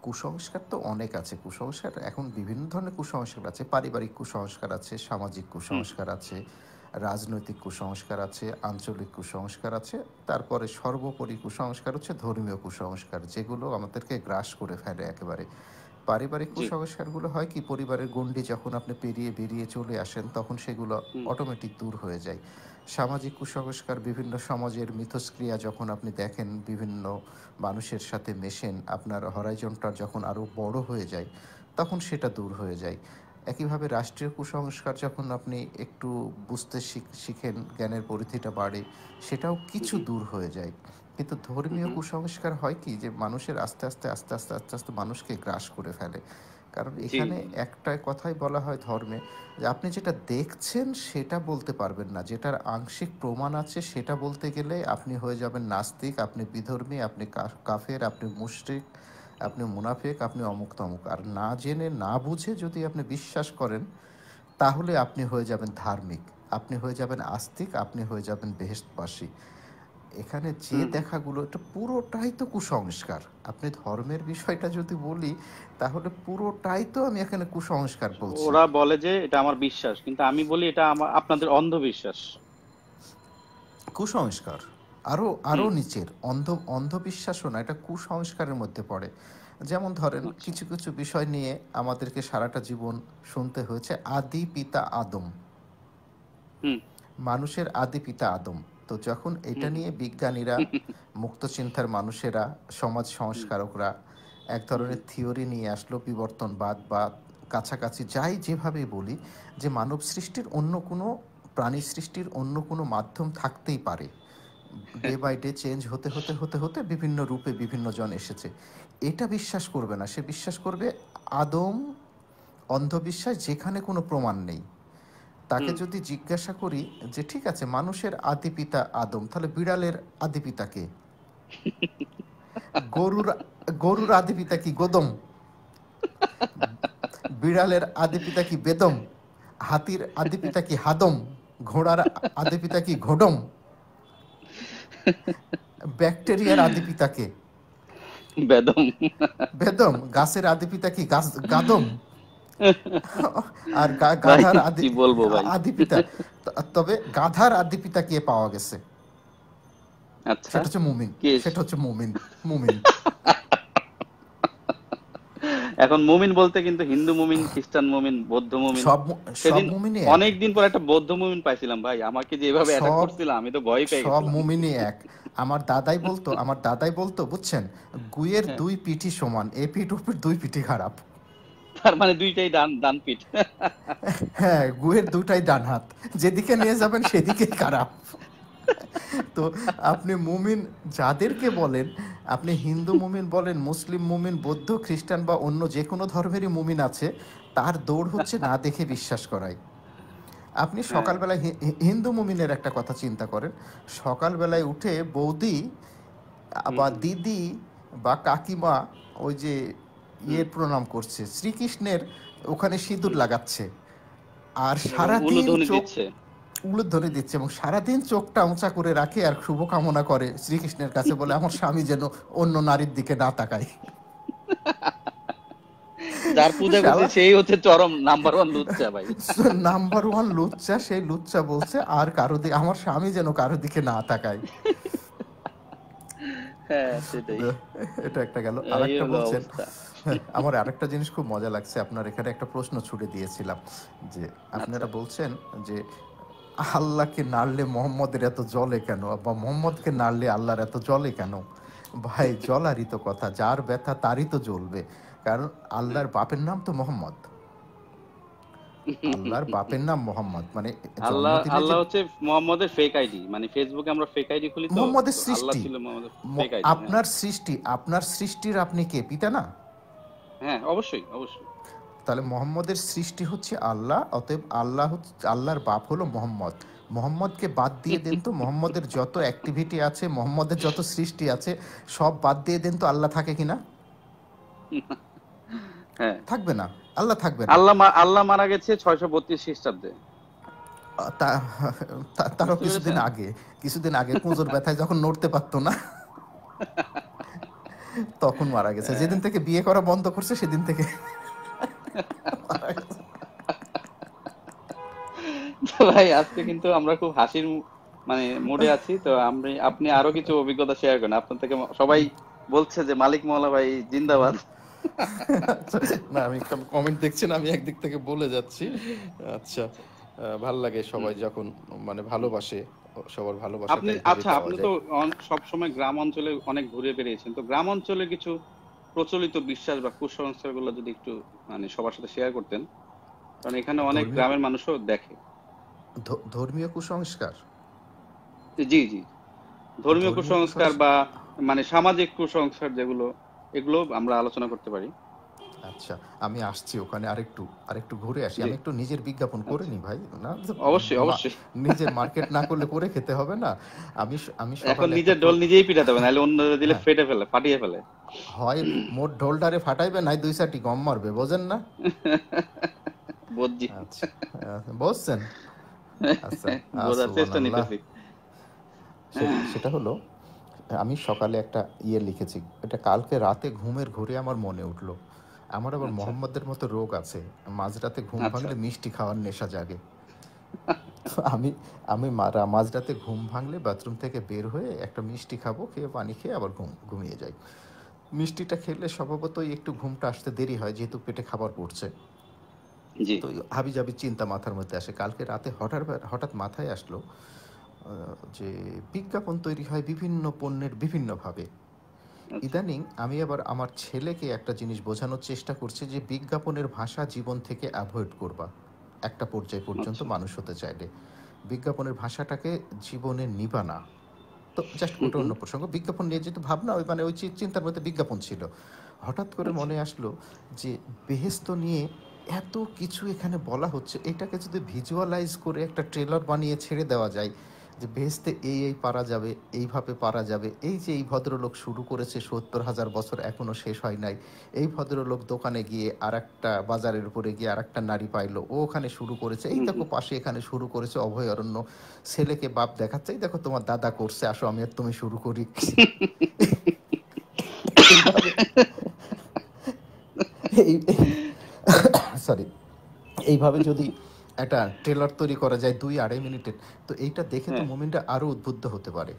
কুসংস্কার তো অনেক আছে কুসংস্কার এখন বিভিন্ন ধরনের কুসংস্কার আছে পারিবারিক কুসংস্কার আছে সামাজিক কুসংস্কার আছে রাজনৈতিক কুসংস্কার আছে আঞ্চলিক কুসংস্কার আছে তারপরে সর্বোপরি কুসংস্কার হচ্ছে ধর্মীয় কুসংস্কার যেগুলো আমাদেরকে গ্রাস করে ফেলে একেবারে পারিবারিক কুসংস্কারগুলো হয় কি পরিবারের গণ্ডি যখন আপনি পেরিয়ে বেরিয়ে চলে আসেন তখন সেগুলো অটোমেটিক দূর হয়ে যায় সামাজিক কুসংস্কার বিভিন্ন সমাজের মিথস্ক্রিয়া যখন আপনি দেখেন বিভিন্ন মানুষের সাথে মেশেন আপনার হরাইজনটা যখন আরও বড় হয়ে যায় তখন সেটা দূর হয়ে যায় একইভাবে রাষ্ট্রীয় কুসংস্কার যখন আপনি একটু বুঝতে শিখেন জ্ঞানের পরিধিটা বাড়ে সেটাও কিছু দূর হয়ে যায় কিন্তু ধর্মীয় কুসংস্কার হয় কি যে মানুষের আস্তে আস্তে আস্তে আস্তে আস্তে আস্তে মানুষকে গ্রাস করে ফেলে কারণ এখানে একটাই কথাই বলা হয় ধর্মে যে আপনি যেটা দেখছেন সেটা বলতে পারবেন না যেটার আংশিক প্রমাণ আছে সেটা বলতে গেলে আপনি হয়ে যাবেন নাস্তিক আপনি বিধর্মী আপনি কাফের আপনি মুশ্রিক আপনি মুনাফেক আপনি অমুক তমুক আর না জেনে না বুঝে যদি আপনি বিশ্বাস করেন তাহলে আপনি হয়ে যাবেন ধার্মিক আপনি হয়ে যাবেন আস্তিক আপনি হয়ে যাবেন বেহেস্তবাসী এখানে যে দেখাগুলো এটা পুরোটাই তো কুসংস্কার আপনি ধর্মের বিষয়টা যদি বলি তাহলে পুরোটাই তো আমি এখানে কুসংস্কার বলছি ওরা বলে যে এটা আমার বিশ্বাস কিন্তু আমি বলি এটা আমার আপনাদের অন্ধবিশ্বাস কুসংস্কার আরো আরো নিচের অন্ধ অন্ধবিশ্বাসও না এটা কুসংস্কারের মধ্যে পড়ে যেমন ধরেন আচ্ছা। কিছু কিছু বিষয় নিয়ে আমাদেরকে সারাটা জীবন শুনতে হয়েছে আদি পিতা আদম মানুষের আদি পিতা আদম তো যখন এটা নিয়ে বিজ্ঞানীরা [LAUGHS] মুক্ত চিন্তার মানুষেরা সমাজ সংস্কারকরা এক ধরনের থিওরি নিয়ে আসলো বিবর্তনবাদ বা কাছাকাছি যাই যেভাবে বলি যে মানব সৃষ্টির অন্য কোনো প্রাণী সৃষ্টির অন্য কোনো মাধ্যম থাকতেই পারে ডে বাই ডে চেঞ্জ হতে হতে হতে হতে বিভিন্ন রূপে বিভিন্ন জন এসেছে এটা বিশ্বাস করবে না সে বিশ্বাস করবে আদম অন্ধবিশ্বাস যেখানে কোনো প্রমাণ নেই তাকে যদি জিজ্ঞাসা করি যে ঠিক আছে মানুষের আদি পিতা আদম তাহলে বিড়ালের আদি পিতা কে [LAUGHS] গরুর গরুর আদি পিতা কি গোদম বিড়ালের আদি পিতা কি বেদম হাতির আদি পিতা কি হাদম ঘোড়ার আদি পিতা কি ঘোডম ব্যাকটেরিয়ার আদি পিতা কে বেদম বেদম গাছের আদি পিতা কি গাদম [LAUGHS] আর গাধার আদি বলবো আদি পিতা তবে গাধার আদি পিতা কে পাওয়া গেছে আচ্ছা সেটা হচ্ছে মুমিন সেটা হচ্ছে মুমিন মুমিন [LAUGHS] এখন মুমিন বলতে কিন্তু হিন্দু মুমিন খ্রিস্টান মুমিন বৌদ্ধ মুমিন সব সেদিন দিন পর একটা বৌদ্ধ মুমিন পাইছিলাম ভাই আমাকে যে এভাবে অ্যাটাক করছিল আমি তো ভয় পেয়ে সব মুমিনই এক [LAUGHS] আমার দাদাই বলতো আমার দাদাই বলতো বুঝছেন গুয়ের হ্যাঁ। দুই পিঠি সমান এ পিঠ ও দুই পিঠি খারাপ তার মানে দুইটাই ডান ডান পিঠ হ্যাঁ গুয়ের দুটাই ডান হাত যেদিকে নিয়ে যাবেন সেদিকে খারাপ তো আপনি মুমিন যাদেরকে বলেন আপনি হিন্দু মুমিন বলেন মুসলিম মুমিন বৌদ্ধ খ্রিস্টান বা অন্য যে কোনো ধর্মেরই মুমিন আছে তার দৌড় হচ্ছে না দেখে বিশ্বাস করাই আপনি হ্যাঁ। সকালবেলায় হিন্দু মুমিনের একটা কথা চিন্তা করেন সকালবেলায় উঠে বৌদি বা দিদি বা কাকিমা ওই যে ইয়ে প্রণাম করছে শ্রীকৃষ্ণের ওখানে সিঁদুর লাগাচ্ছে আর সারাদিন চোখ দিচ্ছে এবং সারাদিন চোখটা উঁচা করে রাখে আর শুভকামনা করে শ্রীকৃষ্ণের কাছে বলে আমার স্বামী যেন অন্য নারীর দিকে না তাকায় যার পূজা সেই হচ্ছে চরম নাম্বার ওয়ান লুচ্চা ভাই নাম্বার [LAUGHS] ওয়ান লুচ্চা সেই লুচ্চা বলছে আর কারো দিকে আমার স্বামী যেন কারো দিকে না তাকায় হ্যাঁ সেটাই এটা একটা গেল আরেকটা বলছেন [LAUGHS] আমার আরেকটা জিনিস খুব মজা লাগছে আপনার এখানে একটা প্রশ্ন ছুটে দিয়েছিলাম যে আপনারা আচ্ছা। বলছেন যে আল্লাহকে নাড়লে মোহাম্মদের এত জলে কেন বা মোহাম্মদকে নাড়লে আল্লাহর এত জলে কেন ভাই [LAUGHS] জলারই তো কথা যার ব্যথা তারই তো জ্বলবে কারণ আল্লাহর বাপের নাম তো মোহাম্মদ আল্লাহর বাপের নাম মোহাম্মদ মানে আল্লাহ আল্লাহ হচ্ছে মোহাম্মদের ফেক আইডি মানে ফেসবুকে আমরা ফেক আইডি খুলি তো মোহাম্মদের সৃষ্টি হ্যাঁ। আপনার সৃষ্টি আপনার সৃষ্টির আপনি কে পিতা না হ্যাঁ অবশ্যই অবশ্যই তাহলে মোহাম্মদের সৃষ্টি হচ্ছে আল্লাহ অতএব আল্লাহ আল্লাহর বাপ হলো মোহাম্মদ মোহাম্মদকে বাদ দিয়ে দেন তো মোহাম্মদের যত অ্যাক্টিভিটি আছে মোহাম্মদের যত সৃষ্টি আছে সব বাদ দিয়ে দেন তো আল্লাহ থাকে কিনা হ্যাঁ থাকবে না আল্লাহ থাকবে না আল্লাহ আল্লাহ মারা গেছে 632 খ্রিস্টাব্দে তারও কিছুদিন আগে কিছুদিন আগে পুজোর ব্যথায় যখন নড়তে পারতো না [LAUGHS] তখন মারা গেছে যেদিন থেকে বিয়ে করা বন্ধ করছে সেদিন থেকে ভাই আজকে কিন্তু আমরা খুব হাসির মানে মোডে আছি তো আমি আপনি আরো কিছু অভিজ্ঞতা শেয়ার করেন আপনার থেকে সবাই বলছে যে মালিক মহলা ভাই জিন্দাবাদ না আমি কমেন্ট দেখছি আমি একদিক থেকে বলে যাচ্ছি আচ্ছা ভাল লাগে সবাই যখন মানে ভালোবাসে সবার ভালোবাসা আপনি আচ্ছা আপনি তো সব সময় গ্রাম অঞ্চলে অনেক ঘুরে বেড়িয়েছেন তো গ্রাম অঞ্চলে কিছু প্রচলিত বিশ্বাস বা কুসংস্কারগুলো যদি একটু মানে সবার সাথে শেয়ার করতেন কারণ এখানে অনেক গ্রামের মানুষও দেখে ধর্মীয় কুসংস্কার জি জি ধর্মীয় কুসংস্কার বা মানে সামাজিক কুসংস্কার যেগুলো এগুলো আমরা আলোচনা করতে পারি আচ্ছা আমি আসছি ওখানে আরেকটু আরেকটু ঘুরে আসি আমি একটু নিজের বিজ্ঞাপন করে নি ভাই না অবশ্যই অবশ্যই নিজের মার্কেট না করলে করে খেতে হবে না আমি আমি এখন নিজের ঢোল নিজেই পিটাতে হবে নাহলে অন্য দিলে হ্যাঁ। ফেটে ফেলে ফাটিয়ে ফেলে হয় মোট ঢোলটারে ফাটাইবে নাই দুই চারটি গম মারবে বোঝেন না বুঝছি আচ্ছা, বুঝছেন আচ্ছা, [LAUGHS] সেটা হলো আমি সকালে একটা ইয়ে লিখেছি এটা কালকে রাতে ঘুমের ঘুরে আমার মনে উঠলো আমার আবার আচ্ছা। মোহাম্মদের মতো রোগ আছে মাঝরাতে ঘুম আচ্ছা। ভাঙলে মিষ্টি খাওয়ার নেশা জাগে আমি আমি মারা মাঝরাতে ঘুম ভাঙলে বাথরুম থেকে বের হয়ে একটা মিষ্টি খাবো খেয়ে পানি খেয়ে আবার ঘুম ঘুমিয়ে যাই মিষ্টিটা খেলে স্বভাবতই একটু ঘুমটা আসতে দেরি হয় যেহেতু পেটে খাবার পড়ছে তো হাবি জাবি চিন্তা মাথার মধ্যে আসে কালকে রাতে হঠাৎ হঠাৎ মাথায় আসলো যে বিজ্ঞাপন তৈরি হয় বিভিন্ন পণ্যের বিভিন্নভাবে আচ্ছা। ইদানিং আমি আবার আমার ছেলেকে একটা জিনিস বোঝানোর চেষ্টা করছি যে বিজ্ঞাপনের ভাষা জীবন থেকে অ্যাভয়েড করবা একটা পর্যায় পর্যন্ত আচ্ছা। মানুষ হতে চাইলে বিজ্ঞাপনের ভাষাটাকে জীবনে নিবা না তো জাস্ট ওটা অন্য প্রসঙ্গ বিজ্ঞাপন নিয়ে যেহেতু ভাবনা ওই মানে ওই চিন্তার মধ্যে বিজ্ঞাপন ছিল হঠাৎ করে আচ্ছা। মনে আসলো যে বেহেস্ত নিয়ে এত কিছু এখানে বলা হচ্ছে এটাকে যদি ভিজুয়ালাইজ করে একটা ট্রেলার বানিয়ে ছেড়ে দেওয়া যায় যে ভেস্তে এই এই পারা যাবে এইভাবে পারা যাবে এই যে এই ভদ্রলোক শুরু করেছে সত্তর হাজার বছর এখনও শেষ হয় নাই এই ভদ্রলোক দোকানে গিয়ে আর একটা বাজারের উপরে গিয়ে আর একটা নারী পাইলো ও ওখানে শুরু করেছে এই দেখো পাশে এখানে শুরু করেছে অভয়ারণ্য ছেলেকে বাপ দেখাচ্ছে এই দেখো তোমার দাদা করছে আসো আমি আর তুমি শুরু করি সরি [LAUGHS] [COUGHS] এইভাবে যদি একটা ট্রেলার তৈরি করা যায় দুই আড়াই মিনিটের তো এইটা দেখে তো হ্যাঁ। মোমেন্টটা আরো উদ্বুদ্ধ হতে পারে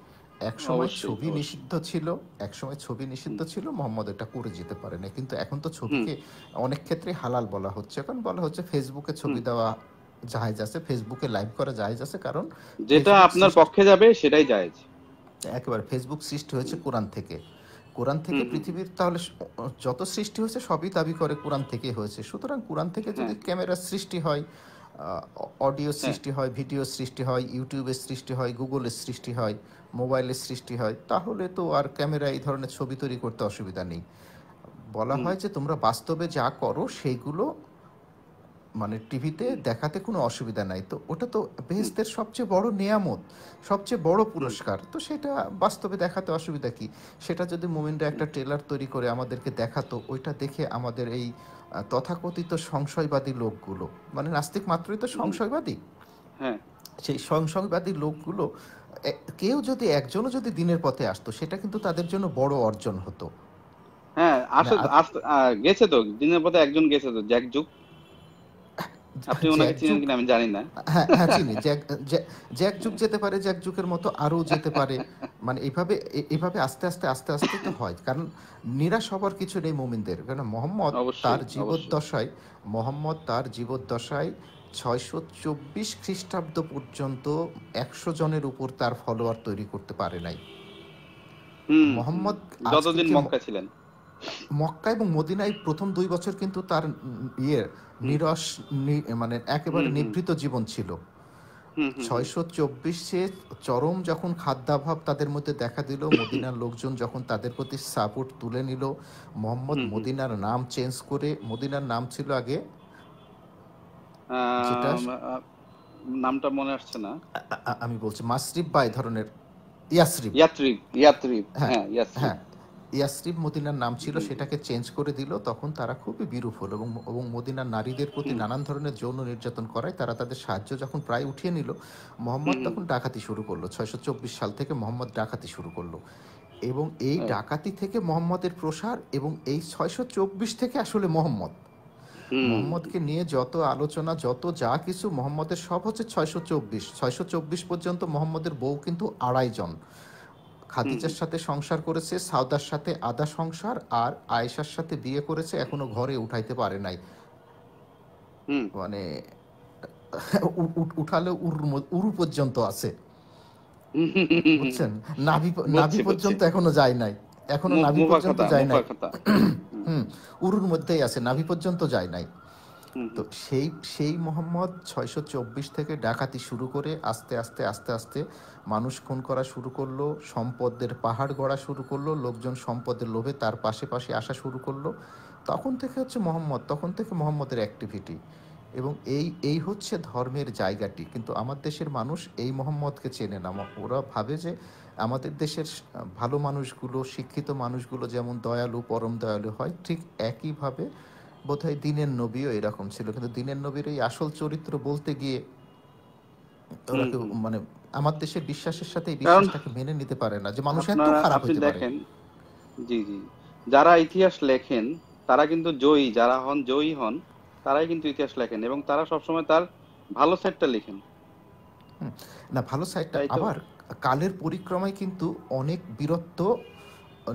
একসময় ছবি নিষিদ্ধ ছিল একসময় ছবি নিষিদ্ধ ছিল মোহাম্মদ এটা করে যেতে পারে না কিন্তু এখন তো ছবিকে অনেক ক্ষেত্রে হালাল বলা হচ্ছে কারণ বলা হচ্ছে ফেসবুকে ছবি দেওয়া জায়েজ আছে ফেসবুকে লাইভ করা জায়েজ আছে কারণ যেটা আপনার পক্ষে যাবে সেটাই জায়েজ একবার ফেসবুক সৃষ্টি হয়েছে কোরআন থেকে কোরআন থেকে পৃথিবীর তাহলে যত সৃষ্টি হয়েছে সবই দাবি করে কোরআন থেকে হয়েছে সুতরাং কোরআন থেকে হ্যাঁ। যদি ক্যামেরা সৃষ্টি হয় অডিও সৃষ্টি হয় ভিডিও সৃষ্টি হয় ইউটিউবের সৃষ্টি হয় গুগলের সৃষ্টি হয় মোবাইলের সৃষ্টি হয় তাহলে তো আর ক্যামেরা এই ধরনের ছবি তৈরি করতে অসুবিধা নেই বলা হয় যে তোমরা বাস্তবে যা করো সেইগুলো মানে টিভিতে দেখাতে কোনো অসুবিধা নাই তো ওটা তো বেহেস্তের সবচেয়ে বড় নিয়ামত সবচেয়ে বড় পুরস্কার তো সেটা বাস্তবে দেখাতে অসুবিধা কি সেটা যদি মোমিনরা একটা ট্রেলার তৈরি করে আমাদেরকে দেখাতো ওইটা দেখে আমাদের এই তথাকথিত সংশয়বাদী লোকগুলো মানে নাস্তিক মাত্রই তো সংশয়বাদী হ্যাঁ সেই সংশয়বাদী লোকগুলো কেউ যদি একজনও যদি দিনের পথে আসতো সেটা কিন্তু তাদের জন্য বড় অর্জন হতো হ্যাঁ মানে গেছে তো দিনের পথে একজন গেছে তো জ্যাক জুক আপনি ওনাকে চিনেন কিনা আমি জানি না হ্যাঁ হ্যাঁ চিনি জ্যাক যুগ যেতে পারে জ্যাক যুগের মতো যেতে পারে মানে এইভাবে এইভাবে আস্তে আস্তে আস্তে আস্তে তো হয় কারণ নিরাশ হবার কিছু নেই কারণ মোহাম্মদ তার জীবদ্দশায় মোহাম্মদ তার জীবদ্দশায় ছয়শো চব্বিশ খ্রিস্টাব্দ পর্যন্ত একশো জনের উপর তার ফলোয়ার তৈরি করতে পারে নাই মোহাম্মদ যতদিন মক্কা ছিলেন মক্কা এবং মদিনায় প্রথম দুই বছর কিন্তু তার ইয়ে নিরস মানে একেবারে নিভৃত জীবন ছিল ছয়শো চব্বিশে চরম যখন খাদ্যাভাব তাদের মধ্যে দেখা দিল মদিনার লোকজন যখন তাদের প্রতি সাপোর্ট তুলে নিল মোহাম্মদ মদিনার নাম চেঞ্জ করে মদিনার নাম ছিল আগে নামটা মনে আসছে না আমি বলছি মাসরিফ বা এই ধরনের ইয়াসরিফ ইয়াত্রিব ইয়াত্রিব হ্যাঁ হ্যাঁ ইয়াসরিফ মদিনার নাম ছিল সেটাকে চেঞ্জ করে দিল তখন তারা খুবই বিরূপ হলো এবং এবং মদিনার নারীদের প্রতি নানান ধরনের যৌন নির্যাতন করায় তারা তাদের সাহায্য যখন প্রায় উঠিয়ে নিল মোহাম্মদ তখন ডাকাতি শুরু করলো ছয়শো চব্বিশ সাল থেকে মোহাম্মদ ডাকাতি শুরু করলো এবং এই হ্যাঁ। ডাকাতি থেকে মোহাম্মদের প্রসার এবং এই ছয়শো চব্বিশ থেকে আসলে মোহাম্মদ মোহাম্মদকে নিয়ে যত আলোচনা যত যা কিছু মোহাম্মদের সব হচ্ছে ছয়শো চব্বিশ ছয়শো চব্বিশ পর্যন্ত মোহাম্মদের বউ কিন্তু আড়াই জন খাদিজার সাথে সংসার করেছে সাউদার সাথে আদা সংসার আর আয়েশার সাথে বিয়ে করেছে এখনো ঘরে উঠাইতে পারে নাই মানে উঠালে উর পর্যন্ত আছে বুঝছেন নাভি নাভি পর্যন্ত এখনো যায় নাই এখনো নাভি পর্যন্ত যায় নাই হুম উরুর মধ্যেই আছে নাভি পর্যন্ত যায় নাই তো সেই সেই মোহাম্মদ ছয়শো চব্বিশ থেকে ডাকাতি শুরু করে আস্তে আস্তে আস্তে আস্তে মানুষ খুন করা শুরু করলো সম্পদের পাহাড় গড়া শুরু করলো লোকজন সম্পদের লোভে তার পাশে পাশে আসা শুরু করলো তখন থেকে হচ্ছে মোহাম্মদ তখন থেকে মোহাম্মদের অ্যাক্টিভিটি এবং এই এই হচ্ছে ধর্মের জায়গাটি কিন্তু আমার দেশের মানুষ এই মোহাম্মদকে চেনে না ওরা ভাবে যে আমাদের দেশের ভালো মানুষগুলো শিক্ষিত মানুষগুলো যেমন দয়ালু পরম দয়ালু হয় ঠিক একইভাবে বোধহয় দিনের নবীও এরকম ছিল কিন্তু দিনের নবীর এই আসল চরিত্র বলতে গিয়ে মানে আমার দেশের বিশ্বাসের সাথে এই বিশ্বাসটাকে মেনে নিতে পারে না যে মানুষ এত খারাপ হতে পারে জি জি যারা ইতিহাস লেখেন তারা কিন্তু জয়ী যারা হন জয়ী হন তারাই কিন্তু ইতিহাস লেখেন এবং তারা সবসময় তার ভালো সাইডটা লেখেন না ভালো সাইডটা আবার কালের পরিক্রমায় কিন্তু অনেক বিরত্ব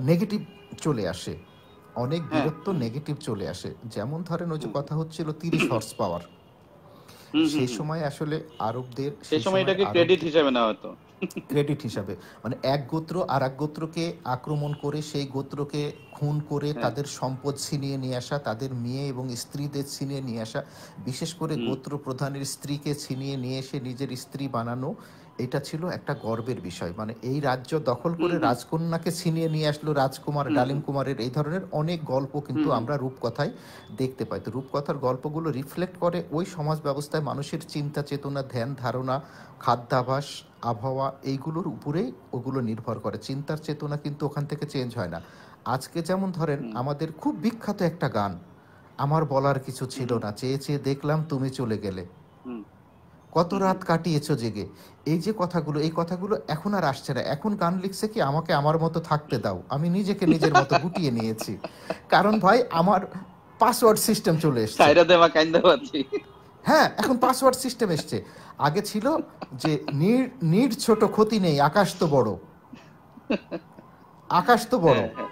নেগেটিভ চলে আসে অনেক হ্যাঁ। বিরক্ত নেগেটিভ চলে আসে যেমন ধরেন ওই যে কথা হচ্ছিল তিরিশ হর্স পাওয়ার সেই সময় আসলে আরবদের সেই সময় এটাকে ক্রেডিট হিসাবে নেওয়া হতো ক্রেডিট হিসাবে মানে এক গোত্র আর এক গোত্রকে আক্রমণ করে সেই গোত্রকে খুন করে হ্যাঁ। তাদের সম্পদ ছিনিয়ে নিয়ে আসা তাদের মেয়ে এবং স্ত্রীদের ছিনিয়ে নিয়ে আসা বিশেষ করে গোত্র প্রধানের স্ত্রীকে ছিনিয়ে নিয়ে এসে নিজের স্ত্রী বানানো এটা ছিল একটা গর্বের বিষয় মানে এই রাজ্য দখল করে রাজকন্যাকে ছিনিয়ে নিয়ে আসলো রাজকুমার ডালিম কুমারের এই ধরনের অনেক গল্প কিন্তু আমরা রূপকথায় দেখতে পাই তো রূপকথার গল্পগুলো রিফ্লেক্ট করে ওই সমাজ ব্যবস্থায় মানুষের চিন্তা চেতনা ধ্যান ধারণা খাদ্যাভাস আবহাওয়া এইগুলোর উপরেই ওগুলো নির্ভর করে চিন্তার চেতনা কিন্তু ওখান থেকে চেঞ্জ হয় না আজকে যেমন ধরেন আমাদের খুব বিখ্যাত একটা গান আমার বলার কিছু ছিল না চেয়ে চেয়ে দেখলাম তুমি চলে গেলে কত রাত কাটিয়েছ জেগে এই যে কথাগুলো এই কথাগুলো এখন আর আসছে না এখন গান লিখছে কি আমাকে আমার মতো থাকতে দাও আমি নিজেকে নিজের মতো গুটিয়ে নিয়েছি কারণ ভাই আমার পাসওয়ার্ড সিস্টেম চলে এসছে হ্যাঁ এখন পাসওয়ার্ড সিস্টেম এসছে আগে ছিল যে নির নির ছোট ক্ষতি নেই আকাশ তো বড় আকাশ তো বড় হ্যাঁ, হ্যাঁ।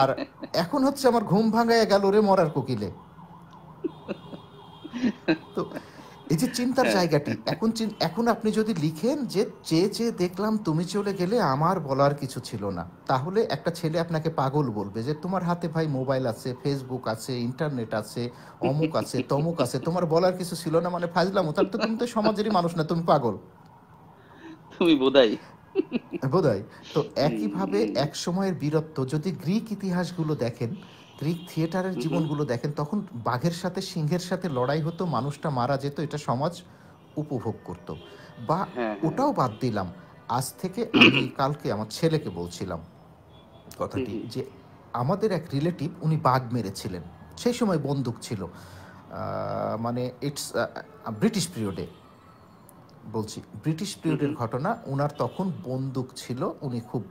আর এখন হচ্ছে আমার ঘুম ভাঙায় গেল রে মরার কোকিলে তো এই যে চিন্তার হ্যাঁ। জায়গাটি এখন এখন আপনি যদি লিখেন যে চেয়ে চেয়ে দেখলাম তুমি চলে গেলে আমার বলার কিছু ছিল না তাহলে একটা ছেলে আপনাকে পাগল বলবে যে তোমার হাতে ভাই মোবাইল আছে ফেসবুক আছে ইন্টারনেট আছে অমুক আছে তমুক আছে তোমার বলার কিছু ছিল না মানে ফাজলাম তাহলে তো তুমি তো সমাজেরই মানুষ না তুমি পাগল তুমি বোধাই বোধাই তো একইভাবে এক সময়ের বীরত্ব যদি গ্রিক ইতিহাসগুলো দেখেন গ্রিক থিয়েটারের জীবনগুলো দেখেন তখন বাঘের সাথে সিংহের সাথে লড়াই হতো মানুষটা মারা যেত এটা সমাজ উপভোগ করত বা হ্যাঁ, হ্যাঁ, হ্যাঁ। ওটাও বাদ দিলাম আজ থেকে আমি কালকে আমার ছেলেকে বলছিলাম কথাটি যে আমাদের এক রিলেটিভ উনি বাঘ মেরেছিলেন সেই সময় বন্দুক ছিল মানে ইটস ব্রিটিশ পিরিয়ডে বলছি ব্রিটিশ পিরিয়ডের ঘটনা ওনার তখন বন্দুক ছিল উনি খুব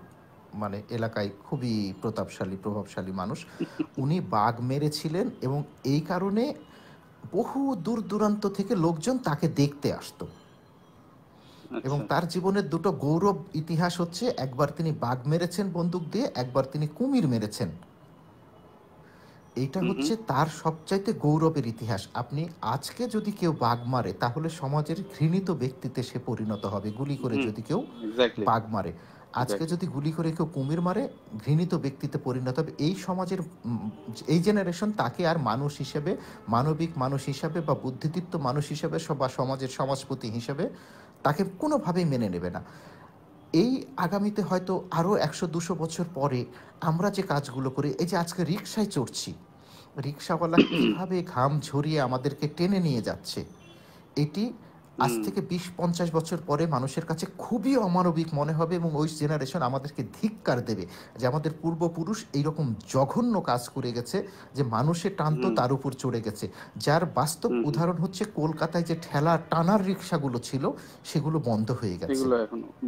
মানে এলাকায় খুবই প্রতাপশালী প্রভাবশালী মানুষ উনি বাঘ মেরেছিলেন এবং এই কারণে বহু দূর দূরান্ত থেকে লোকজন তাকে দেখতে আসতো এবং আচ্ছা। তার জীবনের দুটো গৌরব ইতিহাস হচ্ছে একবার তিনি বাঘ মেরেছেন বন্দুক দিয়ে একবার তিনি কুমির মেরেছেন এইটা হচ্ছে তার সবচাইতে গৌরবের ইতিহাস আপনি আজকে যদি কেউ বাঘ মারে তাহলে সমাজের ঘৃণিত ব্যক্তিতে সে পরিণত হবে গুলি করে যদি কেউ বাঘ মারে আজকে যদি গুলি করে কেউ কুমির মারে ঘৃণিত ব্যক্তিতে পরিণত হবে এই সমাজের এই জেনারেশন তাকে আর মানুষ হিসেবে মানবিক মানুষ হিসাবে বা বুদ্ধিদীপ্ত মানুষ হিসেবে বা সমাজের সমাজপতি হিসেবে তাকে কোনোভাবেই মেনে নেবে না এই আগামীতে হয়তো আরও একশো দুশো বছর পরে আমরা যে কাজগুলো করি এই যে আজকে রিক্সায় চড়ছি রিক্সাওয়ালা [CLEARS THROAT] কীভাবে ঘাম ঝরিয়ে আমাদেরকে টেনে নিয়ে যাচ্ছে এটি আজ থেকে বিশ পঞ্চাশ বছর পরে মানুষের কাছে খুবই অমানবিক মনে হবে এবং ওই জেনারেশন আমাদেরকে ধিক্কার দেবে যে আমাদের পূর্বপুরুষ এইরকম জঘন্য কাজ করে গেছে যে মানুষের টান তো তার উপর চড়ে গেছে যার বাস্তব উদাহরণ হচ্ছে কলকাতায় যে ঠেলা টানার রিক্সাগুলো ছিল সেগুলো বন্ধ হয়ে গেছে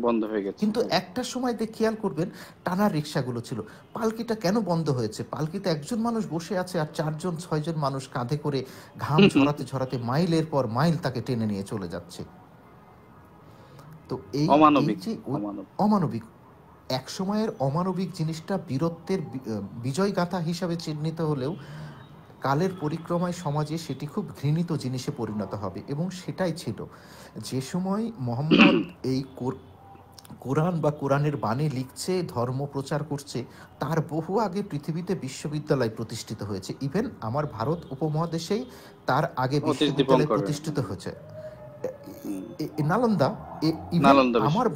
বন্ধ হয়ে গেছে কিন্তু একটা সময় দিয়ে খেয়াল করবেন টানার রিক্সাগুলো ছিল পালকিটা কেন বন্ধ হয়েছে পালকিতে একজন মানুষ বসে আছে আর চারজন ছয়জন মানুষ কাঁধে করে ঘাম [LAUGHS] ঝরাতে ঝরাতে মাইলের পর মাইল তাকে টেনে নিয়ে চলে যাচ্ছে যাচ্ছে তো এই অমানবিক এক সময়ের অমানবিক জিনিসটা বীরত্বের বিজয় গাথা হিসাবে চিহ্নিত হলেও কালের পরিক্রমায় সমাজে সেটি খুব ঘৃণিত জিনিসে পরিণত হবে এবং সেটাই ছিল যে সময় মোহাম্মদ [CLEARS THROAT] এই কোরআন বা কোরআনের বাণী লিখছে ধর্ম প্রচার করছে তার বহু আগে পৃথিবীতে বিশ্ববিদ্যালয় প্রতিষ্ঠিত হয়েছে ইভেন আমার ভারত উপমহাদেশেই তার আগে বিশ্ববিদ্যালয় প্রতিষ্ঠিত হয়েছে নালন্দা আমার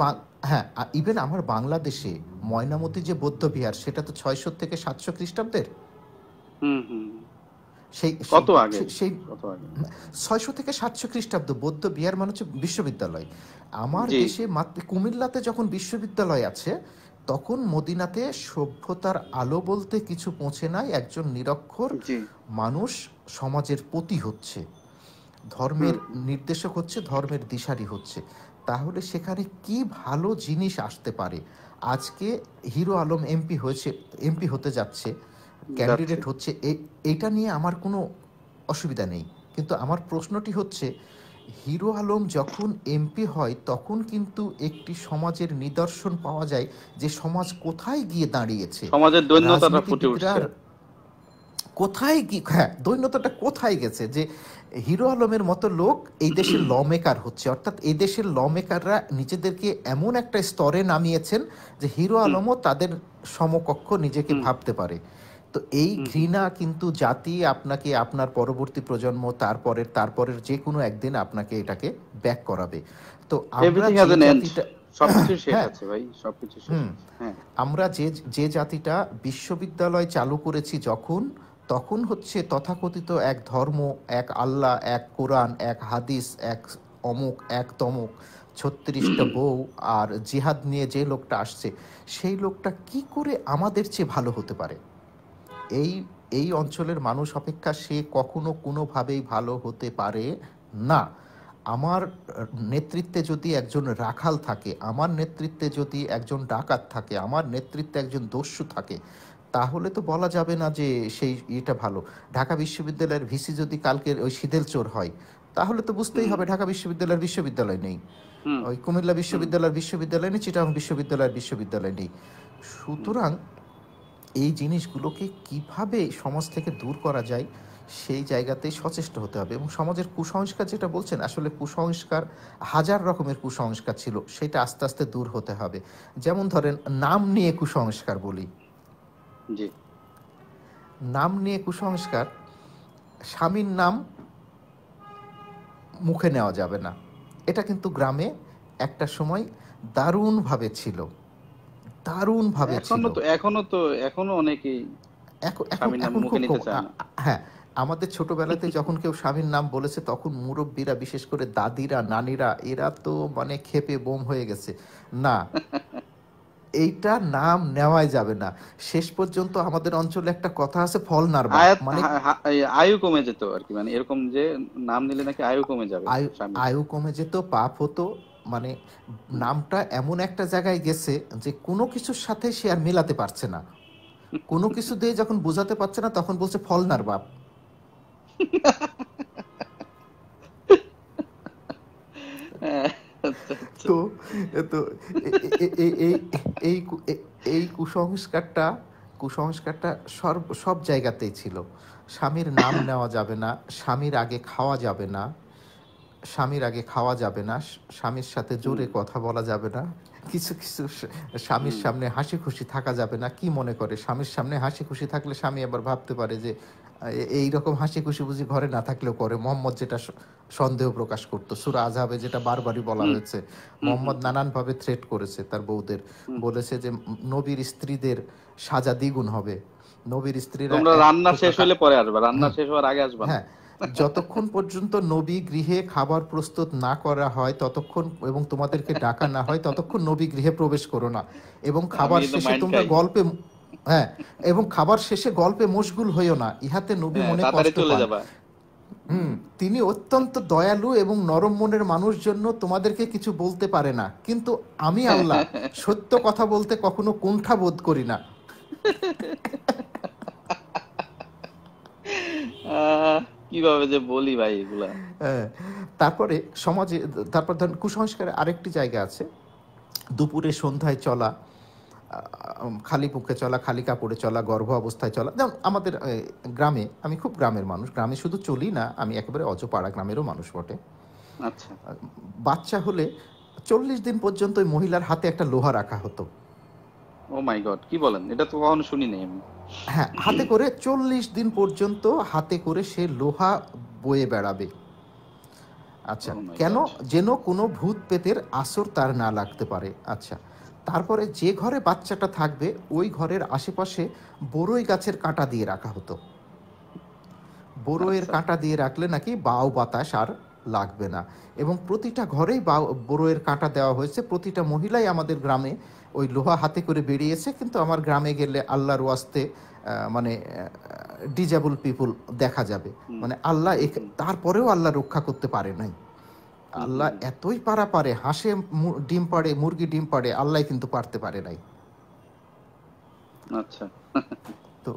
হ্যাঁ ইভেন আমার বাংলাদেশে ময়নামতি যে বৌদ্ধ বিহার সেটা তো ছয়শো থেকে সাতশো খ্রিস্টাব্দের সেই কত আগে সেই ছয়শো থেকে সাতশো খ্রিস্টাব্দ বৌদ্ধ বিহার মানে হচ্ছে বিশ্ববিদ্যালয় আমার দেশে মাত্র কুমিল্লাতে যখন বিশ্ববিদ্যালয় আছে তখন মদিনাতে সভ্যতার আলো বলতে কিছু পৌঁছে নাই একজন নিরক্ষর মানুষ সমাজের প্রতি হচ্ছে ধর্মের নির্দেশক হচ্ছে ধর্মের দিশারি হচ্ছে তাহলে সেখানে কি ভালো জিনিস আসতে পারে আজকে হিরো আলম এমপি হয়েছে এমপি হতে যাচ্ছে ক্যান্ডিডেট হচ্ছে এইটা নিয়ে আমার কোনো অসুবিধা নেই কিন্তু আমার প্রশ্নটি হচ্ছে হিরো আলম যখন এমপি হয় তখন কিন্তু একটি সমাজের নিদর্শন পাওয়া যায় যে সমাজ কোথায় গিয়ে দাঁড়িয়েছে সমাজের দৈন্যতাটা ফুটে কোথায় কি হ্যাঁ দৈন্যতাটা কোথায় গেছে যে হিরো আলমের মতো লোক এই দেশের ল মেকার হচ্ছে অর্থাৎ এই দেশের ল মেকাররা নিজেদেরকে এমন একটা স্তরে নামিয়েছেন যে হিরো আলমও তাদের সমকক্ষ নিজেকে ভাবতে পারে তো এই ঘৃণা কিন্তু জাতি আপনাকে আপনার পরবর্তী প্রজন্ম তারপরের তারপরের যে কোনো একদিন আপনাকে এটাকে ব্যাক করাবে তো আমরা হ্যাঁ। হ্যাঁ। আমরা যে যে জাতিটা বিশ্ববিদ্যালয় চালু করেছি যখন তখন হচ্ছে তথাকথিত এক ধর্ম এক আল্লাহ এক কোরআন এক হাদিস এক অমুক এক তমুক ছত্রিশটা বউ আর জিহাদ নিয়ে যে লোকটা আসছে সেই লোকটা কি করে আমাদের চেয়ে ভালো হতে পারে এই এই অঞ্চলের মানুষ অপেক্ষা সে কখনো কোনোভাবেই ভালো হতে পারে না আমার নেতৃত্বে যদি একজন রাখাল থাকে আমার নেতৃত্বে যদি একজন ডাকাত থাকে আমার নেতৃত্বে একজন দস্যু থাকে তাহলে তো বলা যাবে না যে সেই এটা ভালো ঢাকা বিশ্ববিদ্যালয়ের ভিসি যদি কালকের ওই শীতেল চোর হয় তাহলে তো বুঝতেই হবে ঢাকা বিশ্ববিদ্যালয়ের বিশ্ববিদ্যালয় নেই ওই কুমিল্লা বিশ্ববিদ্যালয়ের বিশ্ববিদ্যালয় নেই চিটাং বিশ্ববিদ্যালয়ের বিশ্ববিদ্যালয় নেই সুতরাং এই জিনিসগুলোকে কিভাবে সমাজ থেকে দূর করা যায় সেই জায়গাতেই সচেষ্ট হতে হবে এবং সমাজের কুসংস্কার যেটা বলছেন আসলে কুসংস্কার হাজার রকমের কুসংস্কার ছিল সেটা আস্তে আস্তে দূর হতে হবে যেমন ধরেন নাম নিয়ে কুসংস্কার বলি জি নাম নিয়ে কুসংস্কার স্বামীর নাম মুখে নেওয়া যাবে না এটা কিন্তু গ্রামে একটা সময় দারুণভাবে ছিল দারুণভাবে ছিল এখনো তো এখনো অনেকেই হ্যাঁ আমাদের ছোটবেলাতে [LAUGHS] যখন কেউ স্বামীর নাম বলেছে তখন মুরব্বীরা বিশেষ করে দাদিরা নানিরা এরা তো মানে খেপে বোম হয়ে গেছে না এইটা নাম নেওয়াই যাবে না শেষ পর্যন্ত আমাদের অঞ্চলে একটা কথা আছে ফল নার মানে আয়ু কমে যেত আর কি মানে এরকম যে নাম নিলে নাকি আয়ু কমে যাবে আয়ু কমে যেত পাপ হতো মানে নামটা এমন একটা জায়গায় গেছে যে কোনো কিছুর সাথে সে আর মেলাতে পারছে না কোনো কিছু দিয়ে যখন বোঝাতে পারছে না তখন বলছে ফলনার বাপ হ্যাঁ তো তো এই এই কুসংস্কারটা কুসংস্কারটা সর্ব সব জায়গাতেই ছিল স্বামীর নাম নেওয়া যাবে না স্বামীর আগে খাওয়া যাবে না স্বামীর আগে খাওয়া যাবে না স্বামীর সাথে জোরে কথা বলা যাবে না কিছু কিছু স্বামীর সামনে হাসি খুশি থাকা যাবে না কি মনে করে স্বামীর সামনে হাসি খুশি থাকলে স্বামী আবার ভাবতে পারে যে এই রকম হাসি খুশি বুঝি ঘরে না থাকলেও করে মোহাম্মদ যেটা সন্দেহ প্রকাশ করত সুরা আজহাবে যেটা বারবারই বলা হয়েছে মোহাম্মদ নানানভাবে থ্রেট করেছে তার বউদের বলেছে যে নবীর স্ত্রীদের সাজা দ্বিগুণ হবে নবীর স্ত্রীরা রান্না শেষ হলে পরে আসবে রান্না শেষ হওয়ার আগে আসবে হ্যাঁ যতক্ষণ পর্যন্ত নবী গৃহে খাবার প্রস্তুত না করা হয় ততক্ষণ এবং তোমাদেরকে ডাকা না হয় ততক্ষণ নবী গৃহে প্রবেশ করো না এবং খাবার শেষে তোমরা গল্পে হ্যাঁ এবং খাবার শেষে গল্পে মশগুল হইও না ইহাতে নবী হ্যাঁ, মনে কষ্ট পান হুম তিনি অত্যন্ত দয়ালু এবং নরম মনের মানুষ জন্য তোমাদেরকে কিছু বলতে পারে না কিন্তু আমি আল্লাহ [LAUGHS] সত্য কথা বলতে কখনো কুণ্ঠা বোধ করি না কিভাবে যে বলি ভাই এগুলা হ্যাঁ, তারপরে সমাজে তারপর ধরেন আরেকটি জায়গা আছে দুপুরে সন্ধ্যায় চলা খালি পুকে চলা খালি কাপড়ে চলা গর্ভ অবস্থায় চলা যেমন আমাদের গ্রামে আমি খুব গ্রামের মানুষ গ্রামে শুধু চলি না আমি একেবারে অজপাড়া গ্রামেরও মানুষ বটে আচ্ছা বাচ্চা হলে চল্লিশ দিন পর্যন্ত ওই মহিলার হাতে একটা লোহা রাখা হতো ও মাই গড কি বলেন এটা তো কখনো শুনি নাই আমি হ্যাঁ হাতে করে চল্লিশ দিন পর্যন্ত হাতে করে সে লোহা বয়ে বেড়াবে আচ্ছা oh কেন যেন কোনো ভূত পেতের আসর তার না লাগতে পারে আচ্ছা তারপরে যে ঘরে বাচ্চাটা থাকবে ওই ঘরের আশেপাশে বড়ই গাছের কাঁটা দিয়ে রাখা হতো বড়োয়ের আচ্ছা। কাঁটা দিয়ে রাখলে নাকি বাউ বাতাস আর লাগবে না এবং প্রতিটা ঘরেই বা বড়োয়ের কাঁটা দেওয়া হয়েছে প্রতিটা মহিলাই আমাদের গ্রামে ওই লোহা হাতে করে বেরিয়েছে কিন্তু আমার গ্রামে গেলে আল্লাহর ওয়াস্তে মানে ডিজেবল পিপুল দেখা যাবে মানে আল্লাহ তারপরেও আল্লাহ রক্ষা করতে পারে নাই আল্লাহ এতই পারা পারে হাঁসে ডিম পারে মুরগি ডিম পারে আল্লাহ কিন্তু পারতে পারে নাই আচ্ছা তো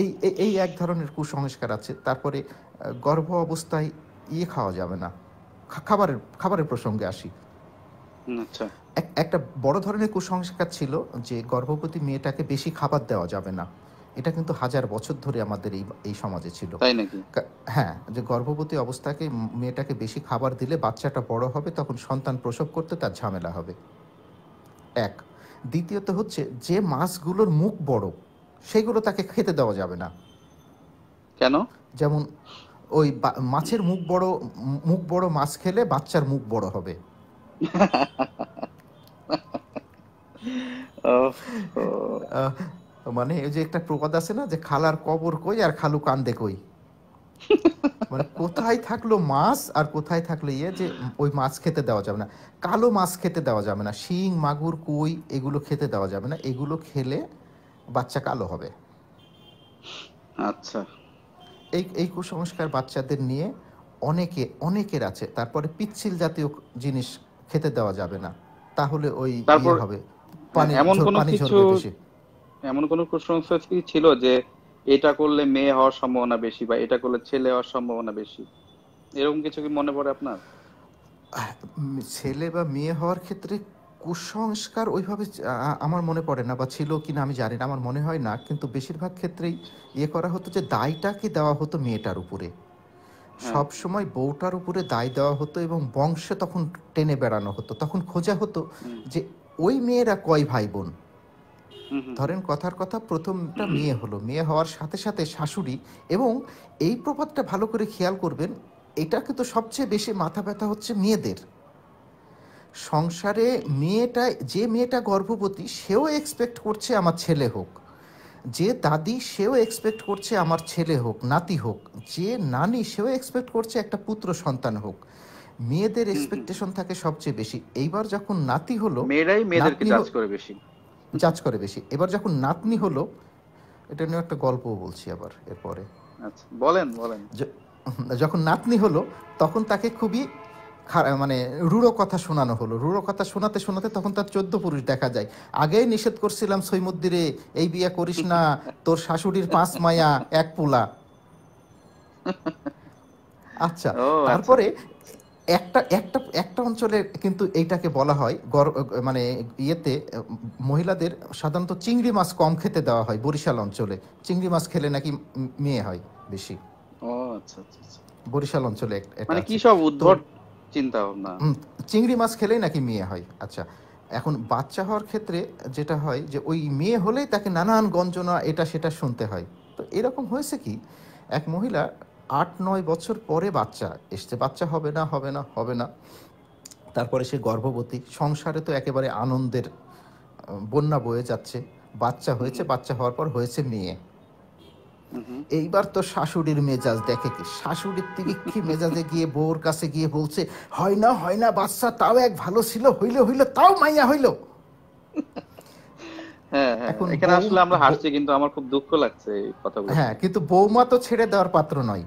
এই এই এক ধরনের কুসংস্কার আছে তারপরে গর্ভ অবস্থায় ইয়ে খাওয়া যাবে না খাবারের খাবারের প্রসঙ্গে আসি আচ্ছা। একটা বড় ধরনের কুসংস্কার ছিল যে গর্ভবতী মেয়েটাকে বেশি খাবার দেওয়া যাবে না এটা কিন্তু হাজার বছর ধরে আমাদের এই এই সমাজে ছিল হ্যাঁ যে গর্ভবতী অবস্থাকে মেয়েটাকে বেশি খাবার দিলে বাচ্চাটা বড় হবে তখন সন্তান প্রসব করতে তার ঝামেলা হবে এক দ্বিতীয়ত হচ্ছে যে মাছগুলোর মুখ বড় সেগুলো তাকে খেতে দেওয়া যাবে না কেন যেমন ওই মাছের মুখ বড় মুখ বড় মাছ খেলে বাচ্চার মুখ বড় হবে [LAUGHS] মানে ওই যে একটা প্রবাদ আছে না যে খালার কবর কই আর খালু কান্দে কই [LAUGHS] মানে কোথায় থাকলো মাছ আর কোথায় থাকলো ইয়ে যে ওই মাছ খেতে দেওয়া যাবে না কালো মাছ খেতে দেওয়া যাবে না শিং মাগুর কই এগুলো খেতে দেওয়া যাবে না এগুলো খেলে বাচ্চা কালো হবে আচ্ছা এই এই কুসংস্কার বাচ্চাদের নিয়ে অনেকে অনেকের আছে তারপরে পিচ্ছিল জাতীয় জিনিস খেতে দেওয়া যাবে না তাহলে ওই ইয়ে হবে পানি এমন কোন কিছু এমন কোনো কুসংস্কার কি ছিল যে এটা করলে মেয়ে হওয়ার সম্ভাবনা বেশি বা এটা করলে ছেলে হওয়ার সম্ভাবনা বেশি এরকম কিছু কি মনে পড়ে আপনার ছেলে বা মেয়ে হওয়ার ক্ষেত্রে কুসংস্কার ওইভাবে আমার মনে পড়ে না বা ছিল কি না আমি জানি না আমার মনে হয় না কিন্তু বেশিরভাগ ক্ষেত্রেই ইয়ে করা হতো যে দায়টাকে দেওয়া হতো মেয়েটার উপরে হ্যাঁ। সব সময় বউটার উপরে দায় দেওয়া হতো এবং বংশে তখন টেনে বেড়ানো হতো তখন খোঁজা হতো যে ওই মেয়েরা কয় ভাই বোন ধরেন কথার কথা প্রথমটা মেয়ে হলো মেয়ে হওয়ার সাথে সাথে শাশুড়ি এবং এই প্রপাতটা ভালো করে খেয়াল করবেন এটা কিন্তু সবচেয়ে বেশি মাথা ব্যথা হচ্ছে মেয়েদের সংসারে মেয়েটা যে মেয়েটা গর্ভবতী সেও এক্সপেক্ট করছে আমার ছেলে হোক যে দাদি সেও এক্সপেক্ট করছে আমার ছেলে হোক নাতি হোক যে নানি সেও এক্সপেক্ট করছে একটা পুত্র সন্তান হোক মেয়েদের এক্সপেকটেশন থাকে সবচেয়ে বেশি এইবার যখন নাতি হলো মেয়েরাই মেয়েদেরকে জাজ করে বেশি জাজ করে বেশি এবার যখন নাতনি হলো এটা নিয়ে একটা গল্প বলছি আবার এরপরে আচ্ছা, বলেন বলেন যখন নাতনি হলো তখন তাকে খুবই মানে রূঢ় কথা শোনানো হলো রূঢ় কথা শোনাতে শোনাতে তখন তার চোদ্দ পুরুষ দেখা যায় আগেই নিষেধ করছিলাম সৈমুদ্দিরে এই বিয়া করিস না তোর শাশুড়ির পাঁচ মায়া এক পোলা [LAUGHS] আচ্ছা, আচ্ছা তারপরে একটা একটা একটা অঞ্চলে কিন্তু এইটাকে বলা হয় মানে ইয়েতে মহিলাদের সাধারণত চিংড়ি মাছ কম খেতে দেওয়া হয় বরিশাল অঞ্চলে চিংড়ি মাছ খেলে নাকি মেয়ে হয় বেশি আচ্ছা, আচ্ছা, আচ্ছা। বরিশাল অঞ্চলে মানে কি সব উদ্ভট চিন্তা ভাবনা চিংড়ি মাছ খেলেই নাকি মেয়ে হয় আচ্ছা এখন বাচ্চা হওয়ার ক্ষেত্রে যেটা হয় যে ওই মেয়ে হলেই তাকে নানান গঞ্জনা এটা সেটা শুনতে হয় তো এরকম হয়েছে কি এক মহিলা আট নয় বছর পরে বাচ্চা এসতে বাচ্চা হবে না হবে না হবে না তারপরে সে গর্ভবতী সংসারে তো একেবারে আনন্দের বন্যা বয়ে যাচ্ছে বাচ্চা হয়েছে বাচ্চা হওয়ার পর হয়েছে মেয়ে এইবার তো শাশুড়ির মেজাজ দেখে কি শাশুড়ির তিরিক্ষি মেজাজে গিয়ে বউর কাছে গিয়ে বলছে হয় না হয় না বাচ্চা তাও এক ভালো ছিল হইল হইল তাও মাইয়া হইল হ্যাঁ, হ্যাঁ, এখন এখানে আসলে আমরা হাসছি কিন্তু আমার খুব দুঃখ লাগছে এই কথাগুলো হ্যাঁ কিন্তু বৌমা তো ছেড়ে দেওয়ার পাত্র নয়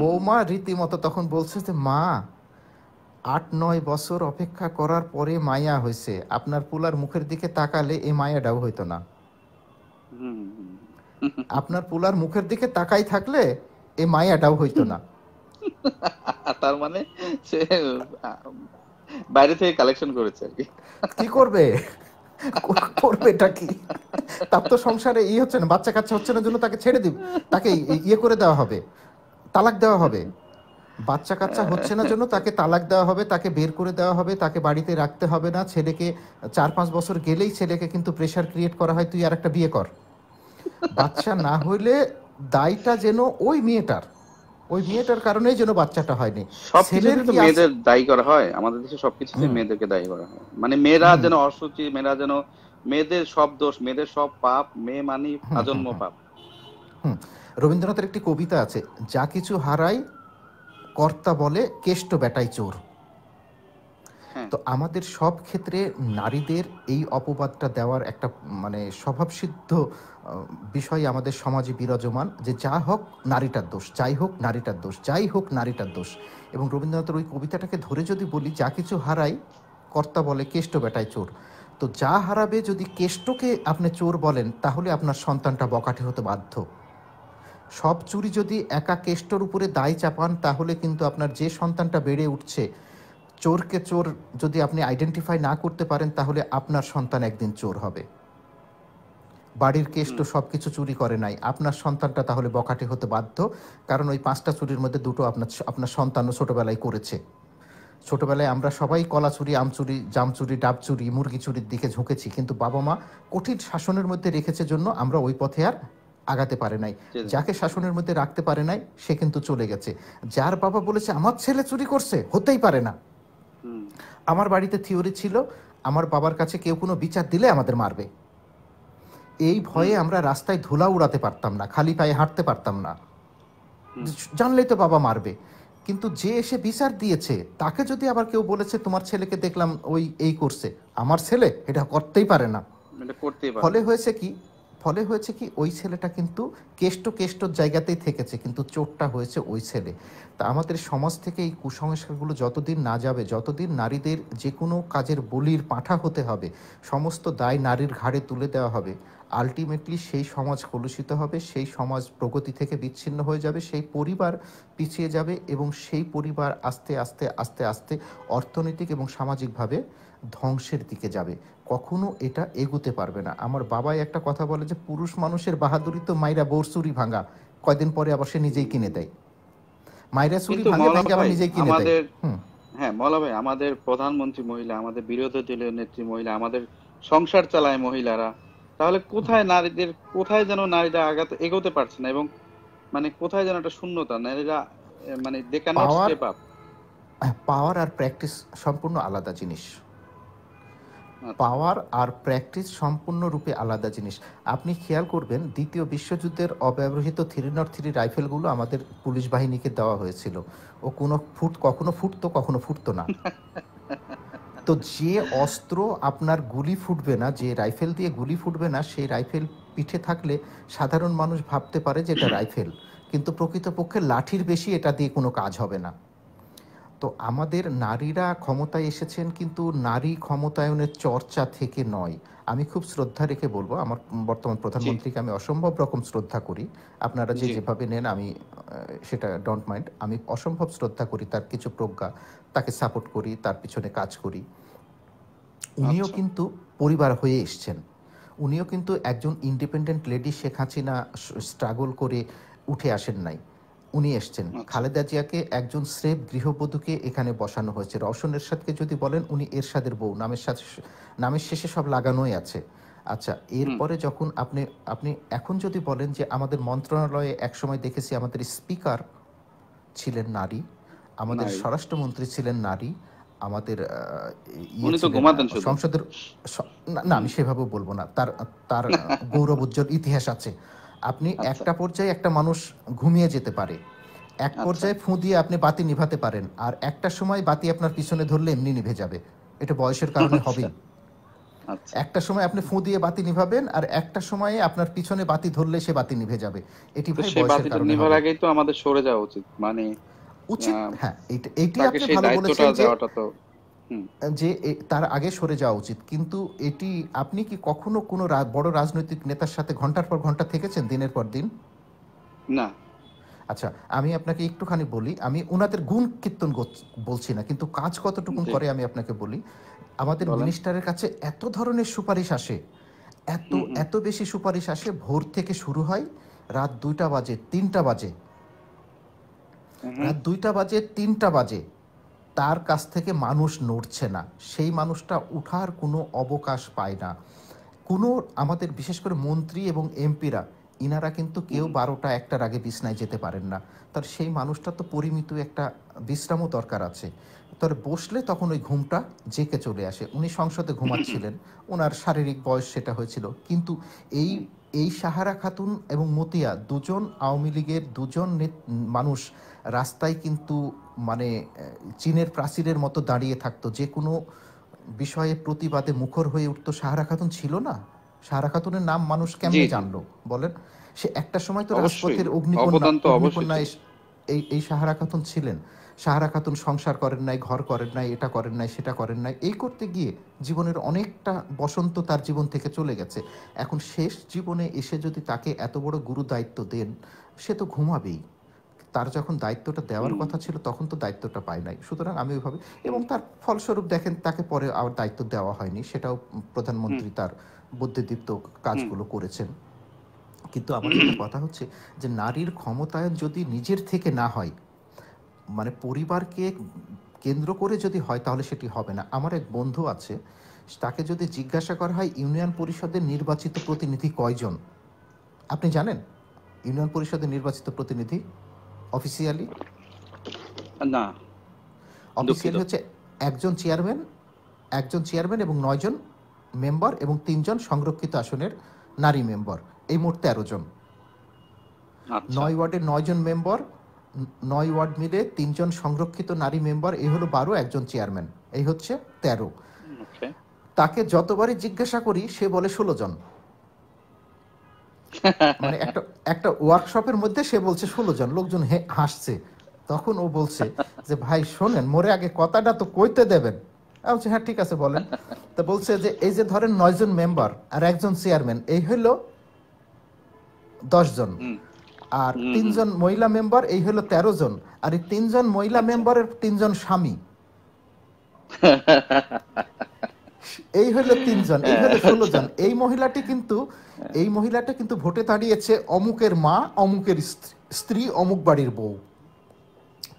বৌমা রীতিমতো তখন বলছে যে মা আট নয় বছর অপেক্ষা করার পরে মায়া হয়েছে আপনার পুলার মুখের দিকে তাকালে এই মায়াটাও হইতো না আপনার পুলার মুখের দিকে তাকাই থাকলে এই মায়াটাও হইতো না [LAUGHS] তার মানে সে বাইরে থেকে কালেকশন করেছে আর [LAUGHS] কি করবে করবে এটা কি তার তো সংসারে ই হচ্ছে না বাচ্চা কাচ্চা হচ্ছে না জন্য তাকে ছেড়ে দিব তাকে ইয়ে করে দেওয়া হবে তালাক দেওয়া হবে বাচ্চা কাচ্চা হচ্ছে না জন্য তাকে তালাক দেওয়া হবে তাকে বের করে দেওয়া হবে তাকে বাড়িতে রাখতে হবে না ছেলেকে চার পাঁচ বছর গেলেই ছেলেকে কিন্তু প্রেশার ক্রিয়েট করা হয় তুই আর একটা বিয়ে কর বাচ্চা না হইলে দায়টা যেন ওই মেয়েটার ওই মেয়েটার কারণেই যেন বাচ্চাটা হয়নি ছেলের তো মেয়েদের দায়ী করা হয় আমাদের দেশে সবকিছুতে মেয়েদেরকে দায়ী করা হয় মানে মেয়েরা যেন অসুচি মেয়েরা যেন মেয়েদের সব দোষ মেয়েদের সব পাপ মেয়ে মানি আজন্ম পাপ রবীন্দ্রনাথের একটি কবিতা আছে যা কিছু হারায় কর্তা বলে কেষ্ট বেটাই চোর তো আমাদের সব ক্ষেত্রে নারীদের এই অপবাদটা দেওয়ার একটা মানে স্বভাবসিদ্ধ বিষয় আমাদের সমাজে বিরাজমান যে যা হোক নারীটার দোষ যাই হোক নারীটার দোষ যাই হোক নারীটার দোষ এবং রবীন্দ্রনাথের ওই কবিতাটাকে ধরে যদি বলি যা কিছু হারাই কর্তা বলে কেষ্ট বেটায় চোর তো যা হারাবে যদি কেষ্টকে আপনি চোর বলেন তাহলে আপনার সন্তানটা বকাঠে হতে বাধ্য সব চুরি যদি একা কেষ্টর উপরে দায় চাপান তাহলে কিন্তু আপনার যে সন্তানটা বেড়ে উঠছে চোরকে চোর যদি আপনি আইডেন্টিফাই না করতে পারেন তাহলে আপনার সন্তান একদিন চোর হবে বাড়ির কেষ্ট সব কিছু চুরি করে নাই আপনার সন্তানটা তাহলে বকাটে হতে বাধ্য কারণ ওই পাঁচটা চুরির মধ্যে দুটো আপনার আপনার সন্তানও ছোটোবেলায় করেছে ছোটবেলায় আমরা সবাই কলা চুরি আম চুরি জাম চুরি ডাব চুরি মুরগি চুরির দিকে ঝুঁকেছি কিন্তু বাবা মা কঠিন শাসনের মধ্যে রেখেছে জন্য আমরা ওই পথে আর আগাতে পারে নাই যাকে শাসনের মধ্যে রাখতে পারে নাই সে কিন্তু চলে গেছে যার বাবা বলেছে আমার ছেলে চুরি করছে হতেই পারে না আমার বাড়িতে থিওরি ছিল আমার বাবার কাছে কেউ কোনো বিচার দিলে আমাদের মারবে এই ভয়ে আমরা রাস্তায় ধুলা উড়াতে পারতাম না খালি পায়ে হাঁটতে পারতাম না জানলেই তো বাবা মারবে কিন্তু যে এসে বিচার দিয়েছে তাকে যদি আবার কেউ বলেছে তোমার ছেলেকে দেখলাম ওই এই করছে আমার ছেলে এটা করতেই পারে না ফলে হয়েছে কি ফলে হয়েছে কি ওই ছেলেটা কিন্তু কেষ্ট কেষ্টর জায়গাতেই থেকেছে কিন্তু চোটটা হয়েছে ওই ছেলে তা আমাদের সমাজ থেকে এই কুসংস্কারগুলো যতদিন না যাবে যতদিন নারীদের যে কোনো কাজের বলির পাঠা হতে হবে সমস্ত দায় নারীর ঘাড়ে তুলে দেওয়া হবে আলটিমেটলি সেই সমাজ কলুষিত হবে সেই সমাজ প্রগতি থেকে বিচ্ছিন্ন হয়ে যাবে সেই পরিবার পিছিয়ে যাবে এবং সেই পরিবার আস্তে আস্তে আস্তে আস্তে অর্থনৈতিক এবং সামাজিকভাবে ধ্বংসের দিকে যাবে কখনো এটা এগুতে পারবে না আমার বাবাই একটা কথা বলে যে পুরুষ মানুষের বাহাদুরি তো মাইরা বোরসুরি ভাঙা কয়দিন পরে আবার সে নিজেই কিনে দেয় মাইরা সুরি ভাঙে ভাঙে আবার নিজেই কিনে দেয় হ্যাঁ মলা ভাই আমাদের প্রধানমন্ত্রী মহিলা আমাদের বিরোধী দলীয় নেত্রী মহিলা আমাদের সংসার চালায় মহিলারা তাহলে কোথায় নারীদের কোথায় যেন নারীরা আগাত এগোতে পারছে না এবং মানে কোথায় যেন একটা শূন্যতা নারীরা মানে দেখানোর স্টেপ আপ পাওয়ার আর প্র্যাকটিস সম্পূর্ণ আলাদা জিনিস পাওয়ার আর প্র্যাকটিস সম্পূর্ণরূপে আলাদা জিনিস আপনি খেয়াল করবেন দ্বিতীয় বিশ্বযুদ্ধের অব্যবহৃত থ্রি নট থ্রি রাইফেলগুলো আমাদের পুলিশ বাহিনীকে দেওয়া হয়েছিল ও কোনো ফুট কখনো ফুটতো কখনো ফুটতো না [LAUGHS] তো যে অস্ত্র আপনার গুলি ফুটবে না যে রাইফেল দিয়ে গুলি ফুটবে না সেই রাইফেল পিঠে থাকলে সাধারণ মানুষ ভাবতে পারে যে এটা রাইফেল কিন্তু প্রকৃতপক্ষে লাঠির বেশি এটা দিয়ে কোনো কাজ হবে না তো আমাদের নারীরা ক্ষমতায় এসেছেন কিন্তু নারী ক্ষমতায়নের চর্চা থেকে নয় আমি খুব শ্রদ্ধা রেখে বলবো আমার বর্তমান প্রধানমন্ত্রীকে আমি অসম্ভব রকম শ্রদ্ধা করি আপনারা যে যেভাবে নেন আমি সেটা ডোন্ট মাইন্ড আমি অসম্ভব শ্রদ্ধা করি তার কিছু প্রজ্ঞা তাকে সাপোর্ট করি তার পিছনে কাজ করি উনিও আচ্ছা। কিন্তু পরিবার হয়ে এসছেন উনিও কিন্তু একজন independent lady Sheikh Hasina struggle করে উঠে আসেন নাই উনি এসছেন আচ্ছা। খালেদা জিয়াকে একজন স্রেফ গৃহবধূকে এখানে বসানো হয়েছে রওশন এরশাদকে যদি বলেন উনি এরশাদের বউ নামের সাথে নামের শেষে সব লাগানোই আছে আচ্ছা এরপরে যখন আপনি আপনি এখন যদি বলেন যে আমাদের মন্ত্রণালয়ে একসময় দেখেছি আমাদের স্পিকার ছিলেন নারী আমাদের স্বরাষ্ট্রমন্ত্রী ছিলেন নারী আমাদের ইয়ে সংসদের না আমি সেভাবে বলবো না তার তার [LAUGHS] গৌরব উজ্জ্বল ইতিহাস আছে আপনি আচ্ছা। একটা পর্যায়ে একটা মানুষ ঘুমিয়ে যেতে পারে এক আচ্ছা। পর্যায়ে ফুঁ দিয়ে আপনি বাতি নিভাতে পারেন আর একটা সময় বাতি আপনার পিছনে ধরলে এমনি নিভে যাবে এটা বয়সের কারণে আচ্ছা। হবে একটা সময় আপনি ফুঁ দিয়ে বাতি নিভাবেন আর একটা সময়ে আপনার পিছনে বাতি ধরলে সে বাতি নিভে যাবে এটি ভাই বয়সের কারণে নিভার আগেই তো আমাদের সরে যাওয়া উচিত মানে উচিত হ্যাঁ এটা আপনি ভালো বলেছেন যে যে তার আগে সরে যাওয়া উচিত কিন্তু এটি আপনি কি কখনো কোনো বড় রাজনৈতিক নেতার সাথে ঘন্টার পর ঘন্টা থেকেছেন দিনের পর দিন না আচ্ছা আমি আপনাকে একটুখানি বলি আমি ওনাদের গুণ কীর্তন বলছি না কিন্তু কাজ কতটুকু করে আমি আপনাকে বলি আমাদের মিনিস্টারের কাছে এত ধরনের সুপারিশ আসে এত এত বেশি সুপারিশ আসে ভোর থেকে শুরু হয় রাত দুইটা বাজে তিনটা বাজে রাত দুইটা বাজে তিনটা বাজে তার কাছ থেকে মানুষ নড়ছে না সেই মানুষটা উঠার কোনো অবকাশ পায় না কোনো আমাদের বিশেষ করে মন্ত্রী এবং এমপিরা ইনারা কিন্তু কেউ বারোটা একটার আগে বিছনায় যেতে পারেন না তার সেই মানুষটা তো পরিমিত একটা বিশ্রামও দরকার আছে তার বসলে তখন ওই ঘুমটা জেকে চলে আসে উনি সংসদে ঘুমাচ্ছিলেন ওনার শারীরিক বয়স সেটা হয়েছিল কিন্তু এই এই সাহারা খাতুন এবং মতিয়া দুজন আওয়ামী লীগের দুজন মানুষ রাস্তায় কিন্তু মানে চীনের প্রাচীরের মতো দাঁড়িয়ে থাকতো যে কোনো বিষয়ে প্রতিবাদে মুখর হয়ে উঠতো সাহারা খাতুন ছিল না সাহারা খাতুনের নাম মানুষ কেমনে জানলো বলেন সে একটা সময় তো রাজপথের অগ্নিকন্যা এই সাহারা খাতুন ছিলেন সাহারা খাতুন সংসার করেন নাই ঘর করেন নাই এটা করেন নাই সেটা করেন নাই এই করতে গিয়ে জীবনের অনেকটা বসন্ত তার জীবন থেকে চলে গেছে এখন শেষ জীবনে এসে যদি তাকে এত বড় গুরু দায়িত্ব দেন সে তো ঘুমাবেই তার যখন দায়িত্বটা দেওয়ার কথা ছিল তখন তো দায়িত্বটা পায় নাই সুতরাং আমি ওইভাবে এবং তার ফলস্বরূপ দেখেন তাকে পরে আবার দায়িত্ব দেওয়া হয়নি সেটাও প্রধানমন্ত্রী তার বুদ্ধিদীপ্ত কাজগুলো করেছেন কিন্তু আমার কথা হচ্ছে যে নারীর ক্ষমতায়ন যদি নিজের থেকে না হয় মানে পরিবারকে কেন্দ্র করে যদি হয় তাহলে সেটি হবে না আমার এক বন্ধু আছে তাকে যদি জিজ্ঞাসা করা হয় ইউনিয়ন পরিষদের নির্বাচিত প্রতিনিধি কয়জন আপনি জানেন ইউনিয়ন পরিষদের নির্বাচিত প্রতিনিধি অফিসিয়ালি না অফিসিয়ালি হচ্ছে একজন চেয়ারম্যান একজন চেয়ারম্যান এবং নয়জন মেম্বার এবং তিনজন সংরক্ষিত আসনের নারী মেম্বার এই মুহূর্তে তেরো জন আচ্ছা। নয় ওয়ার্ডের নয়জন মেম্বার নয় ওয়ার্ড মিলে তিনজন সংরক্ষিত নারী মেম্বার এই হলো বারো একজন চেয়ারম্যান এই হচ্ছে তেরো তাকে যতবারই জিজ্ঞাসা করি সে বলে ষোলো জন মানে একটা একটা ওয়ার্কশপের মধ্যে সে বলছে ষোলো জন লোকজন হাসছে তখন ও বলছে যে ভাই শোনেন মোরে আগে কথাটা তো কইতে দেবেন বলছে হ্যাঁ ঠিক আছে বলেন তা বলছে যে এই যে ধরেন নয়জন মেম্বার আর একজন চেয়ারম্যান এই হইল দশজন জন আর তিনজন মহিলা মেম্বার এই হলো তেরো জন আর এই তিনজন মহিলা মেম্বারের আচ্ছা। তিনজন স্বামী এই হলো তিনজন এই হলো হ্যাঁ। ষোলো জন এই মহিলাটি কিন্তু এই মহিলাটা কিন্তু ভোটে দাঁড়িয়েছে অমুকের মা অমুকের স্ত্রী অমুক বাড়ির বউ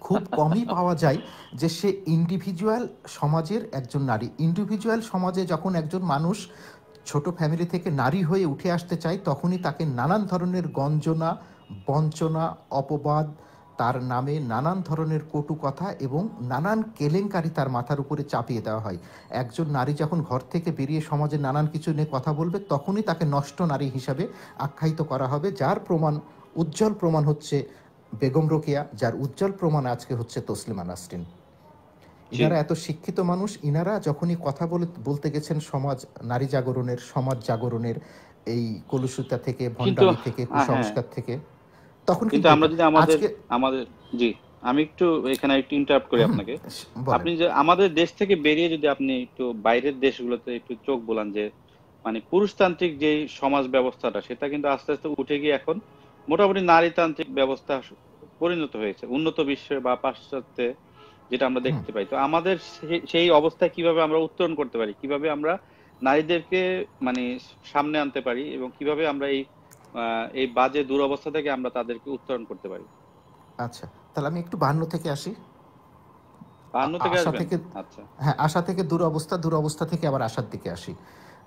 খুব কমই পাওয়া যায় যে সে ইন্ডিভিজুয়াল সমাজের একজন নারী ইন্ডিভিজুয়াল সমাজে যখন একজন মানুষ ছোট ফ্যামিলি থেকে নারী হয়ে উঠে আসতে চায় তখনই তাকে নানান ধরনের গঞ্জনা বঞ্চনা অপবাদ তার নামে নানান ধরনের কটু কথা এবং নানান কেলেঙ্কারি তার মাথার উপরে চাপিয়ে দেওয়া হয় একজন নারী যখন ঘর থেকে বেরিয়ে সমাজে নানান কিছু নিয়ে কথা বলবে তখনই তাকে নষ্ট নারী হিসাবে আখ্যায়িত করা হবে যার প্রমাণ উজ্জ্বল প্রমাণ হচ্ছে বেগম রোকিয়া যার উজ্জ্বল প্রমাণ আজকে হচ্ছে তসলিমা নাসরিন ইনারা এত শিক্ষিত মানুষ ইনারা যখনই কথা বলে বলতে গেছেন সমাজ নারী জাগরণের সমাজ জাগরণের এই কলুষতা থেকে ভণ্ডারি থেকে হ্যাঁ। কুসংস্কার থেকে তখন কিন্তু আমরা যদি আমাদের আমাদের জি আমি একটু এখানে একটু ইন্টারাপ্ট করি আপনাকে আপনি যে আমাদের দেশ থেকে বেরিয়ে যদি আপনি একটু বাইরের দেশগুলোতে একটু চোখ বলান যে মানে পুরুষতান্ত্রিক যে সমাজ ব্যবস্থাটা সেটা কিন্তু আস্তে আস্তে উঠে গিয়ে এখন মোটামুটি নারীতান্ত্রিক ব্যবস্থা পরিণত হয়েছে উন্নত বিশ্বে বা পাশ্চাত্যে যেটা আমরা দেখতে পাই তো আমাদের সেই অবস্থায় কিভাবে আমরা উত্তরণ করতে পারি কিভাবে আমরা নারীদেরকে মানে সামনে আনতে পারি এবং কিভাবে আমরা এই এই বাজে দুরবস্থা থেকে আমরা তাদেরকে উত্তরণ করতে পারি আচ্ছা তাহলে আমি একটু বান্ন থেকে আসি বাহান্ন থেকে থেকে আচ্ছা হ্যাঁ আশা থেকে দুরবস্থা দুরবস্থা থেকে আবার আশার দিকে আসি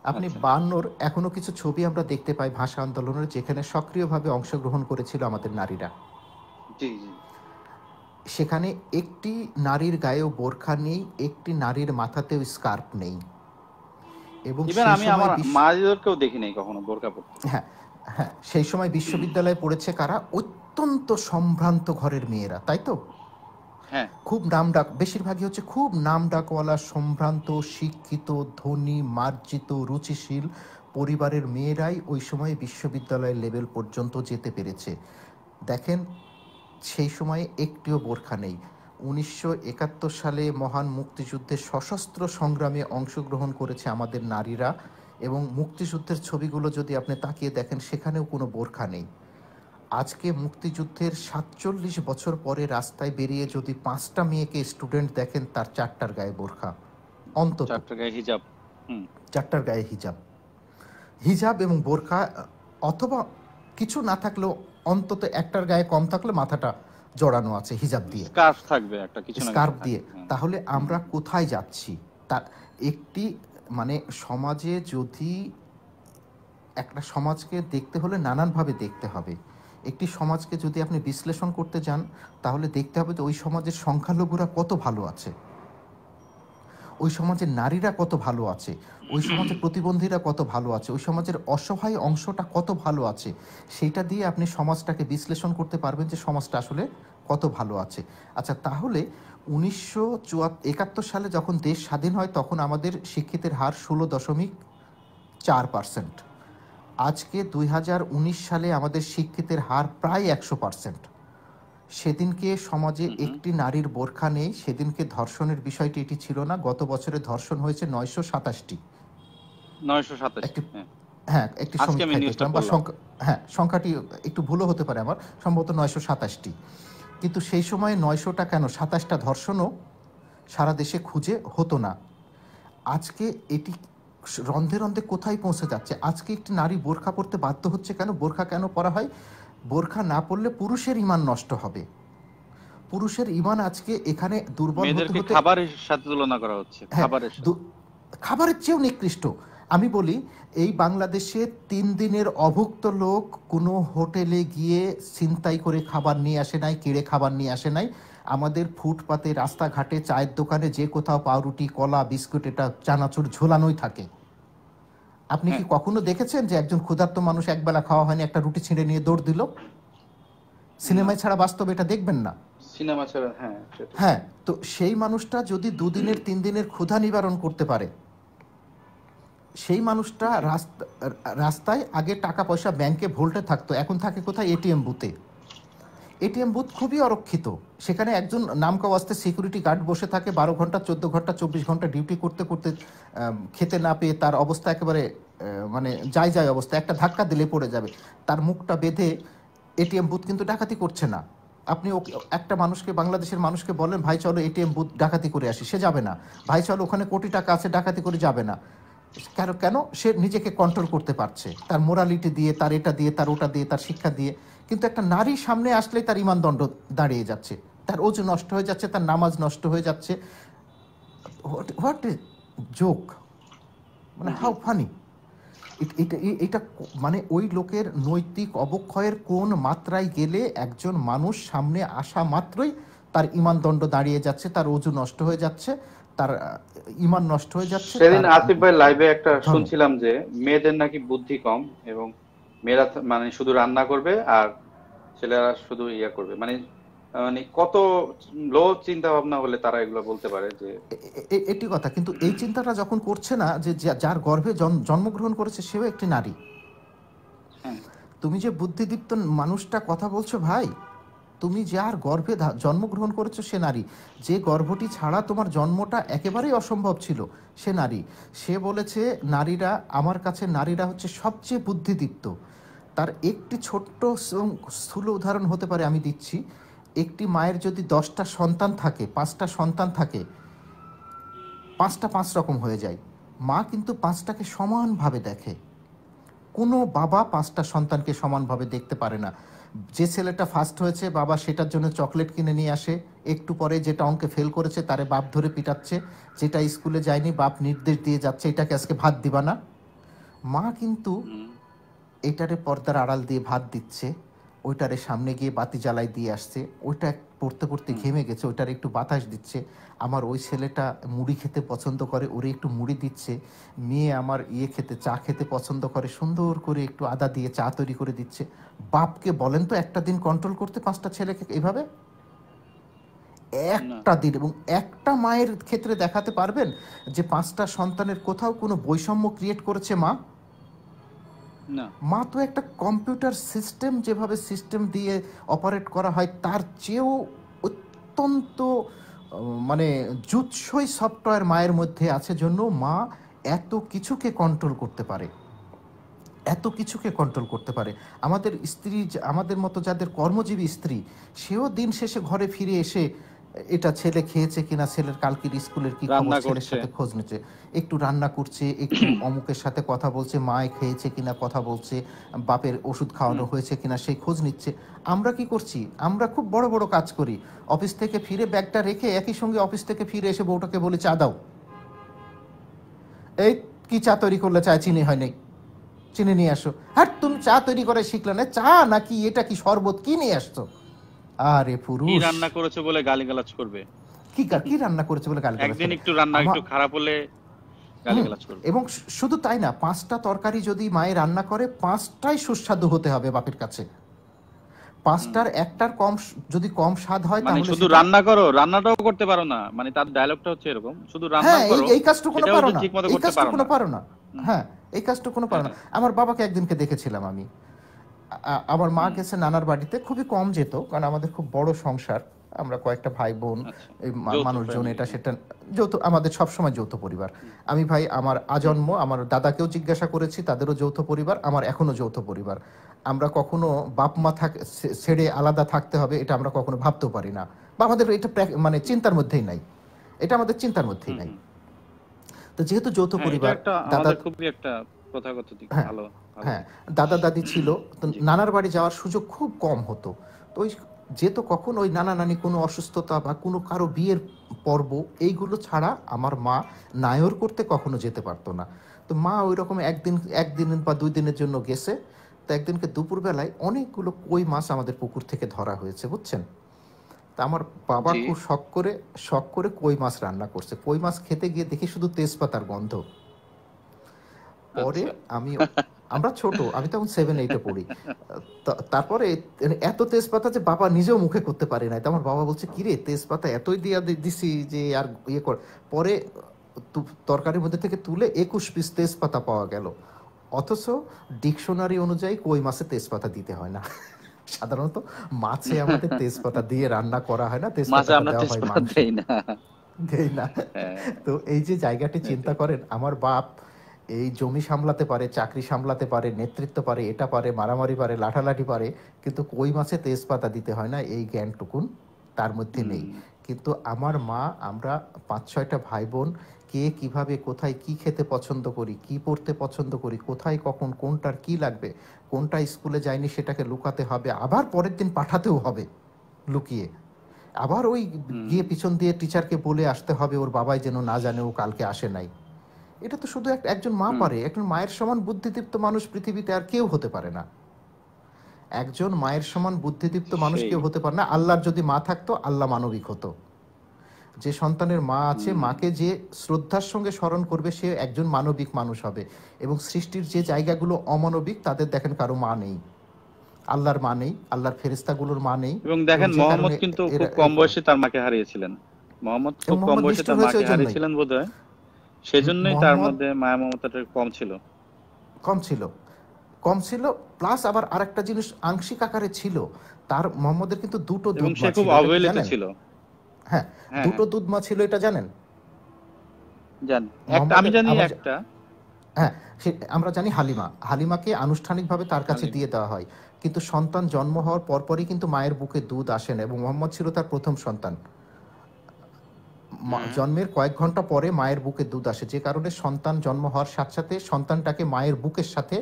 আপনি আচ্ছা। এখনো কিছু ছবি আমরা দেখতে পাই ভাষা আন্দোলনের যেখানে সক্রিয়ভাবে অংশগ্রহণ করেছিল আমাদের নারীরা সেখানে একটি নারীর গায়েও বোরখা নেই একটি নারীর মাথাতেও স্কার্প নেই এবং আমি আমার মায়েদেরকেও দেখি নাই কখনো বোরখা পরতে হ্যাঁ হ্যাঁ সেই সময় বিশ্ববিদ্যালয়ে পড়েছে কারা অত্যন্ত সম্ভ্রান্ত ঘরের মেয়েরা তাই তো হ্যাঁ। খুব নাম ডাক বেশিরভাগই হচ্ছে খুব নাম ডাকওয়ালা সম্ভ্রান্ত শিক্ষিত ধনী মার্জিত রুচিশীল পরিবারের মেয়েরাই ওই সময়ে বিশ্ববিদ্যালয়ের লেভেল পর্যন্ত যেতে পেরেছে দেখেন সেই সময়ে একটিও বোরখা নেই উনিশশো সালে মহান মুক্তিযুদ্ধে সশস্ত্র সংগ্রামে অংশগ্রহণ করেছে আমাদের নারীরা এবং মুক্তিযুদ্ধের ছবিগুলো যদি আপনি তাকিয়ে দেখেন সেখানেও কোনো বোরখা নেই আজকে মুক্তিযুদ্ধের সাতচল্লিশ বছর পরে রাস্তায় বেরিয়ে যদি পাঁচটা মেয়েকে স্টুডেন্ট দেখেন তার চারটার গায়ে বোরখা অন্ত চারটার গায়ে হিজাব চারটার গায়ে হিজাব হিজাব এবং বোরখা অথবা কিছু না থাকলেও অন্তত একটার গায়ে কম থাকলে মাথাটা জড়ানো আছে হিজাব দিয়ে স্কার্ফ থাকবে একটা কিছু স্কার্ফ দিয়ে হ্যাঁ। তাহলে আমরা কোথায় যাচ্ছি তার একটি মানে সমাজে যদি একটা সমাজকে দেখতে হলে নানানভাবে দেখতে হবে একটি সমাজকে যদি আপনি বিশ্লেষণ করতে যান তাহলে দেখতে হবে যে ওই সমাজের সংখ্যালঘুরা কত ভালো আছে ওই সমাজের নারীরা কত ভালো আছে ওই সমাজের প্রতিবন্ধীরা কত ভালো আছে ওই সমাজের অসহায় অংশটা কত ভালো আছে সেইটা দিয়ে আপনি সমাজটাকে বিশ্লেষণ করতে পারবেন যে সমাজটা আসলে কত ভালো আছে আচ্ছা তাহলে উনিশশো একাত্তর সালে যখন দেশ স্বাধীন হয় তখন আমাদের শিক্ষিতের হার ষোলো দশমিক চার পার্সেন্ট আজকে দুই সালে আমাদের শিক্ষিতের হার প্রায় একশো পার্সেন্ট সেদিনকে সমাজে একটি নারীর বোরখা নেই সেদিনকে ধর্ষণের বিষয়টি এটি ছিল না গত বছরে ধর্ষণ হয়েছে নয়শো সাতাশটি হ্যাঁ।, হ্যাঁ একটি সংখ্যা হ্যাঁ সংখ্যাটি একটু ভুলও হতে পারে আমার সম্ভবত নয়শো সাতাশটি কিন্তু সেই সময়ে নয়শোটা কেন সাতাশটা ধর্ষণও সারা দেশে খুঁজে হতো না আজকে এটি রন্ধে রন্ধে কোথায় পৌঁছে যাচ্ছে আজকে একটি নারী বোরখা পরতে বাধ্য হচ্ছে কেন বোরখা কেন পরা হয় বোরখা না পড়লে পুরুষের ইমান নষ্ট হবে পুরুষের ইমান আজকে এখানে দুর্বল খাবারের সাথে তুলনা করা হচ্ছে হ্যাঁ, খাবারের খাবারের চেয়েও নিকৃষ্ট আমি বলি এই বাংলাদেশে তিন দিনের অভুক্ত লোক কোনো হোটেলে গিয়ে ছিনতাই করে খাবার নিয়ে আসে নাই কেড়ে খাবার নিয়ে আসে নাই আমাদের ফুটপাতে রাস্তাঘাটে চায়ের দোকানে যে কোথাও পাউরুটি কলা বিস্কুট এটা চানাচুর ঝোলানোই থাকে আপনি কি হ্যাঁ। কখনো দেখেছেন যে একজন ক্ষুধার্ত মানুষ একবেলা খাওয়া হয়নি একটা রুটি ছিঁড়ে নিয়ে দৌড় দিল সিনেমায় ছাড়া বাস্তবে এটা দেখবেন না সিনেমা ছাড়া হ্যাঁ হ্যাঁ তো সেই মানুষটা যদি দুদিনের তিন দিনের ক্ষুধা নিবারণ করতে পারে সেই মানুষটা রাস্তা রাস্তায় আগে টাকা পয়সা ব্যাংকে ভোল্টে থাকতো এখন থাকে কোথায় এটিএম বুথে এটিএম বুথ খুবই অরক্ষিত সেখানে একজন নাম ওয়াস্তে সিকিউরিটি গার্ড বসে থাকে বারো ঘন্টা চোদ্দ ঘন্টা চব্বিশ ঘন্টা ডিউটি করতে করতে খেতে না পেয়ে তার অবস্থা একেবারে মানে যায় যায় অবস্থা একটা ধাক্কা দিলে পড়ে যাবে তার মুখটা বেঁধে এটিএম বুথ কিন্তু ডাকাতি করছে না আপনি একটা মানুষকে বাংলাদেশের মানুষকে বলেন ভাই চলো এটিএম বুথ ডাকাতি করে আসি সে যাবে না ভাই চলো ওখানে কোটি টাকা আছে ডাকাতি করে যাবে না কেন কেন সে নিজেকে কন্ট্রোল করতে পারছে তার মোরালিটি দিয়ে তার এটা দিয়ে তার ওটা দিয়ে তার শিক্ষা দিয়ে কিন্তু একটা নারী সামনে আসলে তার ইমানদণ্ড দাঁড়িয়ে যাচ্ছে তার ওজন নষ্ট হয়ে যাচ্ছে তার নামাজ নষ্ট হয়ে যাচ্ছে হোয়াট এ জোক মানে হাউ ফানি এটা এটা মানে ওই লোকের নৈতিক অবক্ষয়ের কোন মাত্রায় গেলে একজন মানুষ সামনে আসা মাত্রই তার ইমানদণ্ড দাঁড়িয়ে যাচ্ছে তার ওজন নষ্ট হয়ে যাচ্ছে তার ইমান নষ্ট হয়ে যাচ্ছে সেদিন আসিফ ভাই লাইভে একটা শুনছিলাম যে মেয়েদের নাকি বুদ্ধি কম এবং মেয়েরা মানে শুধু রান্না করবে আর ছেলেরা শুধু ইয়া করবে মানে মানে কত লো চিন্তা ভাবনা হলে তারা এগুলো বলতে পারে যে এটি কথা কিন্তু এই চিন্তাটা যখন করছে না যে যার গর্ভে জন্মগ্রহণ করেছে সেও একটি নারী হ্যাঁ। তুমি যে বুদ্ধিদীপ্ত মানুষটা কথা বলছো ভাই তুমি যার গর্ভে জন্মগ্রহণ করেছো সে নারী যে গর্ভটি ছাড়া তোমার জন্মটা একেবারেই অসম্ভব ছিল সে নারী সে বলেছে নারীরা আমার কাছে নারীরা হচ্ছে সবচেয়ে বুদ্ধিদীপ্ত তার একটি ছোট্ট স্থূল উদাহরণ হতে পারে আমি দিচ্ছি একটি মায়ের যদি দশটা সন্তান থাকে পাঁচটা সন্তান থাকে পাঁচটা পাঁচ রকম হয়ে যায় মা কিন্তু পাঁচটাকে সমানভাবে দেখে কোনো বাবা পাঁচটা সন্তানকে সমানভাবে দেখতে পারে না যে ছেলেটা ফার্স্ট হয়েছে বাবা সেটার জন্য চকলেট কিনে নিয়ে আসে একটু পরে যেটা অঙ্কে ফেল করেছে তারে বাপ ধরে পিটাচ্ছে যেটা স্কুলে যায়নি বাপ নির্দেশ দিয়ে যাচ্ছে এটাকে আজকে ভাত দিবা না মা কিন্তু এটারে পর্দার আড়াল দিয়ে ভাত দিচ্ছে ওইটারে সামনে গিয়ে বাতি জ্বালাই দিয়ে আসছে ওইটা পড়তে পড়তে ঘেমে গেছে ওইটার একটু বাতাস দিচ্ছে আমার ওই ছেলেটা মুড়ি খেতে পছন্দ করে ওরে একটু মুড়ি দিচ্ছে মেয়ে আমার ইয়ে খেতে চা খেতে পছন্দ করে সুন্দর করে একটু আদা দিয়ে চা তৈরি করে দিচ্ছে বাপকে বলেন তো একটা দিন কন্ট্রোল করতে পাঁচটা ছেলেকে এভাবে একটা দিন এবং একটা মায়ের ক্ষেত্রে দেখাতে পারবেন যে পাঁচটা সন্তানের কোথাও কোনো বৈষম্য ক্রিয়েট করেছে মা মাত্র একটা কম্পিউটার সিস্টেম যেভাবে সিস্টেম দিয়ে অপারেট করা হয় তার চেয়েও অত্যন্ত মানে জুৎসই সফটওয়্যার মায়ের মধ্যে আছে জন্য মা এত কিছুকে কন্ট্রোল করতে পারে এত কিছুকে কন্ট্রোল করতে পারে আমাদের স্ত্রী আমাদের মতো যাদের কর্মজীবী স্ত্রী সেও দিন শেষে ঘরে ফিরে এসে এটা ছেলে খেয়েছে কিনা ছেলের কালকের স্কুলের কি খবর ছেলের সাথে খোঁজ নিচ্ছে একটু রান্না করছে একটু [CLEARS THROAT] অমুকের সাথে কথা বলছে মায় খেয়েছে কিনা কথা বলছে বাপের ওষুধ খাওয়ানো হয়েছে কিনা সেই খোঁজ নিচ্ছে আমরা কি করছি আমরা খুব বড় বড় কাজ করি অফিস থেকে ফিরে ব্যাগটা রেখে একই সঙ্গে অফিস থেকে ফিরে এসে বউটাকে বলে চা দাও এই কি চা তৈরি করলে চা চিনি হয় নাই চিনি নিয়ে আসো হ্যাঁ তুমি চা তৈরি করে শিখলে না চা নাকি এটা কি শরবত কি নিয়ে আসতো আরে পুরুষ কি রান্না করেছে বলে গালিগালাজ করবে কি কি রান্না করেছে বলে গালিগালাজ একদিন একটু রান্না একটু খারাপ হলে এবং শুধু তাই না পাঁচটা তরকারি যদি মায়ের রান্না করে পাঁচটাই সুস্বাদু হতে হবে বাপের কাছে পাঁচটার একটার কম যদি কম স্বাদ হয় মানে তাহলে শুধু রান্না করো রান্নাটাও করতে পারো না মানে তার ডায়লগটা হচ্ছে এরকম শুধু রান্না হ্যাঁ, করো এই কাজটা কোনো পারো না হ্যাঁ, এই কাজটা কোনো পারো না হ্যাঁ এই কাজটা কোনো পারো না আমার বাবাকে একদিনকে দেখেছিলাম আমি আমার মা গেছে নানার বাড়িতে খুবই কম যেত কারণ আমাদের খুব বড় সংসার আমরা কয়েকটা ভাই বোন আচ্ছা, মানুষজন এটা সেটা যৌথ আমাদের সবসময় যৌথ পরিবার আমি ভাই আমার আজন্ম আমার দাদাকেও জিজ্ঞাসা করেছি তাদেরও যৌথ পরিবার আমার এখনো যৌথ পরিবার আমরা কখনো বাপ মা থাক ছেড়ে আলাদা থাকতে হবে এটা আমরা কখনো ভাবতেও পারি না বা আমাদের এটা মানে চিন্তার মধ্যেই নাই এটা আমাদের চিন্তার মধ্যেই নাই তো যেহেতু যৌথ হ্যাঁ, পরিবার দাদা খুবই একটা প্রথাগত দিক হ্যাঁ, ভালো হ্যাঁ দাদা দাদি ছিল তো নানার বাড়ি যাওয়ার সুযোগ খুব কম হতো তো ওই যে তো কখন ওই নানা নানি কোনো অসুস্থতা বা কোনো কারো বিয়ের পর্ব এইগুলো ছাড়া আমার মা নায়র করতে কখনো যেতে পারতো না তো মা ওই রকম একদিন একদিন বা দুই দিনের জন্য গেছে তো একদিনকে দুপুরবেলায় অনেকগুলো কই মাছ আমাদের পুকুর থেকে ধরা হয়েছে বুঝছেন তা আমার বাবা খুব শখ করে শখ করে কই মাছ রান্না করছে কই মাছ খেতে গিয়ে দেখি শুধু তেজপাতার গন্ধ পরে আচ্ছা। আমি আমরা ছোট আমি তখন সেভেন এইটে পড়ি তারপরে এত তেজপাতা যে বাবা নিজেও মুখে করতে পারে না আমার বাবা বলছে কিরে তেজপাতা এতই দিয়া দিছি যে আর ইয়ে কর পরে তরকারির মধ্যে থেকে তুলে একুশ পিস তেজপাতা পাওয়া গেল অথচ ডিকশনারি অনুযায়ী কই মাসে তেজপাতা দিতে হয় না সাধারণত মাছে আমাদের তেজপাতা দিয়ে রান্না করা হয় না তেজপাতা দেওয়া হয় না হ্যাঁ। তো এই যে জায়গাটি চিন্তা করেন আমার বাপ এই জমি সামলাতে পারে চাকরি সামলাতে পারে নেতৃত্ব পারে এটা পারে মারামারি পারে লাঠালাঠি পারে কিন্তু কই মাসে তেজপাতা দিতে হয় না এই জ্ঞানটুকুন তার মধ্যে নেই কিন্তু আমার মা আমরা পাঁচ ছয়টা ভাই বোন কে কিভাবে কোথায় কি খেতে পছন্দ করি কি পড়তে পছন্দ করি কোথায় কখন কোনটার কি লাগবে কোনটা স্কুলে যায়নি সেটাকে লুকাতে হবে আবার পরের দিন পাঠাতেও হবে লুকিয়ে আবার ওই গিয়ে পিছন দিয়ে টিচারকে বলে আসতে হবে ওর বাবাই যেন না জানে ও কালকে আসে নাই এটা তো শুধু একজন মা পারে একজন মায়ের সমান বুদ্ধিদীপ্ত মানুষ পৃথিবীতে আর কেউ হতে পারে না একজন মায়ের সমান বুদ্ধিদীপ্ত মানুষ কেউ হতে পারে না আল্লাহর যদি মা থাকতো আল্লাহ মানবিক হতো যে সন্তানের মা আছে মাকে যে শ্রদ্ধার সঙ্গে স্মরণ করবে সে একজন মানবিক মানুষ হবে এবং সৃষ্টির যে জায়গাগুলো অমানবিক তাদের দেখেন কারো মা নেই আল্লাহর মা নেই আল্লাহর ফেরেস্তাগুলোর মা নেই এবং দেখেন মোহাম্মদ কিন্তু খুব কম বয়সে তার মাকে হারিয়েছিলেন মোহাম্মদ খুব কম বয়সে তার মাকে হারিয়েছিলেন বোধহয় সেজন্যই তার মধ্যে মায়া মমতাটা কম ছিল কম ছিল কম ছিল প্লাস আবার আরেকটা জিনিস আংশিক আকারে ছিল তার মোহাম্মদের কিন্তু দুটো দুধ ছিল খুব অবহেলিত ছিল হ্যাঁ, হ্যাঁ দুটো দুধ মা ছিল এটা জানেন জানি একটা আমি জানি একটা হ্যাঁ আমরা জানি হালিমা হালিমাকে আনুষ্ঠানিকভাবে তার কাছে দিয়ে দেওয়া হয় কিন্তু সন্তান জন্ম হওয়ার পরপরই কিন্তু মায়ের বুকে দুধ আসেন এবং মোহাম্মদ ছিল তার প্রথম সন্তান জন্মের কয়েক ঘন্টা পরে মায়ের বুকে দুধ আসে যে কারণে সন্তান জন্ম হওয়ার সাথে সাথে সন্তানটাকে মায়ের বুকের সাথে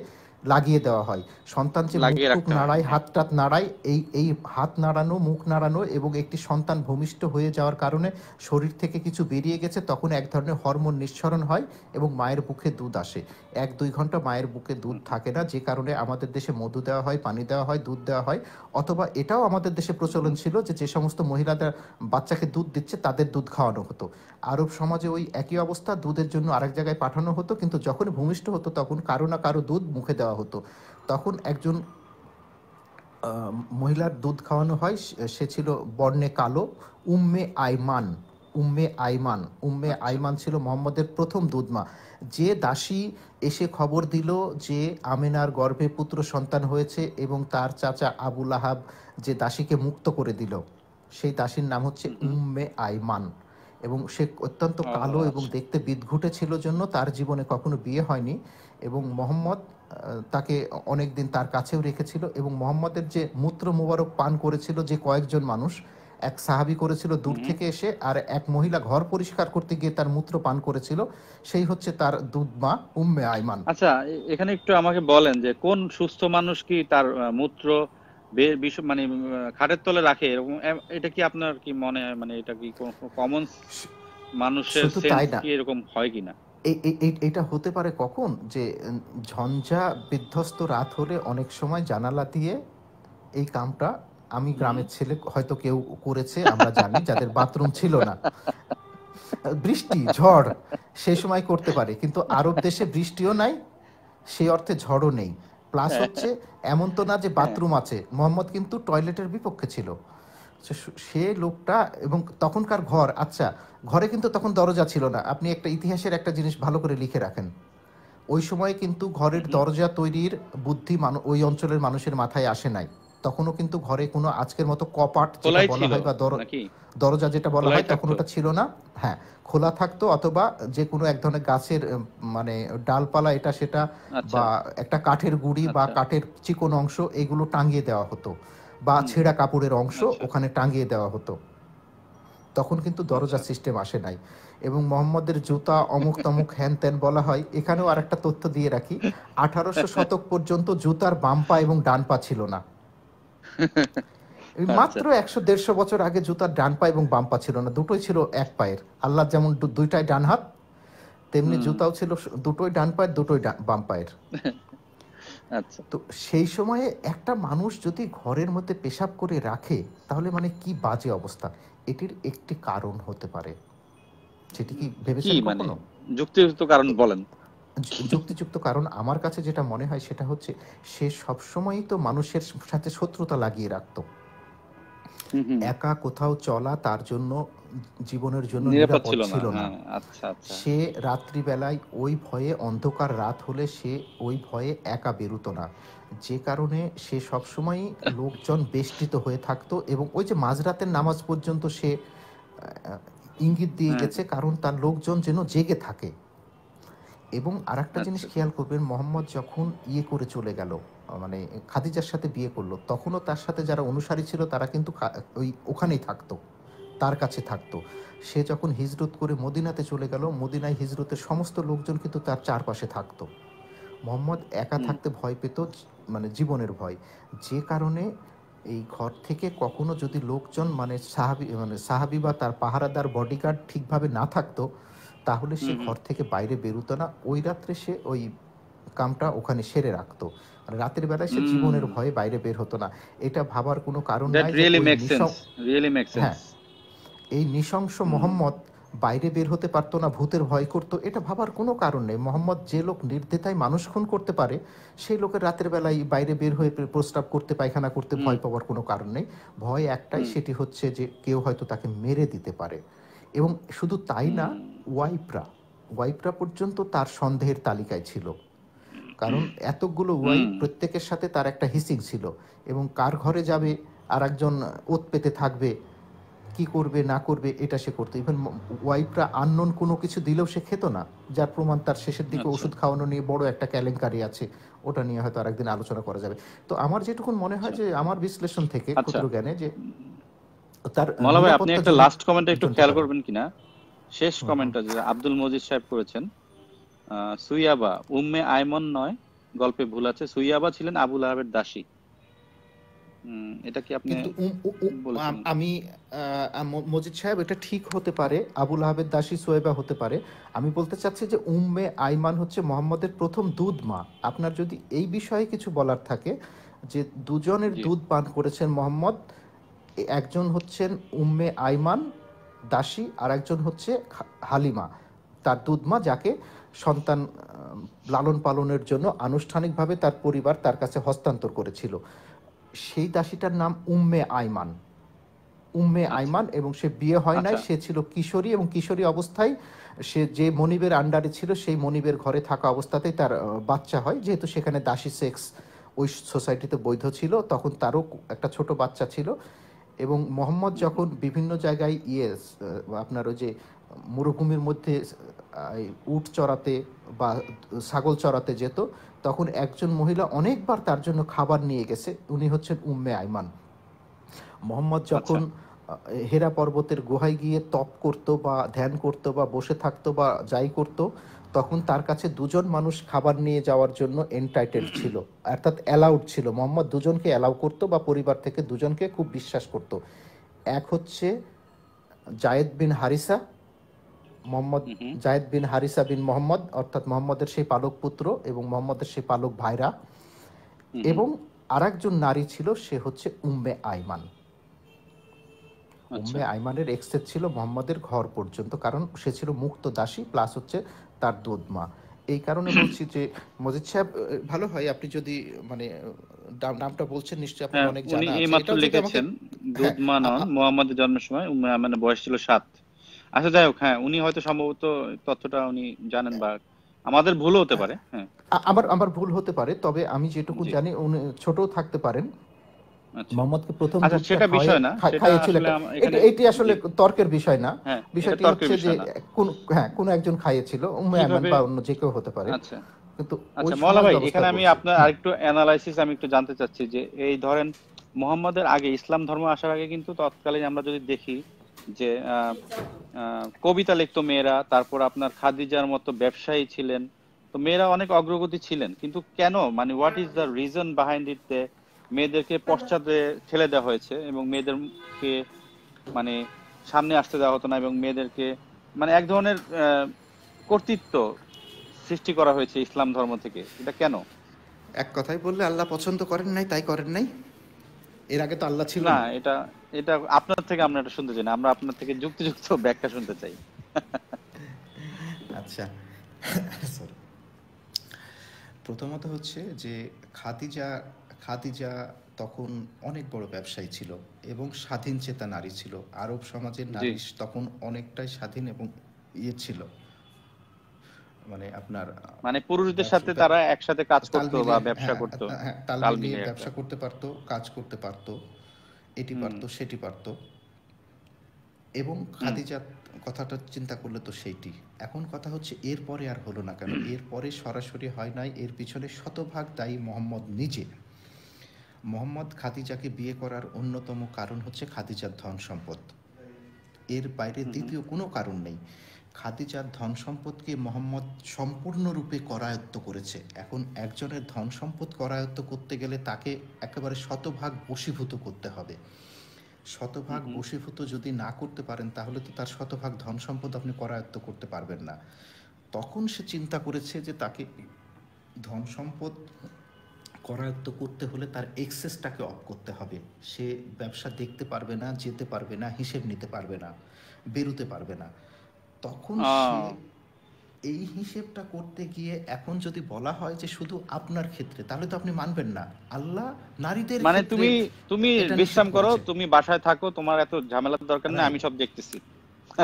লাগিয়ে দেওয়া হয় সন্তান যে মুখ নাড়ায় হাত টাত নাড়ায় এই এই হাত নাড়ানো মুখ নাড়ানো এবং একটি সন্তান ভূমিষ্ঠ হয়ে যাওয়ার কারণে শরীর থেকে কিছু বেরিয়ে গেছে তখন এক ধরনের হরমোন নিঃসরণ হয় এবং মায়ের বুকে দুধ আসে এক দুই ঘন্টা মায়ের বুকে দুধ থাকে না যে কারণে আমাদের দেশে মধু দেওয়া হয় পানি দেওয়া হয় দুধ দেওয়া হয় অথবা এটাও আমাদের দেশে প্রচলন ছিল যে যে সমস্ত মহিলাদের বাচ্চাকে দুধ দিচ্ছে তাদের দুধ খাওয়ানো হতো আরব সমাজে ওই একই অবস্থা দুধের জন্য আরেক জায়গায় পাঠানো হতো কিন্তু যখন ভূমিষ্ঠ হতো তখন কারো না কারো দুধ মুখে দেওয়া হতো তখন একজন মহিলার দুধ খাওয়ানো হয় সে ছিল বর্ণে কালো উম্মে আইমান উম্মে আইমান উম্মে আচ্ছা। আইমান ছিল মোহাম্মদের প্রথম দুধমা যে দাসী এসে খবর দিল যে আমেনার গর্ভে পুত্র সন্তান হয়েছে এবং তার চাচা আবুল আহাব যে দাসীকে মুক্ত করে দিল সেই দাসীর নাম হচ্ছে উম্মে আইমান এবং সে অত্যন্ত কালো এবং দেখতে বিদঘুটে ছিল জন্য তার জীবনে কখনো বিয়ে হয়নি এবং মোহাম্মদ তাকে অনেকদিন তার কাছেও রেখেছিল এবং মোহাম্মদের যে মূত্র মুবারক পান করেছিল যে কয়েকজন মানুষ এক সাহাবি করেছিল দূর থেকে এসে আর এক মহিলা ঘর পরিষ্কার করতে গিয়ে তার মূত্র পান করেছিল সেই হচ্ছে তার দুধ মা উম্মে আইমান আচ্ছা এখানে একটু আমাকে বলেন যে কোন সুস্থ মানুষ কি তার মূত্র মানে খাটের তলে রাখে এরকম এটা কি আপনার কি মনে হয় মানে এটা কি কমন মানুষের কি এরকম হয় কিনা এটা হতে পারে কখন যে ঝঞ্ঝা বিধ্বস্ত রাত হলে অনেক সময় জানালা দিয়ে এই কামটা আমি গ্রামের ছেলে হয়তো কেউ করেছে আমরা জানি যাদের বাথরুম ছিল না বৃষ্টি ঝড় সেই সময় করতে পারে কিন্তু আরব দেশে বৃষ্টিও নাই সেই অর্থে ঝড়ও নেই প্লাস হচ্ছে এমন তো না যে বাথরুম আছে মোহাম্মদ কিন্তু টয়লেটের বিপক্ষে ছিল সে লোকটা এবং তখনকার ঘর আচ্ছা ঘরে কিন্তু তখন দরজা ছিল না আপনি একটা ইতিহাসের একটা জিনিস ভালো করে লিখে রাখেন ওই সময় কিন্তু ঘরের দরজা তৈরির বুদ্ধি ওই অঞ্চলের মানুষের মাথায় আসে নাই তখনও কিন্তু ঘরে কোনো আজকের মতো কপাট বলা হয় বা দরজা যেটা বলা হয় তখন ওটা ছিল না হ্যাঁ খোলা থাকতো অথবা যে কোনো এক ধরনের গাছের মানে ডালপালা এটা সেটা আচ্ছা। বা একটা কাঠের গুড়ি বা আচ্ছা। কাঠের চিকন অংশ এগুলো টাঙিয়ে দেওয়া হতো বা ছেঁড়া কাপড়ের অংশ আচ্ছা। ওখানে টাঙিয়ে দেওয়া হতো তখন কিন্তু দরজা সিস্টেম আসে নাই এবং মোহাম্মদের জুতা অমুক তমুক [LAUGHS] হ্যান ত্যান বলা হয় এখানেও আর একটা তথ্য দিয়ে রাখি আঠারোশো [LAUGHS] শতক পর্যন্ত জুতার বাম্পা এবং ডান পা ছিল না আচ্ছা। মাত্র একশো দেড়শো বছর আগে জুতার ডান পা এবং বাম পা ছিল না দুটোই ছিল এক পায়ের আল্লাহ যেমন দুইটাই ডান হাত তেমনি জুতাও ছিল দুটোই ডান পায়ের দুটোই বাম পায়ের আচ্ছা। তো সেই সময়ে একটা মানুষ যদি ঘরের মধ্যে পেশাব করে রাখে তাহলে মানে কি বাজে অবস্থা এটির একটি কারণ হতে পারে সেটি কি ভেবেছেন মানে? কখনো যুক্তিযুক্ত কারণ বলেন যুক্তিযুক্ত কারণ আমার কাছে যেটা মনে হয় সেটা হচ্ছে সে সবসময়ই তো মানুষের সাথে শত্রুতা লাগিয়ে রাখতো একা কোথাও চলা তার জন্য জীবনের জন্য নিরাপদ ছিল না হ্যাঁ, আচ্ছা, আচ্ছা। সে রাত্রিবেলায় ওই ভয়ে অন্ধকার রাত হলে সে ওই ভয়ে একা বেরুতো না যে কারণে সে সবসময় লোকজন বেষ্টিত হয়ে থাকতো এবং ওই যে মাঝরাতের নামাজ পর্যন্ত সে ইঙ্গিত দিয়ে হ্যাঁ। গেছে কারণ তার লোকজন যেন জেগে থাকে এবং আর একটা জিনিস আচ্ছা। খেয়াল করবেন মোহাম্মদ যখন ইয়ে করে চলে গেল মানে খাদিজার সাথে বিয়ে করলো তখনও তার সাথে যারা অনুসারী ছিল তারা কিন্তু ওই ওখানেই থাকতো তার কাছে থাকতো সে যখন হিজরত করে মদিনাতে চলে গেল মদিনায় হিজরতের সমস্ত লোকজন কিন্তু তার চারপাশে থাকতো মোহাম্মদ একা থাকতে ভয় পেত মানে জীবনের ভয় যে কারণে এই ঘর থেকে কখনো যদি লোকজন মানে সাহাবি মানে সাহাবি বা তার পাহারাদার বডিগার্ড ঠিকভাবে না থাকতো তাহলে সে ঘর থেকে বাইরে বেরোতো না ওই রাত্রে সে ওই কামটা ওখানে সেরে রাখতো মানে রাতের বেলায় সে জীবনের ভয়ে বাইরে বের হতো না এটা ভাবার কোনো কারণ নাই হ্যাঁ। এই নিশংস মোহাম্মদ বাইরে বের হতে পারতো না ভূতের ভয় করত এটা ভাবার কোনো কারণ নেই মোহাম্মদ যে লোক নির্দেতায় মানুষ খুন করতে পারে সেই লোকের রাতের বেলায় বাইরে বের হয়ে প্রস্রাব করতে পায়খানা করতে ভয় পাওয়ার কোনো কারণ নেই ভয় একটাই সেটি হচ্ছে যে কেউ হয়তো তাকে মেরে দিতে পারে এবং শুধু তাই না ওয়াইফরা ওয়াইফরা পর্যন্ত তার সন্দেহের তালিকায় ছিল কারণ এতগুলো ওয়াইফ প্রত্যেকের সাথে তার একটা হিসিং ছিল এবং কার ঘরে যাবে আর একজন ওত পেতে থাকবে কি করবে না করবে এটা সে করতো ইভেন ওয়াইফরা আননোন কোনো কিছু দিলেও সে খেত না যার প্রমাণ তার শেষের দিকে আচ্ছা। ওষুধ খাওয়ানো নিয়ে বড় একটা ক্যালেঙ্কারি আছে ওটা নিয়ে হয়তো আরেকদিন আলোচনা করা যাবে তো আমার যেটুকু মনে হয় আচ্ছা। যে আমার বিশ্লেষণ থেকে আচ্ছা। ক্ষুদ্র জ্ঞানে যে তার ভাই আপনি একটা লাস্ট কমেন্ট একটু খেয়াল করবেন কিনা শেষ কমেন্টটা আব্দুল মজিদ সাহেব করেছেন সুইয়াবা উম্মে নয় গল্পে ভুল আছে সুইয়াবা ছিলেন আবুল দাসী এটা কি আপনি আমি মজিদ সাহেব এটা ঠিক হতে পারে আবুল আহমেদ দাসী সোয়েবা হতে পারে আমি বলতে চাচ্ছি যে উম্মে আইমান হচ্ছে মোহাম্মদের প্রথম দুধ মা আপনার যদি এই বিষয়ে কিছু বলার থাকে যে দুজনের দুধ পান করেছেন মোহাম্মদ একজন হচ্ছেন উম্মে আইমান দাসী আর একজন হচ্ছে হালিমা তার দুধমা যাকে সন্তান লালন পালনের জন্য আনুষ্ঠানিকভাবে তার পরিবার তার কাছে হস্তান্তর করেছিল সেই দাসীটার নাম উম্মে আইমান উম্মে আচ্ছা। আইমান এবং সে বিয়ে হয় নাই আচ্ছা। সে ছিল কিশোরী এবং কিশোরী অবস্থায় সে যে মনিবের আন্ডারে ছিল সেই মনিবের ঘরে থাকা অবস্থাতেই তার বাচ্চা হয় যেহেতু সেখানে দাসী সেক্স ওই সোসাইটিতে বৈধ ছিল তখন তারও একটা ছোট বাচ্চা ছিল এবং মোহাম্মদ যখন বিভিন্ন জায়গায় ইয়েস আপনার ওই যে মরুভূমির মধ্যে উট চড়াতে বা ছাগল চড়াতে যেত তখন একজন মহিলা অনেকবার তার জন্য খাবার নিয়ে গেছে উনি হচ্ছেন উম্মে আইমান মোহাম্মদ আচ্ছা। যখন হেরা পর্বতের গুহায় গিয়ে তপ করত বা ধ্যান করত বা বসে থাকতো বা যাই করতো তখন তার কাছে দুজন মানুষ খাবার নিয়ে যাওয়ার জন্য এনটাইটেল ছিল অর্থাৎ অ্যালাউড ছিল মোহাম্মদ দুজনকে অ্যালাউ করত বা পরিবার থেকে দুজনকে খুব বিশ্বাস করত এক হচ্ছে জায়েদ বিন হারিসা মোহাম্মদ জায়েদ বিন হারিসা বিন মোহাম্মদ অর্থাৎ মোহাম্মদের সেই পালক পুত্র এবং মোহাম্মদের সেই পালক ভাইরা এবং আরেকজন নারী ছিল সে হচ্ছে উম্মে আইমান উম্মে আইমানের আচ্ছা। এক্সেস ছিল মোহাম্মদের ঘর পর্যন্ত কারণ সে ছিল মুক্ত দাসী প্লাস হচ্ছে তার দুধ মা এই কারণে বলছি যে মজিদ সাহেব ভালো হয় আপনি যদি মানে নামটা বলছেন নিশ্চয়ই আপনি হ্যাঁ, অনেক জানা আছে এইমাত্র লিখেছেন হ্যাঁ, দুধ নন মুহাম্মাদের জন্মের সময় মানে বয়স ছিল সাত আচ্ছা যাই হোক হ্যাঁ উনি হয়তো সম্ভবত তথ্যটা উনি জানেন বা আমাদের ভুল হতে হ্যাঁ। পারে হ্যাঁ আমার আমার ভুল হতে পারে তবে আমি যেটুকু জানি উনি ছোট থাকতে পারেন আচ্ছা। মোহাম্মদকে প্রথম আচ্ছা, সেটা বিষয় না খাইয়েছিল এটি আসলে তর্কের বিষয় না হ্যাঁ, বিষয়টি হচ্ছে যে কোন হ্যাঁ কোন একজন খাইয়েছিল উম্মে বা অন্য যে কেউ হতে পারে আচ্ছা। কিন্তু আচ্ছা মওলা ভাই এখানে আমি আপনার আরেকটু অ্যানালাইসিস আমি একটু জানতে চাচ্ছি যে এই ধরেন মোহাম্মদের আগে ইসলাম ধর্ম আসার আগে কিন্তু তৎকালীন আমরা যদি দেখি যে কবিতা লিখতো মেয়েরা তারপর আপনার খাদিজার মতো ব্যবসায়ী ছিলেন তো মেয়েরা অনেক অগ্রগতি ছিলেন কিন্তু কেন মানে what is the reason behind it মেয়েদেরকে পশ্চাতে ঠেলে দেওয়া হয়েছে এবং মেয়েদেরকে মানে সামনে আসতে দেওয়া হতো না এবং মেয়েদেরকে মানে এক ধরনের কর্তৃত্ব সৃষ্টি করা হয়েছে ইসলাম ধর্ম থেকে এটা কেন এক কথায় বললে আল্লাহ পছন্দ করেন নাই তাই করেন নাই এর আগে তো আল্লাহ ছিল না এটা এটা আপনার থেকে আমরা এটা শুনতে চাই না আমরা আপনার থেকে যুক্তিযুক্ত ব্যাখ্যা শুনতে চাই [LAUGHS] আচ্ছা [COUGHS] প্রথমত হচ্ছে যে খাদিজা খাদিজা তখন অনেক বড় ব্যবসায়ী ছিল এবং স্বাধীন চেতা নারী ছিল আরব সমাজের নারী তখন অনেকটাই স্বাধীন এবং ইয়ে ছিল মানে আপনার মানে পুরুষদের সাথে তারা একসাথে কাজ করতো বা হ্যাঁ, ব্যবসা করতো হ্যাঁ, হ্যাঁ, তাল মিলিয়ে ব্যবসা করতে পারতো কাজ করতে পারতো এটি পারতো সেটি পারতো এবং খাদিজা কথাটা চিন্তা করলে তো সেইটি এখন কথা হচ্ছে এরপরে আর হলো না কেন এরপরে সরাসরি হয় নাই এর পিছনে শতভাগ দায়ী মোহাম্মদ নিজে মোহাম্মদ খাদিজাকে বিয়ে করার অন্যতম কারণ হচ্ছে খাদিজার ধন সম্পদ এর বাইরে দ্বিতীয় কোনো কারণ নেই খাদিজার ধন সম্পদকে মোহাম্মদ সম্পূর্ণরূপে করায়ত্ত করেছে এখন একজনের ধন সম্পদ করায়ত্ত করতে গেলে তাকে একেবারে শতভাগ বশীভূত করতে হবে শতভাগ বশীভূত যদি না করতে পারেন তাহলে তো তার শতভাগ ধন সম্পদ আপনি করায়ত্ত করতে পারবেন না তখন সে চিন্তা করেছে যে তাকে ধন সম্পদ করায়ত্ত করতে হলে তার এক্সেসটাকে অফ করতে হবে সে ব্যবসা দেখতে পারবে না যেতে পারবে না হিসেব নিতে পারবে না বেরোতে পারবে না তখন এই হিসেবটা করতে গিয়ে এখন যদি বলা হয় যে শুধু আপনার ক্ষেত্রে তাহলে তো আপনি মানবেন না আল্লাহ নারীদের মানে তুমি তুমি বিশ্রাম করো তুমি বাসায় থাকো তোমার এত ঝামেলার দরকার নেই আমি সব দেখতেছি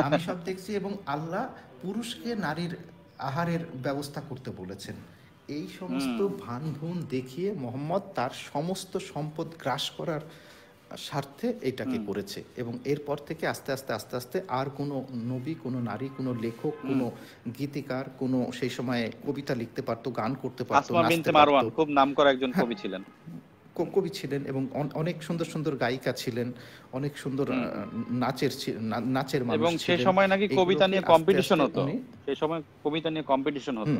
আমি সব দেখছি এবং আল্লাহ পুরুষকে নারীর আহারের ব্যবস্থা করতে বলেছেন এই সমস্ত ভান ভুন দেখিয়ে মোহাম্মদ তার সমস্ত সম্পদ গ্রাস করার স্বার্থে এটাকে করেছে এবং এরপর থেকে আস্তে আস্তে আস্তে আস্তে আর কোনো নবী কোনো নারী কোনো লেখক কোনো গীতিকার কোনো সেই সময়ে কবিতা লিখতে পারতো গান করতে পারতো খুব নাম করা একজন হ্যাঁ। কবি ছিলেন কবি ছিলেন এবং অনেক সুন্দর সুন্দর গায়িকা ছিলেন অনেক সুন্দর নাচের নাচের মানুষ এবং সেই সময় নাকি কবিতা নিয়ে কম্পিটিশন হতো সেই সময় কবিতা নিয়ে কম্পিটিশন হতো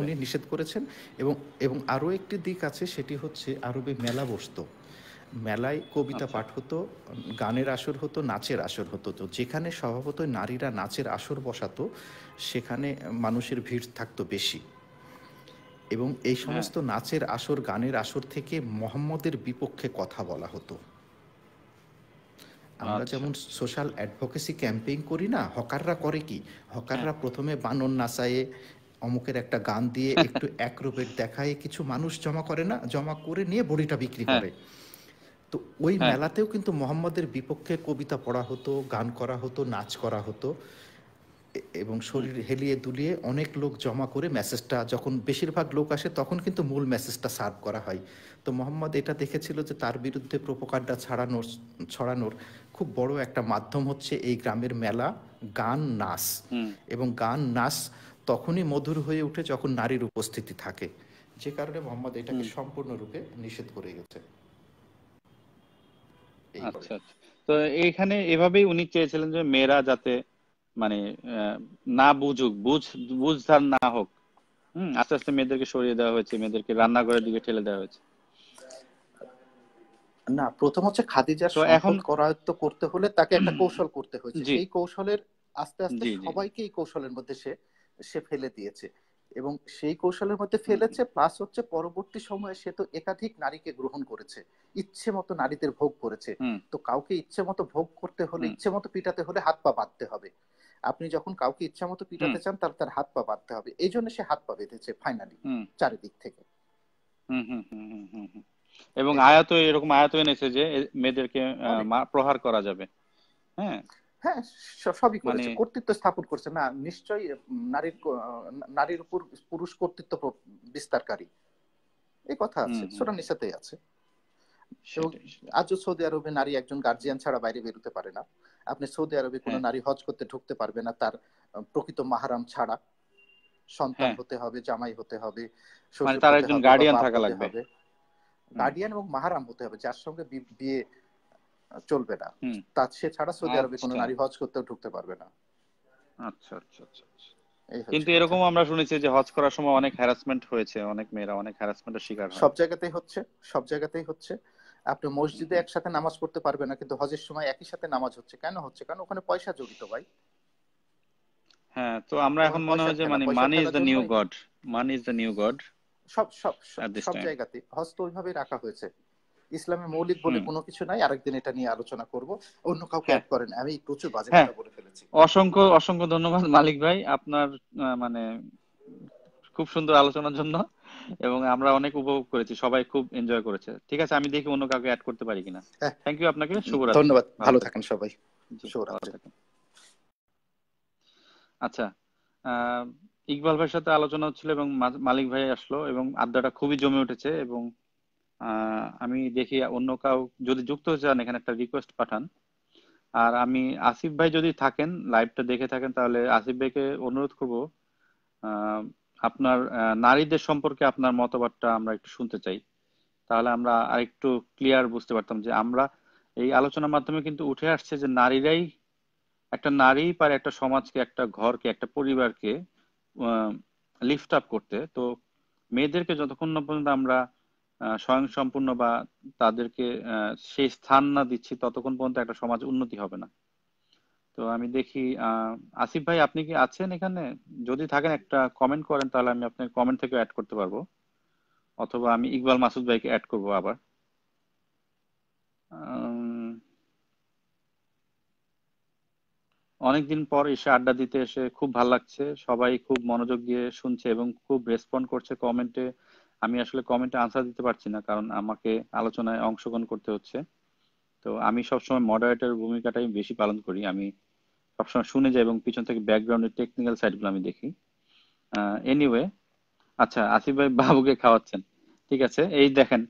উনি নিষেধ করেছেন এবং এবং আরও একটি দিক আছে সেটি হচ্ছে আরবে মেলা বসত মেলায় কবিতা আচ্ছা। পাঠ হতো গানের আসর হতো নাচের আসর হতো তো যেখানে স্বভাবত নারীরা নাচের আসর বসাতো সেখানে মানুষের ভিড় থাকতো বেশি এবং এই হ্যাঁ। সমস্ত নাচের আসর গানের আসর থেকে মোহাম্মদের বিপক্ষে কথা বলা হতো আমরা আচ্ছা। যেমন সোশ্যাল অ্যাডভোকেসি ক্যাম্পেইন করি না হকাররা করে কি হকাররা হ্যাঁ। প্রথমে বানর নাচায়ে অমুকের একটা গান দিয়ে [LAUGHS] একটু এক রূপের দেখায় কিছু মানুষ জমা করে না জমা করে নিয়ে বড়িটা বিক্রি হ্যাঁ। করে তো ওই হ্যাঁ। মেলাতেও কিন্তু মোহাম্মদের বিপক্ষে কবিতা পড়া হতো গান করা হতো নাচ করা হতো এবং শরীর হেলিয়ে দুলিয়ে অনেক লোক জমা করে মেসেজটা যখন বেশিরভাগ লোক আসে তখন কিন্তু মূল মেসেজটা সার্ভ করা হয় তো মোহাম্মদ এটা দেখেছিল যে তার বিরুদ্ধে প্রোপকারটা ছাড়ানোর ছড়ানোর খুব বড় একটা মাধ্যম হচ্ছে এই গ্রামের মেলা গান নাস এবং গান নাস তখনই মধুর হয়ে উঠে যখন নারীর উপস্থিতি থাকে যে কারণে মোহাম্মদ এটাকে সম্পূর্ণরূপে নিষেধ করে গেছে আচ্ছা, আচ্ছা। তো এভাবেই উনি চেয়েছিলেন যে মেয়েরা যাতে মানে না বুঝুক বুঝ বুঝধার না হোক হম আস্তে আস্তে মেয়েদেরকে সরিয়ে দেওয়া হয়েছে মেয়েদেরকে রান্নাঘরের দিকে ঠেলে দেওয়া হয়েছে না প্রথম হচ্ছে খাদিজার এখন করায়ত্ত করতে হলে তাকে একটা কৌশল করতে হয়েছে এই কৌশলের আস্তে আস্তে সবাইকে এই কৌশলের মধ্যে সে সে ফেলে দিয়েছে এবং সেই কৌশলের মধ্যে ফেলেছে প্লাস হচ্ছে পরবর্তী সময়ে সে তো একাধিক নারীকে গ্রহণ করেছে ইচ্ছে মতো নারীদের ভোগ করেছে তো কাউকে ইচ্ছে মতো ভোগ করতে হলে ইচ্ছে মতো পিটাতে হলে হাত পা বাঁধতে হবে আপনি যখন কাউকে ইচ্ছা মতো পিটাতে চান তার তার হাত পা বাঁধতে হবে এই জন্য সে হাত পা বেঁধেছে ফাইনালি চারিদিক থেকে এবং আয়াত এরকম আয়াত এনেছে যে মেয়েদেরকে প্রহার করা যাবে হ্যাঁ হ্যাঁ সবই করেছে মানে- কর্তৃত্ব স্থাপন করছে না নিশ্চয়ই নারীর নারীর উপর পুরুষ কর্তৃত্ব বিস্তারকারী এই কথা আছে আছে আজও সৌদি আরবে নারী একজন গার্জিয়ান ছাড়া বাইরে বেরোতে পারে না আপনি সৌদি আরবে কোনো হ্যাঁ। নারী হজ করতে ঢুকতে পারবে না তার প্রকৃত মাহারাম ছাড়া সন্তান হ্যাঁ। হতে হবে জামাই হতে হবে মানে তার একজন গার্ডিয়ান থাকা লাগবে গার্ডিয়ান এবং মাহারাম হতে হবে যার সঙ্গে বিয়ে চলবে না তা সে ছাড়া সৌদি আরবে কোনো আচ্ছা। নারী হজ করতেও ঢুকতে পারবে না আচ্ছা আচ্ছা আচ্ছা, আচ্ছা। কিন্তু এরকম আমরা শুনেছি যে হজ করার সময় অনেক হ্যারাসমেন্ট হয়েছে অনেক মেয়েরা অনেক হ্যারাসমেন্টের শিকার সব জায়গাতেই হচ্ছে সব জায়গাতেই হচ্ছে আপনি মসজিদে একসাথে নামাজ পড়তে পারবে না কিন্তু হজের সময় একই সাথে নামাজ হচ্ছে কেন হচ্ছে কারণ ওখানে পয়সা জড়িত ভাই হ্যাঁ তো আমরা এখন মনে হয় যে মানে money is the new god money is the new god সব সব সব জায়গাতে হজ তো ওইভাবে রাখা হয়েছে ইসলামে মৌলিক বলে কোনো কিছু নাই আরেকদিন এটা নিয়ে আলোচনা করব অন্য কাউকে অ্যাড করেন আমি প্রচুর বাজে হ্যাঁ। কথা বলে ফেলেছি অসংখ্য অসংখ্য ধন্যবাদ মালিক ভাই আপনার মানে খুব সুন্দর আলোচনার জন্য এবং আমরা অনেক উপভোগ করেছি সবাই খুব এনজয় করেছে ঠিক আছে আমি দেখি অন্য কাউকে অ্যাড করতে পারি কিনা থ্যাংক ইউ আপনাকে শুভরাত্রি ধন্যবাদ হ্যাঁ। ভালো থাকেন সবাই শুভরাত্রি আচ্ছা ইকবাল ভাইয়ের সাথে আলোচনা হচ্ছিল এবং মালিক ভাই আসলো এবং আড্ডাটা খুবই জমে উঠেছে এবং আমি দেখি অন্য কাউ যদি যুক্ত হতে চান এখানে একটা রিকোয়েস্ট পাঠান আর আমি আসিফ ভাই যদি থাকেন লাইভটা দেখে থাকেন তাহলে আসিফ ভাইকে অনুরোধ করব আপনার নারীদের সম্পর্কে আপনার মতবাদটা আমরা একটু শুনতে চাই তাহলে আমরা আরেকটু ক্লিয়ার বুঝতে পারতাম যে আমরা এই আলোচনার মাধ্যমে কিন্তু উঠে আসছে যে নারীরাই একটা নারী পারে একটা সমাজকে একটা ঘরকে একটা পরিবারকে লিফট আপ করতে তো মেয়েদেরকে যতক্ষণ না পর্যন্ত আমরা স্বয়ং সম্পূর্ণ বা তাদেরকে সেই স্থান না দিচ্ছি ততক্ষণ পর্যন্ত একটা সমাজ উন্নতি হবে না তো আমি দেখি আসিফ ভাই আপনি কি আছেন এখানে যদি থাকেন একটা কমেন্ট করেন তাহলে আমি আপনার কমেন্ট থেকে অ্যাড করতে পারবো অথবা আমি ইকবাল মাসুদ ভাইকে অ্যাড করব আবার অনেকদিন পর এসে আড্ডা দিতে এসে খুব ভাল লাগছে সবাই খুব মনোযোগ দিয়ে শুনছে এবং খুব রেসপন্ড করছে কমেন্টে আমি আসলে কমেন্টে আনসার দিতে পারছি না কারণ আমাকে আলোচনায় অংশগ্রহণ করতে হচ্ছে তো আমি সবসময় মডারেটার ভূমিকাটাই বেশি পালন করি আমি সবসময় শুনে যাই এবং পিছন থেকে ব্যাকগ্রাউন্ডের টেকনিক্যাল সাইডগুলো আমি দেখি এনিওয়ে আচ্ছা আসিফ ভাই বাবুকে খাওয়াচ্ছেন ঠিক আছে এই দেখেন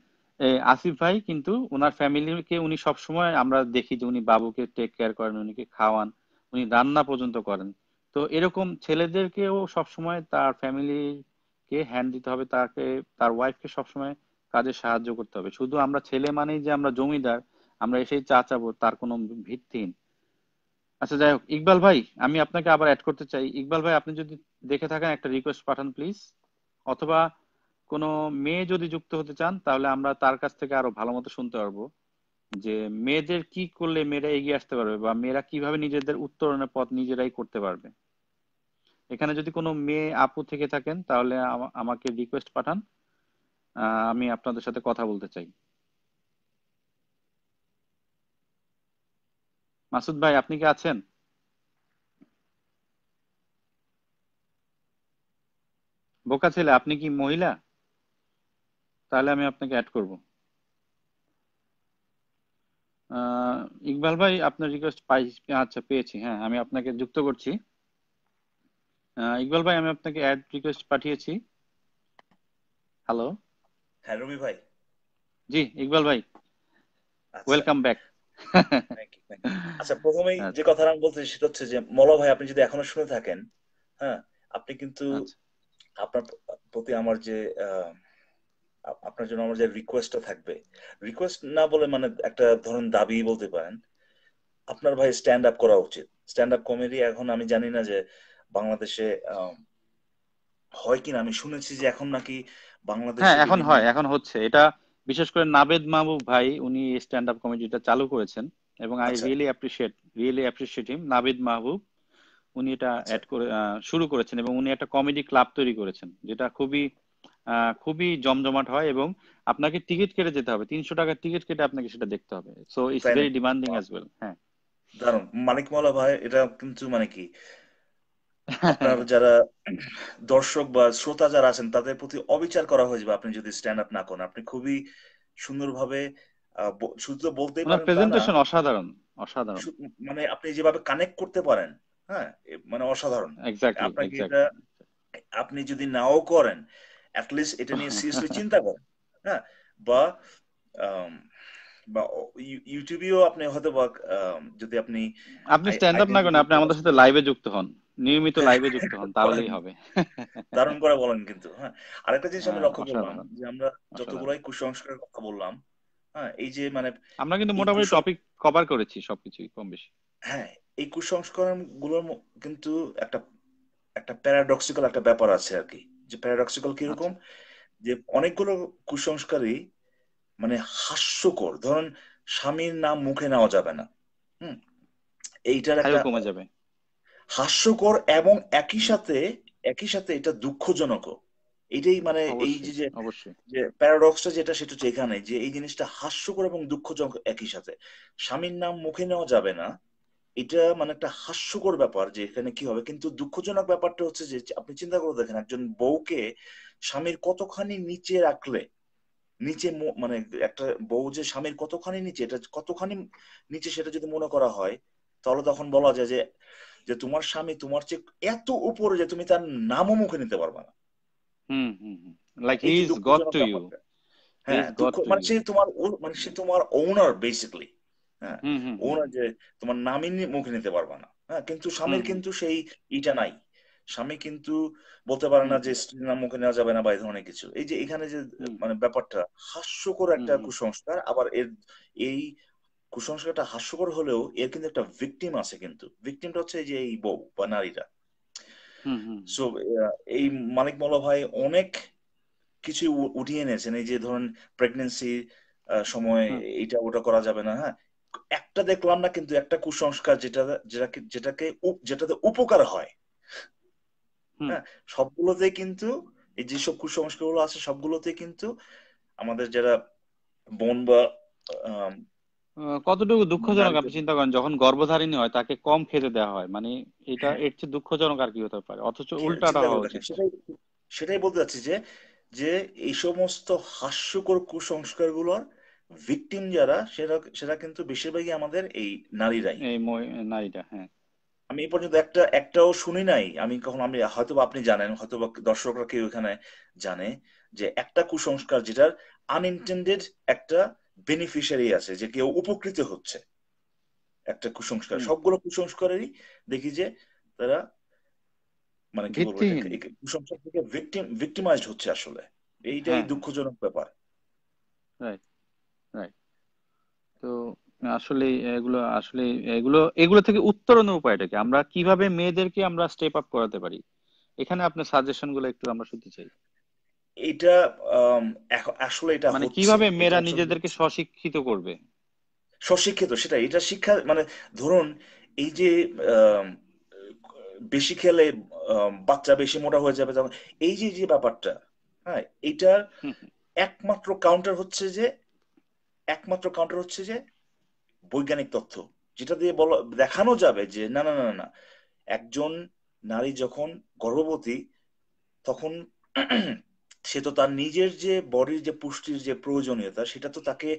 আসিফ ভাই কিন্তু ওনার ফ্যামিলিকে উনি সবসময় আমরা দেখি যে উনি বাবুকে টেক কেয়ার করেন উনিকে খাওয়ান উনি রান্না পর্যন্ত করেন তো এরকম ছেলেদেরকেও সবসময় তার ফ্যামিলির কে হ্যান্ড দিতে হবে তাকে তার ওয়াইফকে সবসময় কাজে সাহায্য করতে হবে শুধু আমরা ছেলে মানেই যে আমরা জমিদার আমরা এসেই চা চাবো তার কোনো ভিত্তিহীন আচ্ছা যাই হোক ইকবাল ভাই আমি আপনাকে আবার অ্যাড করতে চাই ইকবাল ভাই আপনি যদি দেখে থাকেন একটা রিকোয়েস্ট পাঠান প্লিজ অথবা কোনো মেয়ে যদি যুক্ত হতে চান তাহলে আমরা তার কাছ থেকে আরো ভালো মতো শুনতে পারবো যে মেয়েদের কি করলে মেয়েরা এগিয়ে আসতে পারবে বা মেয়েরা কিভাবে নিজেদের উত্তরণের পথ নিজেরাই করতে পারবে এখানে যদি কোনো মেয়ে আপু থেকে থাকেন তাহলে আমাকে রিকোয়েস্ট পাঠান আমি আপনাদের সাথে কথা বলতে চাই মাসুদ ভাই আপনি কি আছেন বোকা ছেলে আপনি কি মহিলা তাহলে আমি আপনাকে অ্যাড করব ইকবাল ভাই আপনার রিকোয়েস্ট পাই আচ্ছা পেয়েছি হ্যাঁ আমি আপনাকে যুক্ত করছি ইকবাল ভাই আমি আপনাকে অ্যাড রিকোয়েস্ট পাঠিয়েছি হ্যালো হ্যাঁ রবি ভাই জি ইকবাল ভাই ওয়েলকাম আচ্ছা। ব্যাক আচ্ছা প্রথমেই আচ্ছা। যে আমি বলতে সেটা হচ্ছে যে ভাই আপনি যদি এখনো শুনে থাকেন হ্যাঁ আপনি কিন্তু আচ্ছা। আপনার প্রতি আমার যে আপনার জন্য আমার যে রিকোয়েস্টটা থাকবে রিকোয়েস্ট না বলে মানে একটা ধরুন দাবি বলতে পারেন আপনার ভাই স্ট্যান্ড আপ করা উচিত স্ট্যান্ড আপ কমেডি এখন আমি জানি না যে বাংলাদেশে হয় কিনা আমি শুনেছি যে এখন নাকি বাংলাদেশ হ্যাঁ এখন হয় এখন হচ্ছে এটা বিশেষ করে নাবেদ মাহবুব ভাই উনি স্ট্যান্ড আপ কমেডিটা চালু করেছেন এবং I really appreciate really appreciate him Nabed Mahbub উনি এটা অ্যাড আচ্ছা। করে শুরু করেছেন এবং উনি একটা কমেডি ক্লাব তৈরি করেছেন যেটা খুবই খুবই জমজমাট হয় এবং আপনাকে টিকিট কেটে যেতে হবে তিনশো টাকার টিকিট কেটে আপনাকে সেটা দেখতে হবে so it's very demanding as well হ্যাঁ দারুন মালিক মাওলা ভাই এটা কিন্তু মানে কি আপনার যারা দর্শক বা শ্রোতা যারা আছেন তাদের প্রতি অবিচার করা হয়ে যাবে আপনি যদি স্ট্যান্ড আপ না করেন আপনি খুবই সুন্দরভাবে শুধু বলতেই পারেন প্রেজেন্টেশন অসাধারণ অসাধারণ মানে আপনি যেভাবে কানেক্ট করতে পারেন হ্যাঁ মানে অসাধারণ আপনাকে এটা আপনি যদি নাও করেন অ্যাটলিস্ট এটা নিয়ে সিরিয়াসলি [LAUGHS] চিন্তা করেন হ্যাঁ বা বা ইউটিউবেও আপনি হয়তো বা যদি আপনি আপনি স্ট্যান্ড আপ না করেন আপনি আমাদের সাথে লাইভে যুক্ত হন নিয়মিত লাইভে যুক্ত হন তাহলেই হবে দারুণ করে বলেন কিন্তু হ্যাঁ আরেকটা জিনিস আমি হ্যাঁ, লক্ষ্য করলাম যে আমরা যতগুলাই কুসংস্কারের কথা বললাম হ্যাঁ এই যে মানে আমরা কিন্তু মোটামুটি টপিক কভার করেছি সবকিছু কম বেশি হ্যাঁ এই কুসংস্কার গুলোর কিন্তু একটা একটা প্যারাডক্সিক্যাল একটা ব্যাপার আছে আর কি যে প্যারাডক্সিক্যাল কিরকম আচ্ছা। যে অনেকগুলো কুসংস্কারই মানে হাস্যকর ধরুন স্বামীর নাম মুখে নেওয়া যাবে না হুম এইটার একটা কমে যাবে হাস্যকর এবং একই সাথে একই সাথে এটা দুঃখজনক এটাই মানে এই যে যে প্যারাডক্সটা যেটা সেটা হচ্ছে এখানে যে এই জিনিসটা হাস্যকর এবং দুঃখজনক একই সাথে স্বামীর নাম মুখে নেওয়া যাবে না এটা মানে একটা হাস্যকর ব্যাপার যে এখানে কি হবে কিন্তু দুঃখজনক ব্যাপারটা হচ্ছে যে আপনি চিন্তা করে দেখেন একজন বউকে স্বামীর কতখানি নিচে রাখলে নিচে মানে একটা বউ যে স্বামীর কতখানি নিচে এটা কতখানি নিচে সেটা যদি মনে করা হয় তাহলে তখন বলা যায় যে যে তোমার স্বামী তোমার চেয়ে এত উপরে যে তুমি তার নামও মুখে নিতে পারবে না মুখে নিতে পারবে না হ্যাঁ কিন্তু স্বামীর কিন্তু সেই ইটা নাই স্বামী কিন্তু বলতে পারে না যে স্ত্রীর নাম মুখে নেওয়া যাবে না বা এই ধরনের কিছু এই যে এখানে যে মানে ব্যাপারটা হাস্যকর একটা কুসংস্কার আবার এর এই কুসংস্কারটা হাস্যকর হলেও এর কিন্তু একটা ভিকটিম আছে কিন্তু ভিকটিমটা হচ্ছে যে এই বউ বা নারীরা সো এই মালিক মল ভাই অনেক কিছু উঠিয়ে এনেছেন এই যে ধরেন প্রেগনেন্সি সময় এইটা ওটা করা যাবে না হ্যাঁ একটা দেখলাম না কিন্তু একটা কুসংস্কার যেটা যেটাকে যেটাকে যেটাতে উপকার হয় হ্যাঁ সবগুলোতে কিন্তু এই যেসব কুসংস্কার গুলো আছে সবগুলোতে কিন্তু আমাদের যারা বোন বা কতটুকু দুঃখজনক আপনি চিন্তা করেন যখন গর্ভধারিণী হয় তাকে কম খেতে দেওয়া হয় মানে এটা হ্যাঁ। এর চেয়ে দুঃখজনক আর কি হতে পারে অথচ হ্যাঁ, উল্টাটা হওয়া উচিত সেটাই বলতে চাচ্ছি যে যে এই সমস্ত হাস্যকর কুসংস্কার গুলোর ভিকটিম যারা সেটা সেটা কিন্তু বেশিরভাগই আমাদের এই নারীরাই এই নারীটা হ্যাঁ আমি এই পর্যন্ত একটা একটাও শুনি নাই আমি কখন আমি হয়তো আপনি জানেন হয়তো দর্শকরা কেউ এখানে জানে যে একটা কুসংস্কার যেটার আনইনটেন্ডেড একটা বেনিফিশিয়ারি আছে যে কেউ উপকৃত হচ্ছে একটা কুসংস্কার সবগুলো কুসংস্কারেরই দেখি যে তারা মানে কি বলবো কুসংস্কার থেকে ভিকটিম ভিকটিমাইজড হচ্ছে আসলে এইটাই হ্যাঁ। দুঃখজনক ব্যাপার তো আসলে এগুলো আসলে এগুলো এগুলো থেকে উত্তরণের উপায়টা কি আমরা কিভাবে মেয়েদেরকে আমরা স্টেপ আপ করাতে পারি এখানে আপনার সাজেশন গুলো একটু আমরা শুনতে চাই এটা আসলে এটা মানে কিভাবে মেয়েরা নিজেদেরকে স্বশিক্ষিত করবে স্বশিক্ষিত সেটা এটা শিক্ষা মানে ধরুন এই যে বেশি খেলে বাচ্চা বেশি মোটা হয়ে যাবে এই যে যে ব্যাপারটা হ্যাঁ এটা একমাত্র কাউন্টার হচ্ছে যে একমাত্র কাউন্টার হচ্ছে যে বৈজ্ঞানিক তথ্য যেটা দিয়ে বলা দেখানো যাবে যে না না না না একজন নারী যখন গর্ভবতী তখন সে তো তার নিজের যে বডির যে পুষ্টির যে প্রয়োজনীয়তা সেটা তো তাকে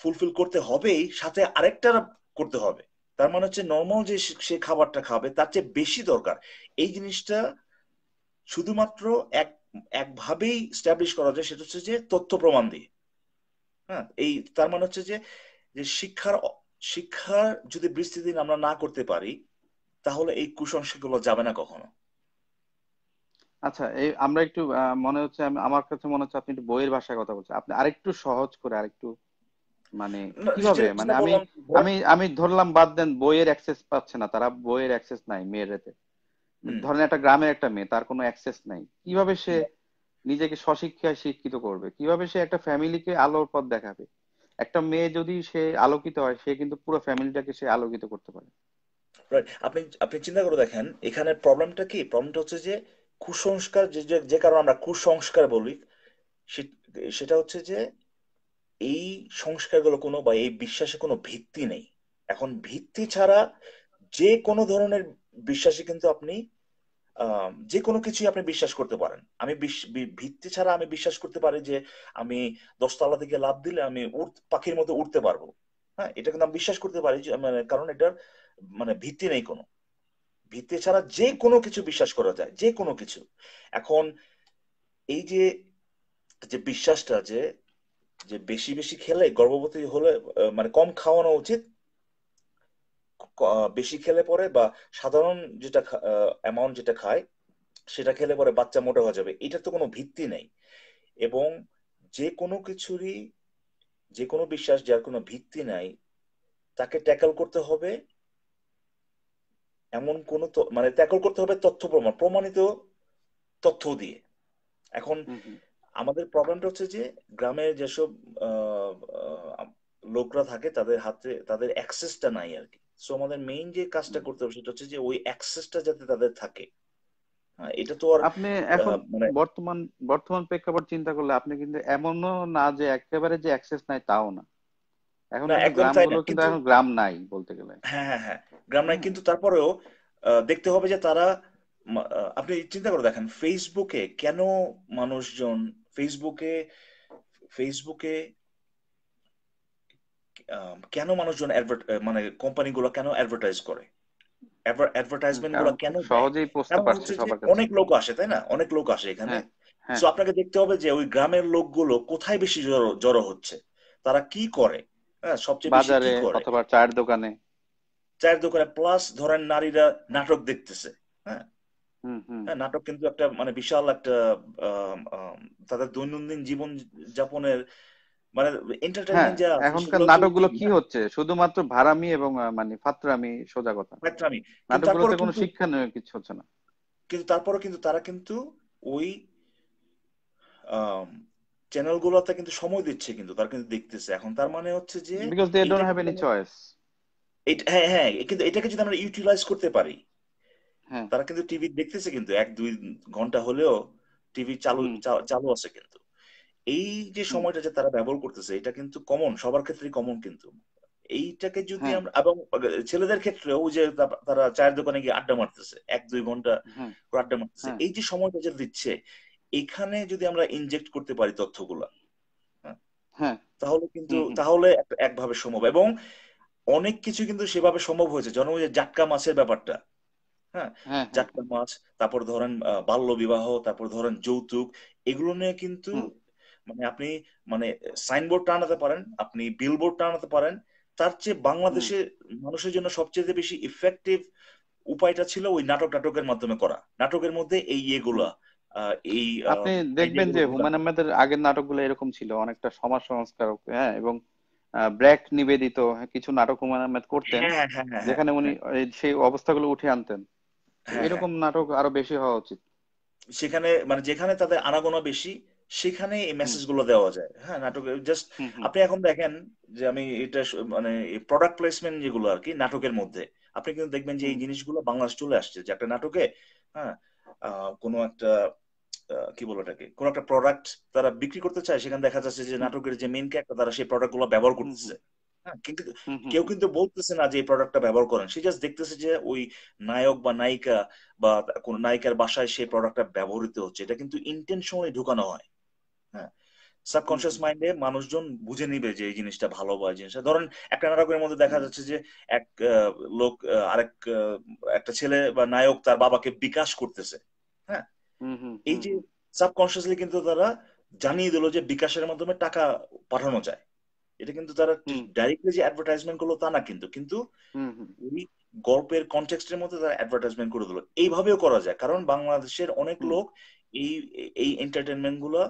ফুলফিল করতে হবেই সাথে আরেকটা করতে হবে তার মানে হচ্ছে নর্মাল যে সে খাবারটা খাবে তার চেয়ে বেশি দরকার এই জিনিসটা শুধুমাত্র এক একভাবেই স্ট্যাবলিশ করা যায় সেটা হচ্ছে যে তথ্য প্রমাণ দিয়ে হ্যাঁ এই তার মানে হচ্ছে যে যে শিক্ষার শিক্ষার যদি বৃষ্টির দিন আমরা না করতে পারি তাহলে এই কুসংস্কারগুলো যাবে না কখনো আচ্ছা এই আমরা একটু মনে হচ্ছে আমার কাছে মনে হচ্ছে আপনি একটু বইয়ের ভাষায় কথা বলছেন আপনি আরেকটু সহজ করে আরেকটু মানে কিভাবে মানে আমি আমি আমি ধরলাম বাদ দেন বইয়ের অ্যাক্সেস পাচ্ছে না তারা বইয়ের অ্যাক্সেস নাই মেয়েরাতে ধরেন একটা গ্রামের একটা মেয়ে তার কোনো অ্যাক্সেস নাই কিভাবে সে নিজেকে স্বশিক্ষায় শিক্ষিত করবে কিভাবে সে একটা ফ্যামিলিকে আলোর পথ দেখাবে একটা মেয়ে যদি সে আলোকিত হয় সে কিন্তু পুরো ফ্যামিলিটাকে সে আলোকিত করতে পারে আপনি আপনি চিন্তা করে দেখেন এখানে প্রবলেমটা কি প্রবলেমটা হচ্ছে যে কুসংস্কার যে যে কারণে আমরা কুসংস্কার বলি সেটা হচ্ছে যে এই সংস্কারগুলো কোনো বা এই বিশ্বাসে কোনো ভিত্তি নেই এখন ভিত্তি ছাড়া যে কোনো ধরনের বিশ্বাসে কিন্তু আপনি যে কোনো কিছুই আপনি বিশ্বাস করতে পারেন আমি ভিত্তি ছাড়া আমি বিশ্বাস করতে পারি যে আমি দশতলা থেকে লাভ দিলে আমি পাখির মতো উঠতে পারবো হ্যাঁ এটা কিন্তু আমি বিশ্বাস করতে পারি মানে কারণ এটার মানে ভিত্তি নেই কোনো ভিত্তি ছাড়া যে কোনো কিছু বিশ্বাস করা যায় যে কোনো কিছু এখন এই যে যে বিশ্বাসটা যে যে বেশি বেশি খেলে গর্ভবতী হলে মানে কম খাওয়ানো উচিত বেশি খেলে পরে বা সাধারণ যেটা অ্যামাউন্ট যেটা খায় সেটা খেলে পরে বাচ্চা মোটা হয়ে যাবে এটা তো কোনো ভিত্তি নেই এবং যে কোনো কিছুরই যে কোনো বিশ্বাস যার কোনো ভিত্তি নাই তাকে ট্যাকল করতে হবে এমন কোন মানে ট্যাকল করতে হবে তথ্য প্রমাণ প্রমাণিত তথ্য দিয়ে এখন আমাদের প্রবলেমটা হচ্ছে যে গ্রামে যেসব লোকরা থাকে তাদের হাতে তাদের অ্যাক্সেসটা নাই আর কি সো আমাদের মেইন যে কাজটা করতে হবে সেটা হচ্ছে যে ওই অ্যাক্সেসটা যাতে তাদের থাকে হ্যাঁ, এটা তো আর আপনি এখন মানে বর্তমান বর্তমান প্রেক্ষাপট চিন্তা করলে আপনি কিন্তু এমনও না যে একেবারে যে অ্যাক্সেস নাই তাও না এখন একদম চাই না কিন্তু এখন গ্রাম নাই বলতে গেলে হ্যাঁ হ্যাঁ হ্যাঁ গ্রাম নাই কিন্তু তারপরেও দেখতে হবে যে তারা আপনি চিন্তা করে দেখেন ফেসবুকে কেন মানুষজন ফেসবুকে ফেসবুকে কেন মানুষজন মানে কোম্পানিগুলো কেন অ্যাডভার্টাইজ করে অ্যাডভার্টাইজমেন্ট গুলো কেন অনেক লোক আসে তাই না অনেক লোক আসে এখানে সো হ্যাঁ, হ্যাঁ। আপনাকে দেখতে হবে যে ওই গ্রামের লোকগুলো কোথায় বেশি জড়ো জড়ো হচ্ছে তারা কি করে হ্যাঁ সবচেয়ে বাজারে অথবা চায়ের দোকানে চায়ের দোকানে প্লাস ধরেন নারীরা নাটক দেখতেছে হ্যাঁ।, হ্যাঁ নাটক কিন্তু একটা মানে বিশাল একটা তাদের দৈনন্দিন জীবন যাপনের মানে এন্টারটেইনমেন্ট হ্যাঁ, যা এখনকার নাটকগুলো কি হচ্ছে শুধুমাত্র ভাড়ামি এবং মানে ফাত্রামি সোজা কথা ফাত্রামি নাটকগুলোতে কোনো শিক্ষা নেই কিছু হচ্ছে না কিন্তু তারপরে কিন্তু তারা কিন্তু ওই চ্যানেলগুলোতে কিন্তু সময় দিচ্ছে কিন্তু তার কিন্তু দেখতেছে এখন তার মানে হচ্ছে যে because they don't have any choice হ্যাঁ হ্যাঁ কিন্তু এটাকে যদি আমরা ইউটিলাইজ করতে পারি হ্যাঁ তারা কিন্তু টিভি দেখতেছে কিন্তু এক দুই ঘন্টা হলেও টিভি চালু চালু আছে কিন্তু এই যে সময়টা যে তারা ব্যবহার করতেছে এটা কিন্তু কমন সবার ক্ষেত্রেই কমন কিন্তু এইটাকে যদি হ্যাঁ। আমরা এবং ছেলেদের ক্ষেত্রে ক্ষেত্রেও যে তারা চায়ের দোকানে গিয়ে আড্ডা মারতেছে এক দুই ঘন্টা হ্যাঁ। আড্ডা মারতেছে হ্যাঁ। এই যে সময়টা যে দিচ্ছে এখানে যদি আমরা ইনজেক্ট করতে পারি তথ্যগুলা হ্যাঁ? হ্যাঁ। তাহলে কিন্তু তাহলে একভাবে সম্ভব এবং অনেক কিছু কিন্তু সেভাবে সম্ভব হয়েছে জন্ম জাটকা মাছের ব্যাপারটা হ্যাঁ? হ্যাঁ জাটকা মাছ তারপর ধরেন বাল্য বিবাহ তারপর ধরেন যৌতুক এগুলো নিয়ে কিন্তু মানে আপনি মানে সাইনবোর্ড টানাতে পারেন আপনি বিলবোর্ড টানাতে পারেন তার চেয়ে বাংলাদেশে মানুষের জন্য সবচেয়ে বেশি ইফেক্টিভ উপায়টা ছিল ওই নাটক নাটকের মাধ্যমে করা নাটকের মধ্যে এই ইয়েগুলা এই আপনি দেখবেন যে হুমায়ুন আহমেদের আগের নাটকগুলো এরকম ছিল অনেকটা সমাজ সংস্কারক হ্যাঁ এবং ব্র্যাক নিবেদিত হ্যাঁ, কিছু নাটক হুমায়ুন আহমেদ করতেন হ্যাঁ, হ্যাঁ, যেখানে উনি সেই অবস্থাগুলো উঠে আনতেন এরকম নাটক আরো বেশি হওয়া উচিত সেখানে মানে যেখানে তাদের আনাগোনা বেশি সেখানে এই মেসেজ গুলো দেওয়া যায় হ্যাঁ নাটকে জাস্ট আপনি এখন দেখেন যে আমি এটা মানে প্রোডাক্ট প্লেসমেন্ট যেগুলো আর কি নাটকের মধ্যে আপনি কিন্তু দেখবেন যে এই জিনিসগুলো বাংলাদেশ চলে আসছে যে একটা নাটকে হ্যাঁ কোনো একটা কি বলে এটাকে কোন একটা প্রোডাক্ট তারা বিক্রি করতে চায় সেখানে দেখা যাচ্ছে যে নাটকের যে মেন ক্যারেক্টার তারা সেই প্রোডাক্ট গুলো ব্যবহার করতেছে হ্যাঁ, কিন্তু কেউ কিন্তু বলতেছে না যে এই প্রোডাক্টটা ব্যবহার করেন সে জাস্ট দেখতেছে যে ওই নায়ক বা নায়িকা বা কোন নায়িকার বাসায় সেই প্রোডাক্টটা ব্যবহৃত হচ্ছে এটা কিন্তু ইন্টেনশনে ঢুকানো হয় হ্যাঁ সাবকনসিয়াস মাইন্ডে মানুষজন বুঝে নিবে যে এই জিনিসটা ভালো বা জিনিসটা ধরেন একটা নাটকের মধ্যে দেখা যাচ্ছে যে এক লোক আরেক একটা ছেলে বা নায়ক তার বাবাকে বিকাশ করতেছে এই যে সাবকনসিয়াসলি কিন্তু তারা জানিয়ে দিল যে বিকাশের মাধ্যমে টাকা পাঠানো যায় এটা কিন্তু তারা ডাইরেক্টলি যে অ্যাডভার্টাইজমেন্ট করলো তা না কিন্তু কিন্তু ওই গল্পের কনটেক্সটের মধ্যে তারা অ্যাডভার্টাইজমেন্ট করে দিল এইভাবেও করা যায় কারণ বাংলাদেশের অনেক লোক এই এই এন্টারটেনমেন্ট গুলো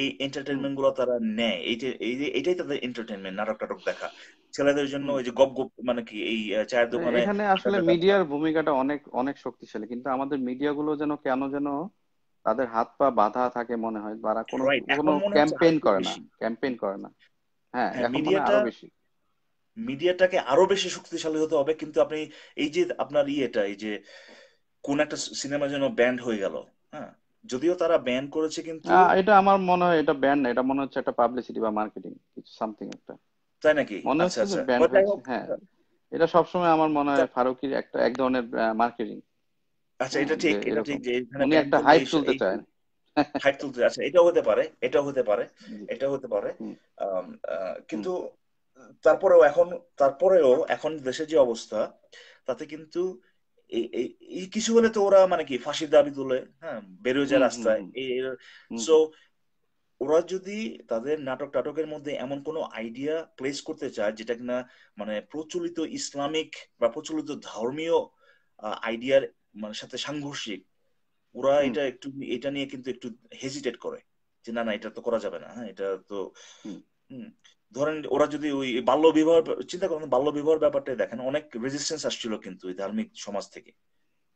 এই এন্টারটেনমেন্ট গুলো তারা নেয় এই যে এটাই তাদের এন্টারটেনমেন্ট নাটক টাটক দেখা ছেলেদের জন্য ওই যে গপ গপ মানে কি এই চায়ের হ্যাঁ, দোকানে এখানে আসলে মিডিয়ার ভূমিকাটা অনেক অনেক শক্তিশালী কিন্তু আমাদের মিডিয়া গুলো যেন কেন যেন তাদের হাত পা বাঁধা থাকে মনে হয় বারা কোনো কোনো ক্যাম্পেইন করে না ক্যাম্পেইন করে না হ্যাঁ, হ্যাঁ মিডিয়াটা আরো বেশি মিডিয়াটাকে আরো বেশি শক্তিশালী হতে হবে কিন্তু আপনি এই যে আপনার ইয়েটা এই যে কোন একটা সিনেমা যেন ব্যান্ড হয়ে গেল হ্যাঁ যদিও তারা ব্যান করেছে কিন্তু এটা আমার মনে হয় এটা ব্যান্ড না এটা মনে হচ্ছে একটা পাবলিসিটি বা মার্কেটিং সামথিং একটা তাই নাকি আচ্ছা, আচ্ছা। হ্যাঁ। এটা সবসময় আমার মনে হয় আচ্ছা। ফারুকির একটা এক ধরনের মার্কেটিং আচ্ছা এটা ঠিক এটা ঠিক যে উনি একটা হাইপ তুলতে চায় তুলতে আচ্ছা এটা হতে পারে এটা হতে পারে এটা হতে পারে কিন্তু তারপরেও এখন তারপরেও এখন দেশের যে অবস্থা তাতে কিন্তু এই কিছু হলে তো ওরা মানে কি ফাঁসির দাবি তুলে হ্যাঁ বেরোয় যায় রাস্তায় সো ওরা যদি তাদের নাটক টাটকের মধ্যে এমন কোনো আইডিয়া প্লেস করতে চায় যেটা কিনা মানে প্রচলিত ইসলামিক বা প্রচলিত ধর্মীয় আইডিয়ার মানে সাথে সাংঘর্ষিক ওরা এটা একটু এটা নিয়ে কিন্তু একটু হেজিটেট করে যে না না এটা তো করা যাবে না হ্যাঁ এটা তো ধরেন ওরা যদি ওই বাল্য বিবাহ চিন্তা করেন বাল্য বিবাহ ব্যাপারটা দেখেন অনেক রেজিস্ট্যান্স আসছিল কিন্তু ওই ধার্মিক সমাজ থেকে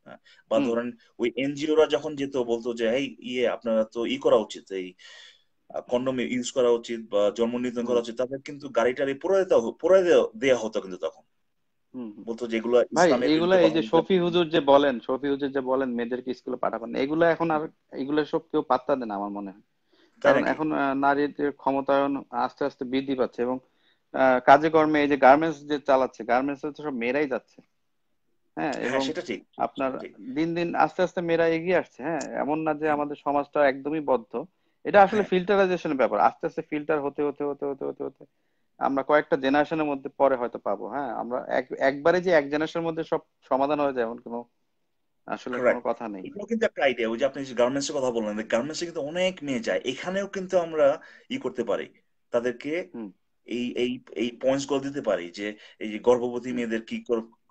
হ্যাঁ, বা ধরেন ওই এনজিওরা যখন যেত বলতো যে এই ইয়ে আপনারা তো ই করা উচিত এই কন্ডম ইউজ করা উচিত বা জন্ম নিধন করা উচিত তাদের কিন্তু গাড়িটারে পোড়ায় দেওয়া পোড়ায় হতো কিন্তু তখন বলতো যেগুলো এগুলো এই যে শফি হুজুর যে বলেন শফি হুজুর যে বলেন মেয়েদেরকে স্কুলে পাঠাবেন এগুলো এখন আর এগুলো সব কেউ পাত্তা দেন আমার মনে হয় কারণ এখন নারীদের ক্ষমতায়ন আস্তে আস্তে বৃদ্ধি পাচ্ছে এবং কাজে কর্মে এই যে গার্মেন্টস যে চালাচ্ছে গার্মেন্টস তো সব মেয়েরাই যাচ্ছে হ্যাঁ, হ্যাঁ এবং আপনার দিন দিন আস্তে আস্তে মেয়েরা এগিয়ে আসছে হ্যাঁ এমন না যে আমাদের সমাজটা একদমই বদ্ধ এটা আসলে ফিল্টারাইজেশনের ব্যাপার আস্তে আস্তে ফিল্টার হতে হতে হতে হতে হতে হতে আমরা কয়েকটা জেনারেশনের মধ্যে পরে হয়তো পাবো হ্যাঁ আমরা এক একবারে যে এক জেনারেশনের মধ্যে সব সমাধান হয়ে যায় এমন কোনো আসলে কোনো কথা নেই কিন্তু একটা আইডিয়া ওই যে আপনি গার্মেন্টস এর কথা বললেন গার্মেন্টসে কিন্তু অনেক মেয়ে যায় এখানেও কিন্তু আমরা ই করতে পারি তাদেরকে এই এই এই পয়েন্টস গুলো দিতে পারি যে এই যে গর্ভবতী মেয়েদের কি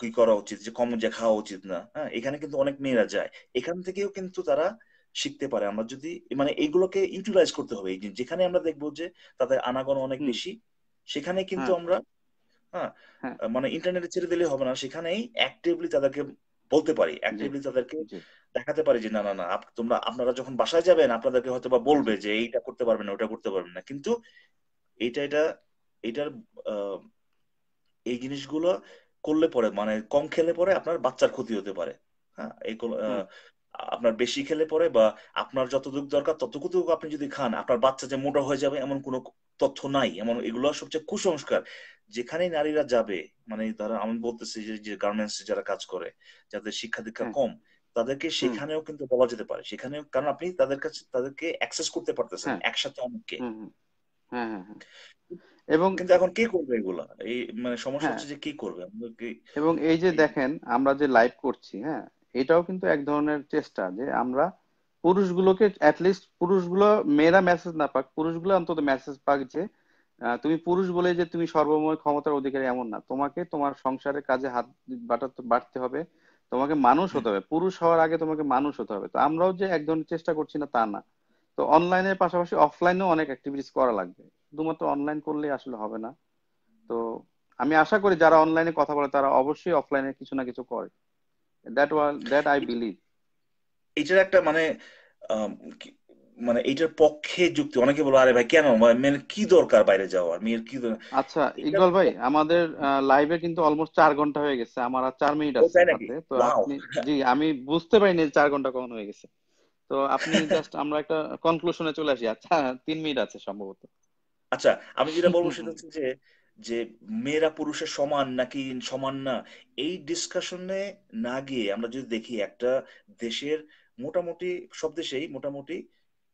কি করা উচিত যে কম যে খাওয়া উচিত না হ্যাঁ এখানে কিন্তু অনেক মেয়েরা যায় এখান থেকেও কিন্তু তারা শিখতে পারে আমরা যদি মানে এইগুলোকে ইউটিলাইজ করতে হবে এই যেখানে আমরা দেখবো যে তাদের আনাগন অনেক বেশি সেখানে কিন্তু হ্যাঁ। আমরা হ্যাঁ, হ্যাঁ। মানে ইন্টারনেটে ছেড়ে দিলে হবে না সেখানেই অ্যাক্টিভলি তাদেরকে বলতে পারি অ্যাক্টিভলি তাদেরকে দেখাতে পারি যে না না না তোমরা আপনারা যখন বাসায় যাবেন আপনাদেরকে হয়তো বা বলবে যে এইটা করতে পারবেন না ওটা করতে পারবেন না কিন্তু এটা এটা এটার এই জিনিসগুলো করলে পরে মানে কম খেলে পরে আপনার বাচ্চার ক্ষতি হতে পারে হ্যাঁ এই আপনার বেশি খেলে পরে বা আপনার যতটুকু দরকার ততটুকু আপনি যদি খান আপনার বাচ্চা যে মোটা হয়ে যাবে এমন কোনো তথ্য নাই এমন এগুলো সবচেয়ে কুসংস্কার যেখানে নারীরা যাবে মানে তারা আমি বলতেছি যে গার্মেন্টস যারা কাজ করে যাদের শিক্ষা দীক্ষা কম তাদেরকে সেখানেও কিন্তু বলা যেতে পারে সেখানেও কারণ আপনি তাদের কাছে তাদেরকে অ্যাক্সেস করতে পারতেছেন হ্যাঁ। একসাথে অনেককে হ্যাঁ, হ্যাঁ, এবং কিন্তু এখন কি করবে এগুলা এই মানে সমস্যা হচ্ছে যে কি করবে এবং এই যে দেখেন আমরা যে লাইভ করছি হ্যাঁ এটাও কিন্তু এক ধরনের চেষ্টা যে আমরা পুরুষগুলোকে অ্যাটলিস্ট পুরুষগুলো মেয়েরা মেসেজ না পাক পুরুষগুলো অন্তত মেসেজ পাক যে তুমি পুরুষ বলে যে তুমি সর্বময় ক্ষমতার অধিকারী এমন না তোমাকে তোমার সংসারের কাজে হাত বাটাতে বাড়তে হবে তোমাকে মানুষ হতে হবে পুরুষ হওয়ার আগে তোমাকে মানুষ হতে হবে তো আমরাও যে এক ধরনের চেষ্টা করছি না তা না তো অনলাইনের পাশাপাশি অফলাইনেও অনেক অ্যাক্টিভিটিস করা লাগবে শুধুমাত্র অনলাইন করলে আসলে হবে না তো আমি আশা করি যারা অনলাইনে কথা বলে তারা অবশ্যই অফলাইনে কিছু না কিছু করে that was that I believe এটার একটা মানে মানে এটার পক্ষে যুক্তি অনেকে বলো আরে ভাই কেন কি দরকার বাইরে যাওয়ার মেয়ের কি আচ্ছা ইকবাল ভাই আমাদের লাইভে কিন্তু অলমোস্ট চার ঘন্টা হয়ে গেছে আমার আর চার মিনিট আছে তো আপনি জি আমি বুঝতে পারিনি চার ঘন্টা কখন হয়ে গেছে তো আপনি জাস্ট আমরা একটা কনক্লুশনে চলে আসি আচ্ছা তিন মিনিট আছে সম্ভবত আচ্ছা আমি যেটা বলবো সেটা হচ্ছে যে যে মেয়েরা পুরুষের সমান নাকি সমান না এই ডিসকাশনে না গিয়ে আমরা যদি দেখি একটা দেশের মোটামুটি সব দেশেই মোটামুটি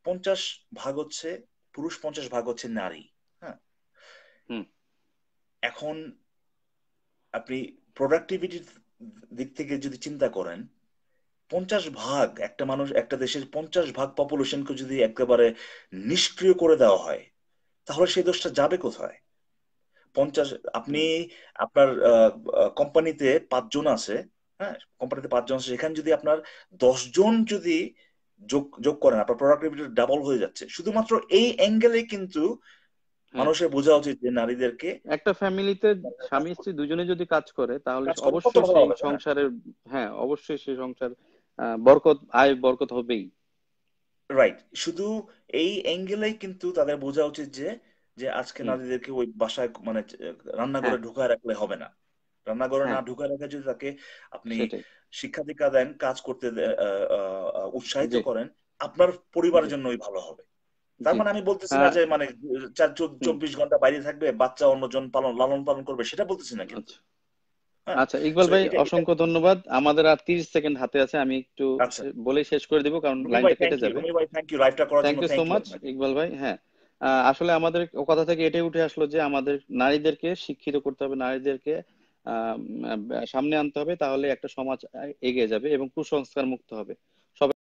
পঞ্চাশ ভাগ হচ্ছে পুরুষ পঞ্চাশ ভাগ হচ্ছে নারী হ্যাঁ এখন আপনি প্রোডাক্টিভিটির দিক থেকে যদি চিন্তা করেন পঞ্চাশ ভাগ একটা মানুষ একটা দেশের পঞ্চাশ ভাগ পপুলেশনকে যদি একেবারে নিষ্ক্রিয় করে দেওয়া হয় তাহলে সেই দোষটা যাবে কোথায় পঞ্চাশ আপনি আপনার কোম্পানিতে পাঁচজন আছে হ্যাঁ কোম্পানিতে পাঁচজন আছে সেখানে যদি আপনার দশজন যদি যোগ যোগ করেন আপনার প্রোডাক্টিভিটি ডাবল হয়ে যাচ্ছে শুধুমাত্র এই অ্যাঙ্গেলে কিন্তু মানুষের বোঝা উচিত যে নারীদেরকে একটা ফ্যামিলিতে স্বামী স্ত্রী দুজনে যদি কাজ করে তাহলে অবশ্যই সেই হ্যাঁ। সংসারের হ্যাঁ অবশ্যই সেই সংসার বরকত আয় বরকত হবেই রাইট শুধু এই অ্যাঙ্গেলেই কিন্তু তাদের বোঝা উচিত যে যে আজকে নারীদেরকে ওই বাসায় মানে রান্নাঘরে হ্যাঁ। ঢুকায় রাখলে হবে না রান্নাঘরে না হ্যাঁ। ঢুকায় রাখে যদি তাকে আপনি শিক্ষা দীক্ষা দেন কাজ করতে উৎসাহিত করেন আপনার পরিবারের জন্যই ভালো হবে তার মানে আমি বলতেছি না যে মানে চার চব্বিশ ঘন্টা বাইরে থাকবে বাচ্চা অন্যজন পালন লালন পালন করবে সেটা বলতেছি না কিন্তু আচ্ছা, হ্যাঁ। আচ্ছা ইকবাল ভাই অসংখ্য ধন্যবাদ আমাদের আর 30 সেকেন্ড হাতে আছে আমি একটু আচ্ছা। বলে শেষ করে দিব কারণ লাইনটা কেটে যাবে থ্যাংক ইউ লাইভটা করার জন্য thank you so much Iqbal ভাই হ্যাঁ আসলে আমাদের কথা থেকে এটাই উঠে আসলো যে আমাদের নারীদেরকে শিক্ষিত করতে হবে নারীদেরকে সামনে আনতে হবে তাহলে একটা সমাজ এগিয়ে যাবে এবং কুসংস্কার মুক্ত হবে